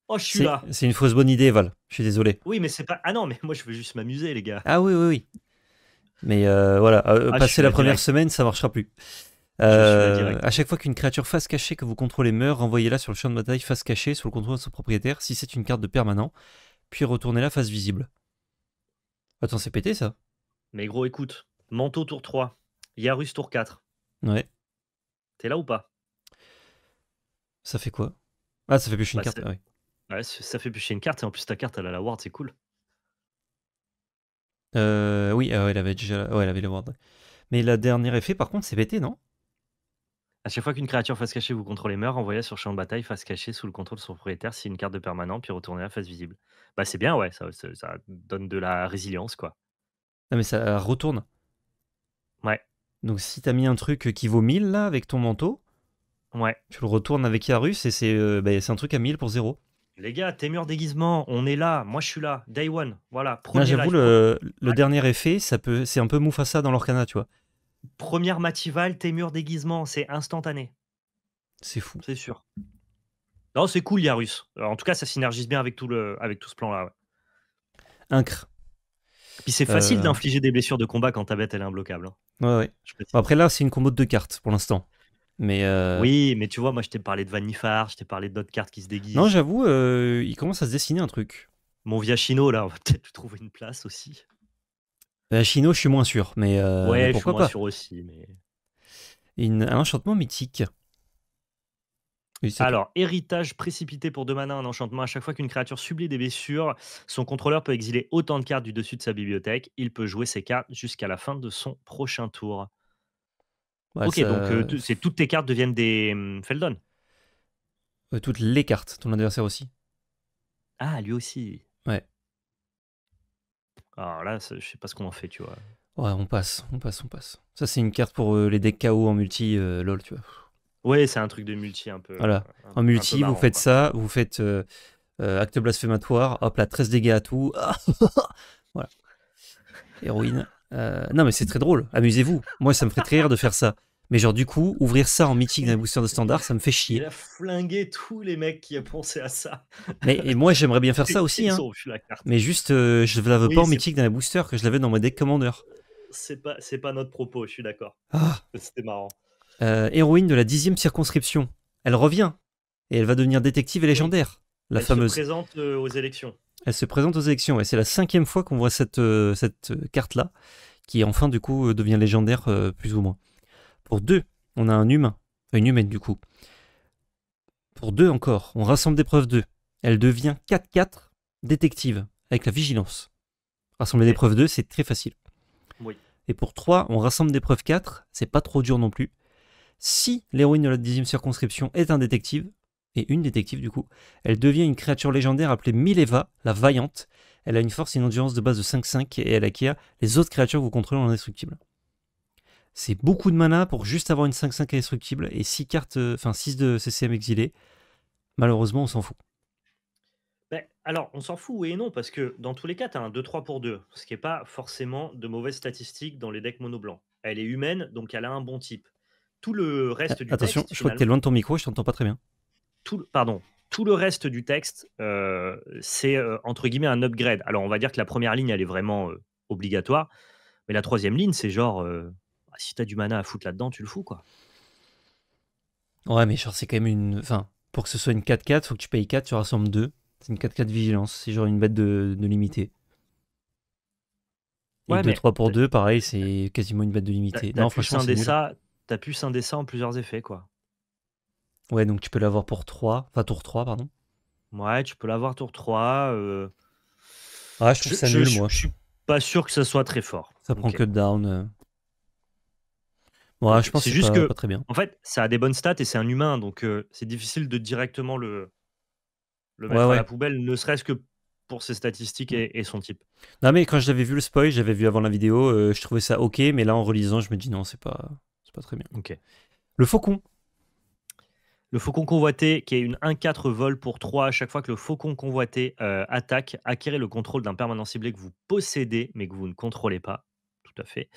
Speaker 1: Oh, je suis là. C'est une fausse bonne idée, Val. Je suis désolé. Oui,
Speaker 2: mais c'est pas. Ah non, mais moi je veux juste m'amuser, les gars.
Speaker 1: Ah oui, oui, oui. Mais euh, voilà, euh, ah, passer la première semaine, ça marchera plus. A euh, à chaque fois qu'une créature face cachée que vous contrôlez meurt, renvoyez-la sur le champ de bataille face cachée sous le contrôle de son propriétaire si c'est une carte de permanent, puis retournez-la face visible. Attends, c'est pété ça
Speaker 2: Mais gros, écoute, manteau tour 3, Yarus tour 4. Ouais. T'es là ou pas
Speaker 1: Ça fait quoi Ah, ça fait pêcher une bah, carte, ah
Speaker 2: ouais. ça fait piocher une carte et en plus ta carte elle a la ward, c'est cool.
Speaker 1: Euh, oui, ah elle avait déjà. Ouais, elle avait le ward. Mais la dernière effet, par contre, c'est pété, non
Speaker 2: À chaque fois qu'une créature face cachée vous contrôlez meurt, envoyez sur champ de bataille face cachée sous le contrôle de son propriétaire si une carte de permanent, puis retournez la face visible. Bah, c'est bien, ouais, ça, donne de la résilience, quoi.
Speaker 1: Non, mais ça retourne. Ouais. Donc, si t'as mis un truc qui vaut 1000 là avec ton manteau, ouais. tu le retournes avec Yarus et euh, bah, c'est un truc à 1000 pour 0.
Speaker 2: Les gars, Témur déguisement, on est là, moi je suis là, Day One, voilà. J'avoue,
Speaker 1: le, dernier effet, ça peut, c'est un peu Mufasa dans l'Orcana, tu vois.
Speaker 2: Première mativale, Témur déguisement, c'est instantané.
Speaker 1: C'est fou. C'est sûr.
Speaker 2: Non, c'est cool, Yarus. en tout cas, ça synergise bien avec tout, le, avec tout ce plan-là. Ouais.
Speaker 1: Incre. Puis c'est facile euh.
Speaker 2: d'infliger des blessures de combat quand ta bête elle est imbloquable.
Speaker 1: Hein. Ouais, ouais. Après là, c'est une combo de deux cartes pour l'instant. Euh, oui,
Speaker 2: mais tu vois, moi je t'ai parlé de Vanifar, je t'ai parlé d'autres cartes qui se
Speaker 1: déguisent. Non, j'avoue, euh, il commence à se dessiner un truc. Mon Viachino,
Speaker 2: là, on va peut-être trouver une place aussi.
Speaker 1: Viachino, je suis moins sûr, mais euh, ouais, pourquoi suis pas. sûr aussi. Mais... Une... Un enchantement mythique. Alors,
Speaker 2: héritage précipité pour deux un enchantement. À chaque fois qu'une créature sublit des blessures, son contrôleur peut exiler autant de cartes du dessus de sa bibliothèque. Il peut jouer ses cartes jusqu'à la fin de son prochain tour
Speaker 1: ok, donc euh,
Speaker 2: c'est toutes tes cartes deviennent des hum, Feldon
Speaker 1: Toutes les cartes, ton adversaire aussi.
Speaker 2: Ah, lui aussi. Ouais. Alors là, je sais pas ce qu'on en fait, tu vois.
Speaker 1: Ouais, on passe, on passe, on passe. Ça, c'est une carte pour euh, les decks KO en multi, euh, lol, tu vois.
Speaker 2: Ouais, c'est un truc de multi un peu. Voilà. en multi, vous faites ça,
Speaker 1: vous faites acte blasphématoire, hop là, 13 dégâts à tout. voilà. Héroïne. non, mais c'est très drôle. Amusez-vous. Moi, ça me ferait très rire de faire ça. Mais genre, du coup, ouvrir ça en mythique d'un booster de standard, ça me fait chier. Il a
Speaker 2: flingué tous les mecs qui ont pensé à ça. Mais et moi, j'aimerais bien faire ça aussi. Hein.
Speaker 1: Mais juste, euh, je ne l'avais pas en mythique d'un booster, que je l'avais dans mon deck commander.
Speaker 2: C'est pas, c'est pas notre propos, je suis d'accord. Ah. C'était marrant.
Speaker 1: Euh, héroïne de la dixième circonscription. Elle revient. Et elle va devenir détective et légendaire. La elle fameuse. se
Speaker 2: présente euh, aux élections.
Speaker 1: Elle se présente aux élections. Et c'est la cinquième fois qu'on voit cette, cette carte-là, qui enfin, du coup, devient légendaire, plus ou moins. Pour deux, on a un humain, une humaine du coup. Pour deux encore, on rassemble des preuves d'eux. Elle devient 4-4 détective avec la vigilance. Rassembler des preuves 2, c'est très facile. Et pour 3, on rassemble des preuves 4, c'est pas trop dur non plus. Si l'héroïne de la dixième circonscription est un détective, et une détective du coup, elle devient une créature légendaire appelée Mileva, la vaillante. Elle a une force et une endurance de base de 5-5 et elle acquiert les autres créatures que vous contrôlez en indestructible. C'est beaucoup de mana pour juste avoir une 5-5 indestructible et 6 cartes, euh, enfin 6 de CCM exilé Malheureusement, on s'en fout.
Speaker 2: Ben, alors, on s'en fout, oui et non, parce que dans tous les cas, tu as un 2-3 pour 2, ce qui n'est pas forcément de mauvaise statistique dans les decks mono blancs. Elle est humaine, donc elle a un bon type. Tout le reste du ah, du Attention, je crois que tu es loin de ton micro,
Speaker 1: je t'entends pas très bien.
Speaker 2: Tout, pardon, tout le reste du texte, euh, c'est euh, entre guillemets un upgrade. Alors, on va dire que la première ligne, elle est vraiment obligatoire, mais la troisième ligne, c'est genre si t'as du mana à foutre là-dedans, tu le fous, quoi.
Speaker 1: Ouais, mais genre, c'est quand même une. Enfin, pour que ce soit une 4-4, faut que tu payes 4, tu rassembles 2. C'est une 4-4 vigilance, c'est genre une bête de, limité. Et 2-3 pour 2, pareil, c'est quasiment une bête de limité. T'as, non, pu c'est. ça,
Speaker 2: t'as scinder en plusieurs effets, quoi.
Speaker 1: Ouais, donc tu peux l'avoir pour 3, enfin tour 3, pardon.
Speaker 2: Ouais, tu peux l'avoir tour 3. Euh... Ah, je trouve ça nul, moi. Je suis pas sûr que ça soit très fort. Ça prend que
Speaker 1: down. Euh je pense c'est juste que très bien.
Speaker 2: En fait, ça a des bonnes stats et c'est un humain, donc euh, c'est difficile de directement le, mettre à la poubelle, ne serait-ce que pour ses statistiques et,
Speaker 1: son type. Non, mais quand j'avais vu le spoil, j'avais vu avant la vidéo, euh, je trouvais ça ok, mais là en relisant, je me dis non, c'est pas, c'est pas très bien. Ok. Le faucon. Le faucon convoité,
Speaker 2: qui est une 1-4 vol pour 3, à chaque fois que le faucon convoité euh, attaque, acquérez le contrôle d'un permanent ciblé que vous possédez, mais que vous ne contrôlez pas fait.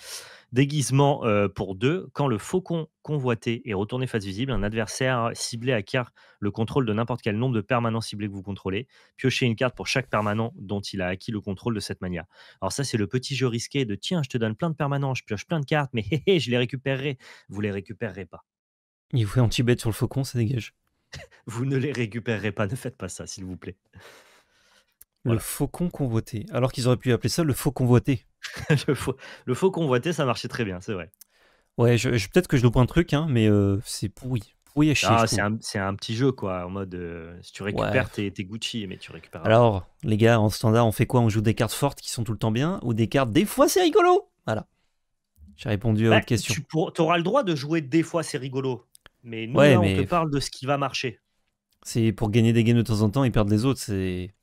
Speaker 2: Déguisement pour deux. Quand le faucon convoité est retourné face visible, un adversaire ciblé acquiert le contrôle de n'importe quel nombre de permanents ciblés que vous contrôlez. Piochez une carte pour chaque permanent dont il a acquis le contrôle de cette manière. Alors ça, c'est le petit jeu risqué de tiens, je te donne plein de permanents, je pioche plein de cartes, mais je les récupérerai. Vous les récupérerez pas.
Speaker 1: Il vous fait anti bête sur le faucon, ça dégage.
Speaker 2: vous ne les récupérerez pas, ne faites pas ça, s'il vous plaît.
Speaker 1: Le faucon convoité. Alors qu'ils auraient pu appeler ça le faucon convoité.
Speaker 2: le, faux, convoité, ça marchait très bien, c'est vrai.
Speaker 1: Ouais, je, peut-être que je loupe un truc, hein, mais euh, c'est pourri. oui ah, c'est,
Speaker 2: un, petit jeu, quoi, en mode euh, si tu récupères tes, Gucci, mais tu récupères. Alors,
Speaker 1: les gars, en standard, on fait quoi On joue des cartes fortes qui sont tout le temps bien ou des cartes des fois c'est rigolo Voilà. J'ai répondu à bah, votre question.
Speaker 2: Tu auras le droit de jouer des fois c'est rigolo, mais nous, là, on te parle de ce qui va marcher.
Speaker 1: C'est pour gagner des gains de temps en temps et perdre les autres, c'est.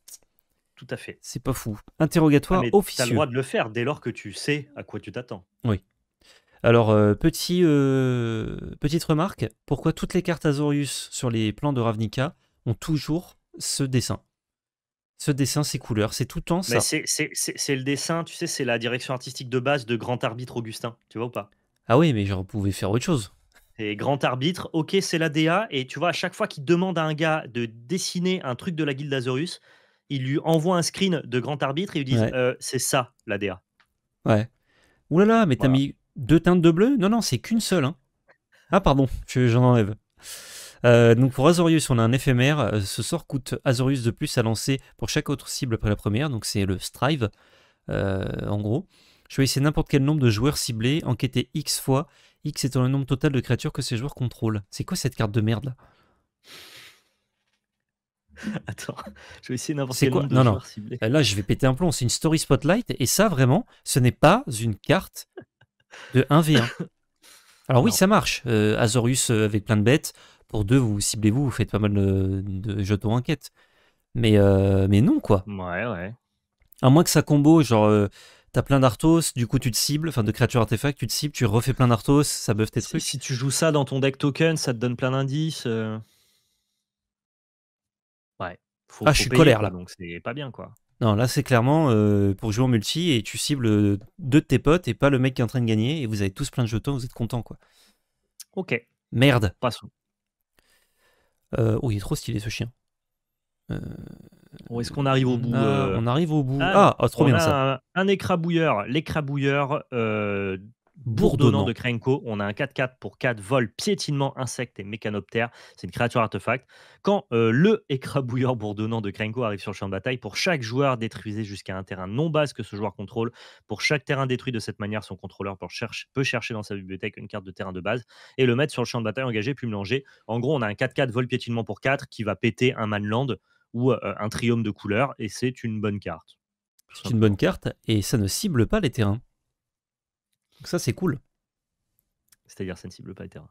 Speaker 1: Tout à fait. C'est pas fou.
Speaker 2: Interrogatoire ah, officieux. officiel. Tu as le droit de le faire dès lors que tu sais à quoi tu t'attends.
Speaker 1: Oui. Alors, euh, petit, euh, petite remarque, pourquoi toutes les cartes Azorius sur les plans de Ravnica ont toujours ce dessin ce dessin, ces couleurs, c'est tout le temps ça.
Speaker 2: C'est le dessin, tu sais, c'est la direction artistique de base de Grand Arbitre Augustin, tu vois ou pas
Speaker 1: Ah oui, mais je pouvais faire autre chose.
Speaker 2: Et Grand Arbitre, ok, c'est la DA, et tu vois, à chaque fois qu'il demande à un gars de dessiner un truc de la guilde Azorius, il lui envoie un screen de grand arbitre et il lui dit, c'est ça la DA.
Speaker 1: Ouais. Ouh là là, mais t'as mis deux teintes de bleu Non, non, c'est qu'une seule. Hein. Ah, pardon, j'en enlève. Euh, donc pour Azorius, on a un éphémère. Euh, ce sort coûte Azorius de plus à lancer pour chaque autre cible après la première. Donc c'est le Strive, euh, en gros. Choisissez n'importe quel nombre de joueurs ciblés, enquêtez X fois, X étant le nombre total de créatures que ces joueurs contrôlent. C'est quoi cette carte de merde là Attends, je
Speaker 2: vais essayer d'inventer. quoi non, non. Euh, là, je vais
Speaker 1: péter un plomb. C'est une story spotlight. Et ça, vraiment, ce n'est pas une carte de 1v1. Alors, oui, ça marche. azorus euh, Azorius euh, avec plein de bêtes. Pour deux, vous ciblez-vous, vous faites pas mal de, jetons enquête. Mais, mais non, quoi. Ouais, ouais. À moins que ça combo, genre, t'as plein d'arthos, du coup, tu te cibles, enfin, de créatures artefacts, tu te cibles, tu refais plein d'arthos, ça buff tes Si
Speaker 2: tu joues ça dans ton deck token,
Speaker 1: ça te donne plein d'indices
Speaker 2: ah, je suis colère là. Donc c'est pas bien quoi.
Speaker 1: Non, là c'est clairement euh, pour jouer en multi et tu cibles euh, deux de tes potes et pas le mec qui est en train de gagner et vous avez tous plein de jetons, vous êtes contents quoi. Ok. Merde. Passons. Euh, oh, il est trop stylé ce chien. Est-ce qu'on arrive au bout ah, On arrive au bout. Ah, ah oh, trop bien ça.
Speaker 2: Un, un écrabouilleur, l'écrabouilleur bourdonnant de Krenko. On a un 4-4 pour 4 vols, piétinement, insectes et mécanoptères. C'est une créature artefact. Quand euh, le écrabouilleur bourdonnant de Krenko arrive sur le champ de bataille, pour chaque joueur détruisé jusqu'à un terrain non basse que ce joueur contrôle, pour chaque terrain détruit de cette manière, son contrôleur peut chercher, dans sa bibliothèque une carte de terrain de base et le mettre sur le champ de bataille engagé puis mélanger. En gros, on a un 4-4 vol piétinement pour 4 qui va péter un manland ou euh, un triome de couleurs et c'est une bonne carte.
Speaker 1: C'est une bonne carte et ça ne cible pas les terrains. Donc ça, c'est cool.
Speaker 2: C'est-à-dire sensible pas terrain.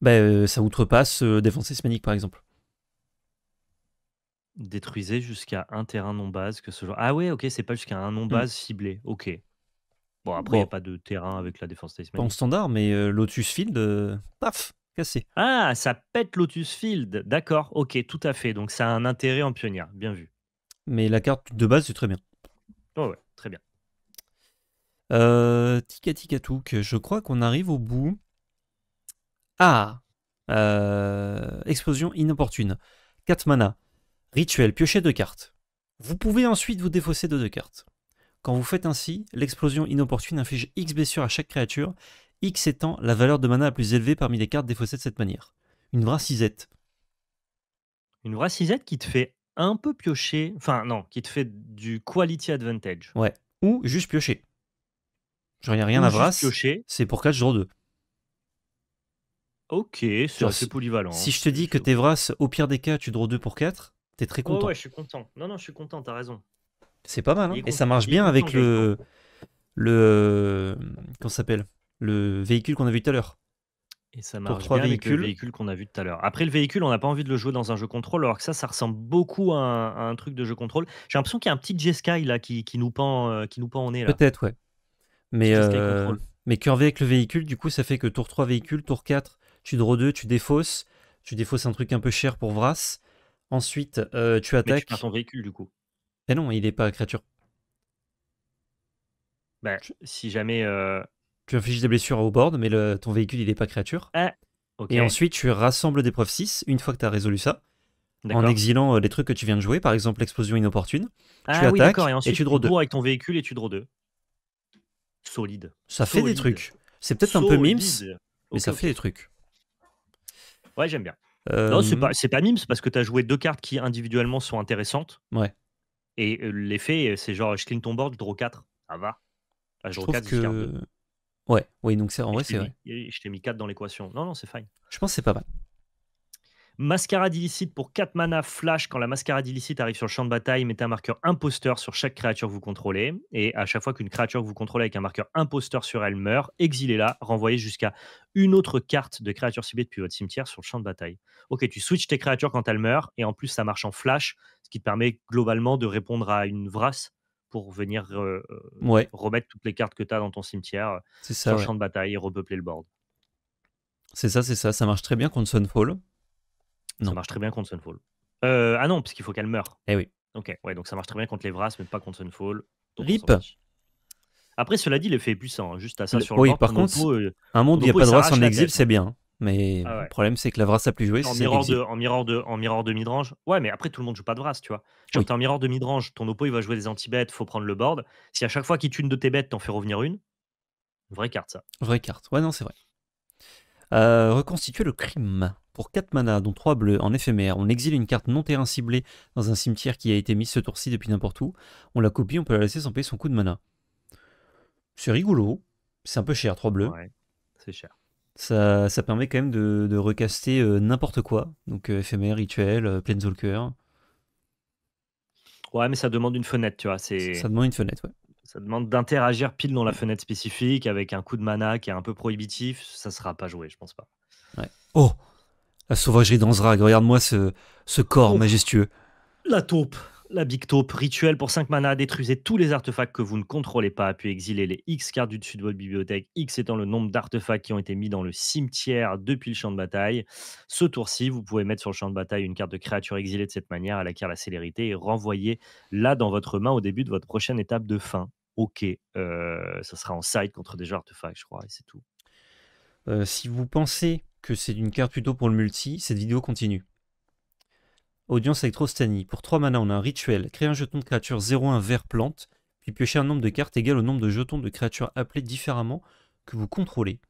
Speaker 1: Ben, bah, euh, ça outrepasse euh, défense par exemple.
Speaker 2: Détruisez jusqu'à un terrain non base que ce genre. Ah ouais, ok, c'est pas jusqu'à un non mm. base ciblé. Ok. Bon, après, il n'y a pas de terrain avec la défense sismanique. Pas en
Speaker 1: standard, mais euh, Lotus Field, paf,
Speaker 2: cassé. Ah, ça pète Lotus Field. D'accord, ok, tout à fait. Donc ça a un intérêt en pionnière. Bien vu.
Speaker 1: Mais la carte de base, c'est très bien.
Speaker 2: Oh ouais, très bien.
Speaker 1: Euh, tika tika touk, je crois qu'on arrive au bout. Ah euh, Explosion inopportune. 4 mana. Rituel, piocher deux cartes. Vous pouvez ensuite vous défausser de deux cartes. Quand vous faites ainsi, l'explosion inopportune inflige X blessures à chaque créature, X étant la valeur de mana la plus élevée parmi les cartes défaussées de cette manière. Une vraie
Speaker 2: Une vraie qui te fait un peu piocher, enfin non, qui te fait du quality
Speaker 1: advantage. Ouais, ou juste piocher. Genre, il rien à voir. C'est pour 4 jours 2.
Speaker 2: Ok, c'est polyvalent. Si hein, je
Speaker 1: te dis que tes Vras, au pire des cas, tu draws 2 pour 4, t'es très content. ouais,
Speaker 2: je suis content. Non, non, je suis content, t'as raison.
Speaker 1: C'est pas mal, hein. Et ça marche bien avec le. Le. Qu'on s'appelle Le véhicule qu'on a vu tout à l'heure.
Speaker 2: Et ça marche pour 3 bien véhicules. avec le véhicule qu'on a vu tout à l'heure.
Speaker 1: Après, le véhicule, on n'a pas envie de le jouer dans
Speaker 2: un jeu contrôle, alors que ça, ça ressemble beaucoup à un, truc de jeu contrôle. J'ai l'impression qu'il y a un petit Jeskai là qui, nous pend, euh, qui nous pend au nez. Peut-être, ouais.
Speaker 1: Mais, euh, avec le véhicule, du coup, ça fait que tour 3 véhicule, tour 4, tu draws 2, tu défausses. Tu défausses un truc un peu cher pour Vras. Ensuite, euh, tu attaques. Mais tu ton véhicule, du coup. Eh non, il n'est pas créature.
Speaker 2: Bah, si jamais. Euh,
Speaker 1: tu infliges des blessures au board, mais le... ton véhicule, il n'est pas créature. Ah, et ensuite, tu rassembles des preuves 6 une fois que tu as résolu ça. En exilant les euh, trucs que tu viens de jouer, par exemple l'explosion inopportune. Ah, tu attaques et, ensuite, tu draws 2.
Speaker 2: avec ton véhicule et tu draws 2 solide. Ça fait des trucs. C'est peut-être un peu MIMS mais ça fait des trucs. Ouais, j'aime bien. Euh, non, c'est pas, pas parce que tu as joué deux cartes qui individuellement sont intéressantes. Ouais. Et euh, l'effet, c'est genre je clean ton board, je draw 4. Ça va. je, trouve que...
Speaker 1: Ouais, oui, donc en vrai, c'est vrai.
Speaker 2: Je t'ai mis 4 dans l'équation. Non, non, c'est fine.
Speaker 1: Je pense que c'est pas mal. Mascarade
Speaker 2: illicite pour 4 mana flash. Quand la mascarade illicite arrive sur le champ de bataille, mettez un marqueur imposteur sur chaque créature que vous contrôlez. Et à chaque fois qu'une créature que vous contrôlez avec un marqueur imposteur sur elle meurt, exilez-la, renvoyez jusqu'à une autre carte de créature ciblée depuis votre cimetière sur le champ de bataille. Ok, tu switches tes créatures quand elles meurent. Et en plus, ça marche en flash, ce qui te permet globalement de répondre à une vrasse pour venir euh, euh, remettre toutes les cartes que tu as dans ton cimetière euh, sur le champ de bataille et repeupler le board.
Speaker 1: C'est ça, c'est ça. Ça marche très bien contre Sunfall. Ça
Speaker 2: marche très bien contre Sunfall. Euh, ah non, parce qu'il faut qu'elle meure. Eh oui. Ok, ouais, donc ça marche très bien contre les Vras, mais pas contre Sunfall. Rip. Après, cela dit, l'effet est puissant. Hein, juste à ça sur le Oui, par contre, euh, un monde où il n'y a pas de Vras en exil, c'est bien. Hein.
Speaker 1: Mais ah le problème, c'est que la Vras a plus joué. En, miroir de,
Speaker 2: en, miroir de, en de midrange. Ouais, mais après, tout le monde joue pas de Vras, tu vois. Genre, t'es en miroir de midrange, ton oppo, il va jouer des anti-bêtes, faut prendre le board. Si à chaque fois qu'il tue une de tes bêtes, t'en fais revenir une, vraie carte, ça.
Speaker 1: Vraie carte. Ouais, non, c'est vrai. Euh, reconstituer le crime. Pour 4 manas, dont 3 bleus, en éphémère, on exile une carte non terrain ciblée dans un cimetière qui a été mis ce tour-ci depuis n'importe où. On la copie, on peut la laisser sans payer son coup de mana. C'est rigolo. C'est un peu cher, 3 bleus. c'est cher. Ça, ça, permet quand même de, recaster euh, n'importe quoi. Donc euh, éphémère, rituel, pleine euh, planeswalker.
Speaker 2: Ouais, mais ça demande une fenêtre, tu vois. Ça, ça demande une fenêtre, ouais. Ça demande d'interagir pile dans la fenêtre spécifique avec un coup de mana qui est un peu prohibitif. Ça sera pas joué, je pense pas.
Speaker 1: Ouais. Oh la sauvagerie d'Anzrag, regarde-moi ce, ce corps oh. majestueux.
Speaker 2: La taupe, la big taupe, rituel pour 5 manas, détruisez tous les artefacts que vous ne contrôlez pas, puis exilez les X cartes du dessus de votre bibliothèque, X étant le nombre d'artefacts qui ont été mis dans le cimetière depuis le champ de bataille. Ce tour-ci, vous pouvez mettre sur le champ de bataille une carte de créature exilée de cette manière, elle acquiert la célérité et renvoyée là dans votre main au début de votre prochaine étape de fin. Ok, euh, ça sera en side contre des jeux artefacts, je crois, et c'est tout.
Speaker 1: Euh, si vous pensez que c'est une carte plutôt pour le multi, cette vidéo continue. Audience Stani. Pour 3 mana, on a un rituel. Créer un jeton de créature 0-1 vert plante, puis piocher un nombre de cartes égal au nombre de jetons de créatures appelées différemment que vous contrôlez.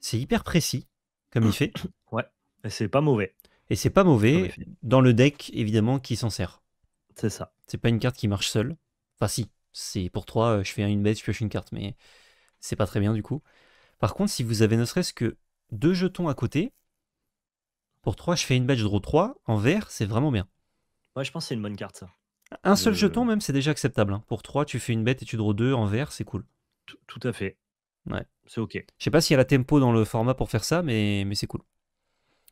Speaker 1: C'est hyper précis, comme il fait. Ouais, c'est pas mauvais. Et c'est pas mauvais dans le deck, évidemment, qui s'en sert. C'est ça. C'est pas une carte qui marche seule. Enfin, si, c'est pour 3, euh, je fais une bête, je pioche une carte, mais c'est pas très bien du coup. Par contre, si vous avez ne serait-ce que deux jetons à côté. Pour 3, je fais une bête je draw 3. En vert, c'est vraiment bien.
Speaker 2: Ouais, je pense que c'est une bonne carte, ça.
Speaker 1: Un seul euh, jeton, même, c'est déjà acceptable. Hein. Pour 3, tu fais une bête et tu draw 2. En vert, c'est cool. Tout à fait. Ouais. C'est ok. Je sais pas s'il y a la tempo dans le format pour faire ça, mais, mais c'est cool.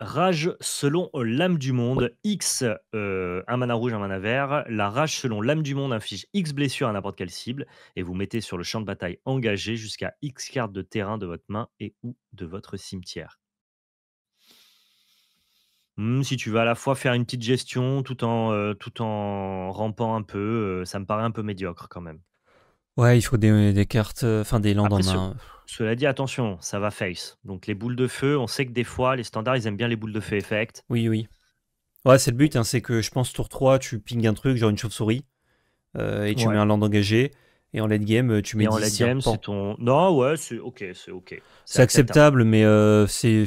Speaker 2: Rage selon euh, l'âme du monde, X, euh, un mana rouge, un mana vert. La rage selon l'âme du monde inflige X blessures à n'importe quelle cible et vous mettez sur le champ de bataille engagé jusqu'à X cartes de terrain de votre main et ou de votre cimetière. Hmm, si tu veux à la fois faire une petite gestion tout en, euh, tout en rampant un peu, ça me paraît un peu médiocre quand même.
Speaker 1: Ouais, il faut des, cartes, euh, enfin des landes en main.
Speaker 2: cela dit, attention, ça va face. Donc les boules de feu, on sait que des fois, les standards, ils aiment bien les boules de feu effect.
Speaker 1: Oui, oui. Ouais, c'est le but, hein, c'est que je pense tour 3, tu ping un truc, genre une chauve-souris, euh, et tu mets un land engagé, et en late game, tu mets en game, c'est
Speaker 2: ton. Non, ouais, c'est ok, c'est ok. C'est acceptable.
Speaker 1: mais euh, c'est.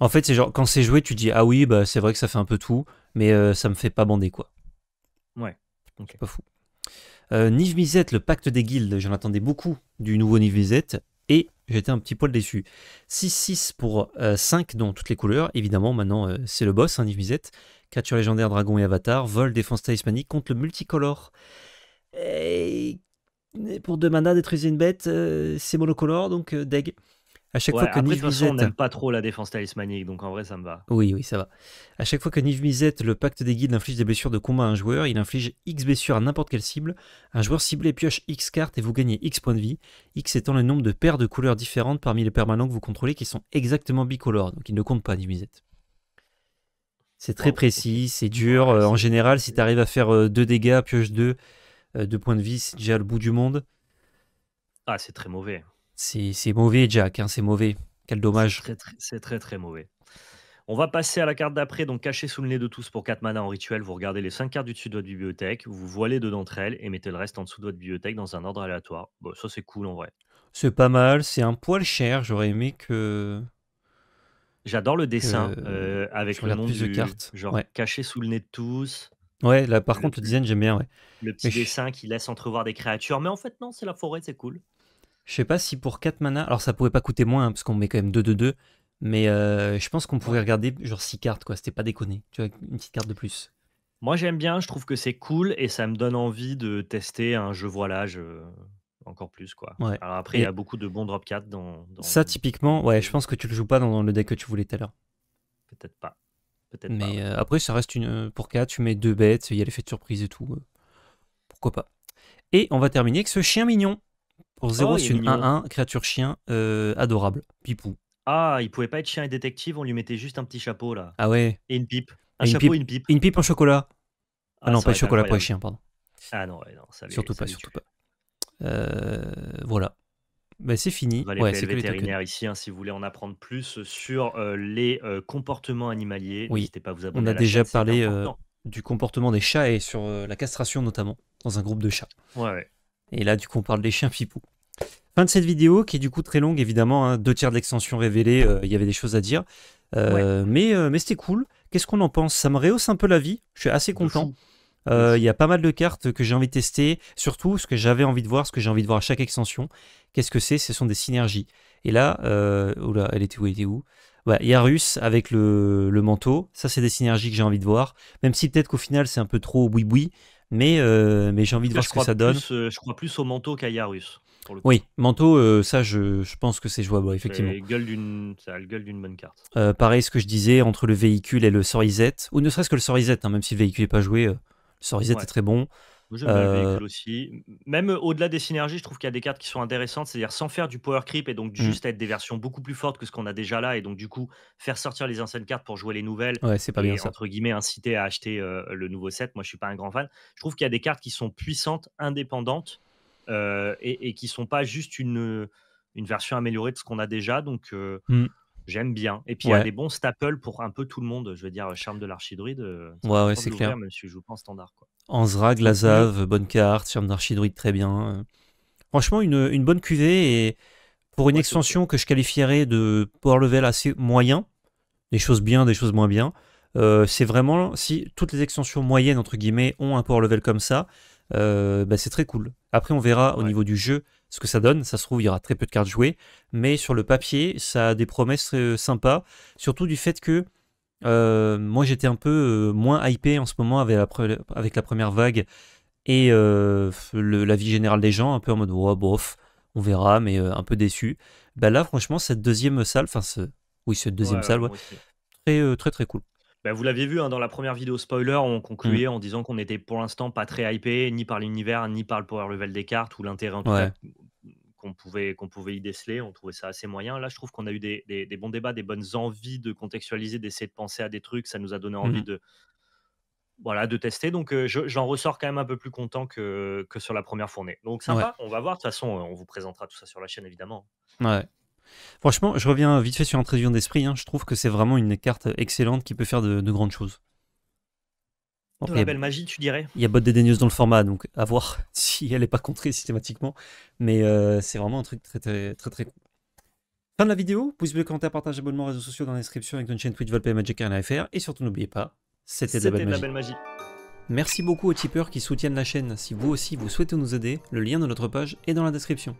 Speaker 1: En fait, c'est genre, quand c'est joué, tu dis, ah oui, bah c'est vrai que ça fait un peu tout, mais ça me fait pas bander, quoi.
Speaker 2: Ouais, Donc
Speaker 1: C'est pas fou. Euh, le pacte des guildes, j'en attendais beaucoup du nouveau Niv et j'étais un petit poil déçu. 6-6 pour 5 euh, dans toutes les couleurs, évidemment maintenant euh, c'est le boss, hein, Niv Mizzet. légendaire, dragon et avatar, vol, défense talismanique contre le multicolore. Et... pour 2 mana, détruisez une bête, c'est monocolore, donc deg. À chaque fois que après, n'aime pas
Speaker 2: trop la défense talismanique, donc en vrai, ça me va. Oui, oui,
Speaker 1: ça va. À chaque fois que niv Mizet, le pacte des guides, inflige des blessures de combat à un joueur, il inflige X blessures à n'importe quelle cible. Un joueur ciblé pioche X cartes et vous gagnez X points de vie. X étant le nombre de paires de couleurs différentes parmi les permanents que vous contrôlez qui sont exactement bicolores, donc il ne compte pas niv Mizet. C'est très précis, c'est dur. Euh, en général, si tu arrives à faire euh, deux dégâts, pioche 2, 2 euh, points de vie, c'est déjà le bout du monde.
Speaker 2: Ah, c'est très mauvais.
Speaker 1: C'est mauvais, Jack, hein, c'est mauvais. Quel dommage.
Speaker 2: C'est très, très, mauvais. On va passer à la carte d'après, donc caché sous le nez de tous pour 4 manas en rituel. Vous regardez les 5 cartes du dessus de votre bibliothèque, vous voilez deux d'entre elles et mettez le reste en dessous de votre bibliothèque dans un ordre aléatoire. Bon, ça c'est cool en vrai.
Speaker 1: C'est pas mal, c'est un poil cher, j'aurais aimé que.
Speaker 2: J'adore le dessin euh, avec le nom plus de cartes. Genre caché sous le nez de tous.
Speaker 1: Ouais, là par contre le design j'aime bien, Le petit dessin
Speaker 2: qui laisse entrevoir des créatures, mais en fait non, c'est la forêt, c'est cool.
Speaker 1: Je sais pas si pour 4 mana, alors ça pourrait pas coûter moins hein, parce qu'on met quand même 2 2 2, mais euh, je pense qu'on pourrait regarder genre 6 cartes quoi, c'était pas déconné. Tu vois une petite carte de plus.
Speaker 2: Moi j'aime bien, je trouve que c'est cool et ça me donne envie de tester un jeu voilage euh, encore plus quoi. Alors après il y a beaucoup de bons drop 4 dans,
Speaker 1: Ça typiquement, ouais, je pense que tu le joues pas dans, le deck que tu voulais tout à l'heure. Peut-être pas. Peut-être Mais pas, euh, après ça reste une pour 4, tu mets deux bêtes, il y a l'effet de surprise et tout. Pourquoi pas. Et on va terminer avec ce chien mignon. Pour 0, c'est une 1-1, créature chien, euh, adorable. Pipou.
Speaker 2: Ah, il pouvait pas être chien et détective, on lui mettait juste un petit chapeau là. Ah ouais. Et une pipe. Un chapeau et une
Speaker 1: pipe. Une pipe en chocolat. Ah, ah non, pas de chocolat pour les chiens, pardon. Ah non, non Surtout pas, surtout pas. Euh, voilà. Bah, c'est fini. On va ouais, c'est
Speaker 2: ici, hein, si vous voulez en apprendre plus sur euh, les comportements animaliers. Oui. N'hésitez pas à vous abonner. On a déjà
Speaker 1: parlé du comportement des chats et sur la castration notamment, dans un groupe de chats. Ouais, Et là, du coup, on parle des chiens pipou de cette vidéo qui est du coup très longue évidemment, hein. deux tiers de l'extension révélée, euh, il y avait des choses à dire. Euh, mais, euh, mais c'était cool. Qu'est-ce qu'on en pense Ça me rehausse un peu la vie, je suis assez content. Il y a pas mal de cartes que j'ai envie de tester, surtout ce que j'avais envie de voir, ce que j'ai envie de voir à chaque extension. Qu'est-ce que c'est Ce sont des synergies. Et là, oula, elle était où Elle était où Yarus avec le, le manteau, ça c'est des synergies que j'ai envie de voir. Même si peut-être qu'au final c'est un peu trop boui-boui, mais, mais j'ai envie de voir ce que ça donne.
Speaker 2: je crois plus au manteau qu'à Yarus oui,
Speaker 1: manteau, euh, ça, je, pense que c'est jouable, effectivement.
Speaker 2: Gueule ça a le gueule d'une bonne carte.
Speaker 1: Euh, pareil, ce que je disais, entre le véhicule et le sorisette, ou ne serait-ce que le sorisette, hein, même si le véhicule n'est pas joué, euh, le Sorizette est très bon. le véhicule
Speaker 2: aussi. Même au-delà des synergies, je trouve qu'il y a des cartes qui sont intéressantes, c'est-à-dire sans faire du power creep et donc mm. juste être des versions beaucoup plus fortes que ce qu'on a déjà là, et donc du coup faire sortir les anciennes cartes pour jouer les nouvelles. Ouais, c'est pas bien ça. Entre guillemets, inciter à acheter le nouveau set. Moi, je suis pas un grand fan. Je trouve qu'il y a des cartes qui sont puissantes, indépendantes, euh, et, et, qui sont pas juste une, version améliorée de ce qu'on a déjà. Donc, euh, hmm. J'aime bien. Et puis il y a des bons staples pour un peu tout le monde. Je veux dire, charme de l'archidruide.
Speaker 1: Euh, ouais, c'est clair.
Speaker 2: Même je vous prends standard. Quoi. Anzra, bonne
Speaker 1: carte, charme d'archidruide, très bien. Franchement, une, bonne cuvée. Et pour une extension que je qualifierais de power level assez moyen, des choses bien, des choses moins bien, c'est vraiment si toutes les extensions moyennes, entre guillemets, ont un power level comme ça, euh, bah, c'est très cool. Après, on verra au niveau du jeu ce que ça donne. Ça se trouve, il y aura très peu de cartes jouées, mais sur le papier, ça a des promesses euh, sympas, surtout du fait que euh, moi j'étais un peu moins hypé en ce moment avec la, première vague et la vie générale des gens, un peu en mode bof, on verra, mais un peu déçu. Bah là, franchement, cette deuxième salle, enfin, oui, cette deuxième salle, très, très très cool.
Speaker 2: Bah, vous l'aviez vu hein, dans la première vidéo spoiler, on concluait mm. en disant qu'on n'était pour l'instant pas très hypé ni par l'univers ni par le power level des cartes ou l'intérêt qu'on pouvait, qu'on pouvait y déceler. On trouvait ça assez moyen. Là, je trouve qu'on a eu des, bons débats, des bonnes envies de contextualiser, d'essayer de penser à des trucs. Ça nous a donné envie mm. de, voilà, de tester. Donc, euh, j'en ressors quand même un peu plus content que, que sur la première fournée. Donc, sympa. On va voir. De toute façon, euh, on vous présentera tout ça sur la chaîne, évidemment.
Speaker 1: Ouais. Franchement, je reviens vite fait sur Intrusion d'esprit. Hein. Je trouve que c'est vraiment une carte excellente qui peut faire de, grandes choses. de la belle magie, tu dirais. Il y a Bot Dédaigneuse dans le format, donc à voir si elle n'est pas contrée systématiquement. Mais euh, c'est vraiment un truc très très très très cool. Fin de la vidéo, pouce bleu, commentaire, partage, abonnement, réseaux sociaux dans la description avec notre chaîne Twitch, Volpe, Magic, FR, Et surtout, n'oubliez pas, c'était la belle, la belle magie. Merci beaucoup aux tipeurs qui soutiennent la chaîne. Si vous aussi vous souhaitez nous aider, le lien de notre page est dans la description.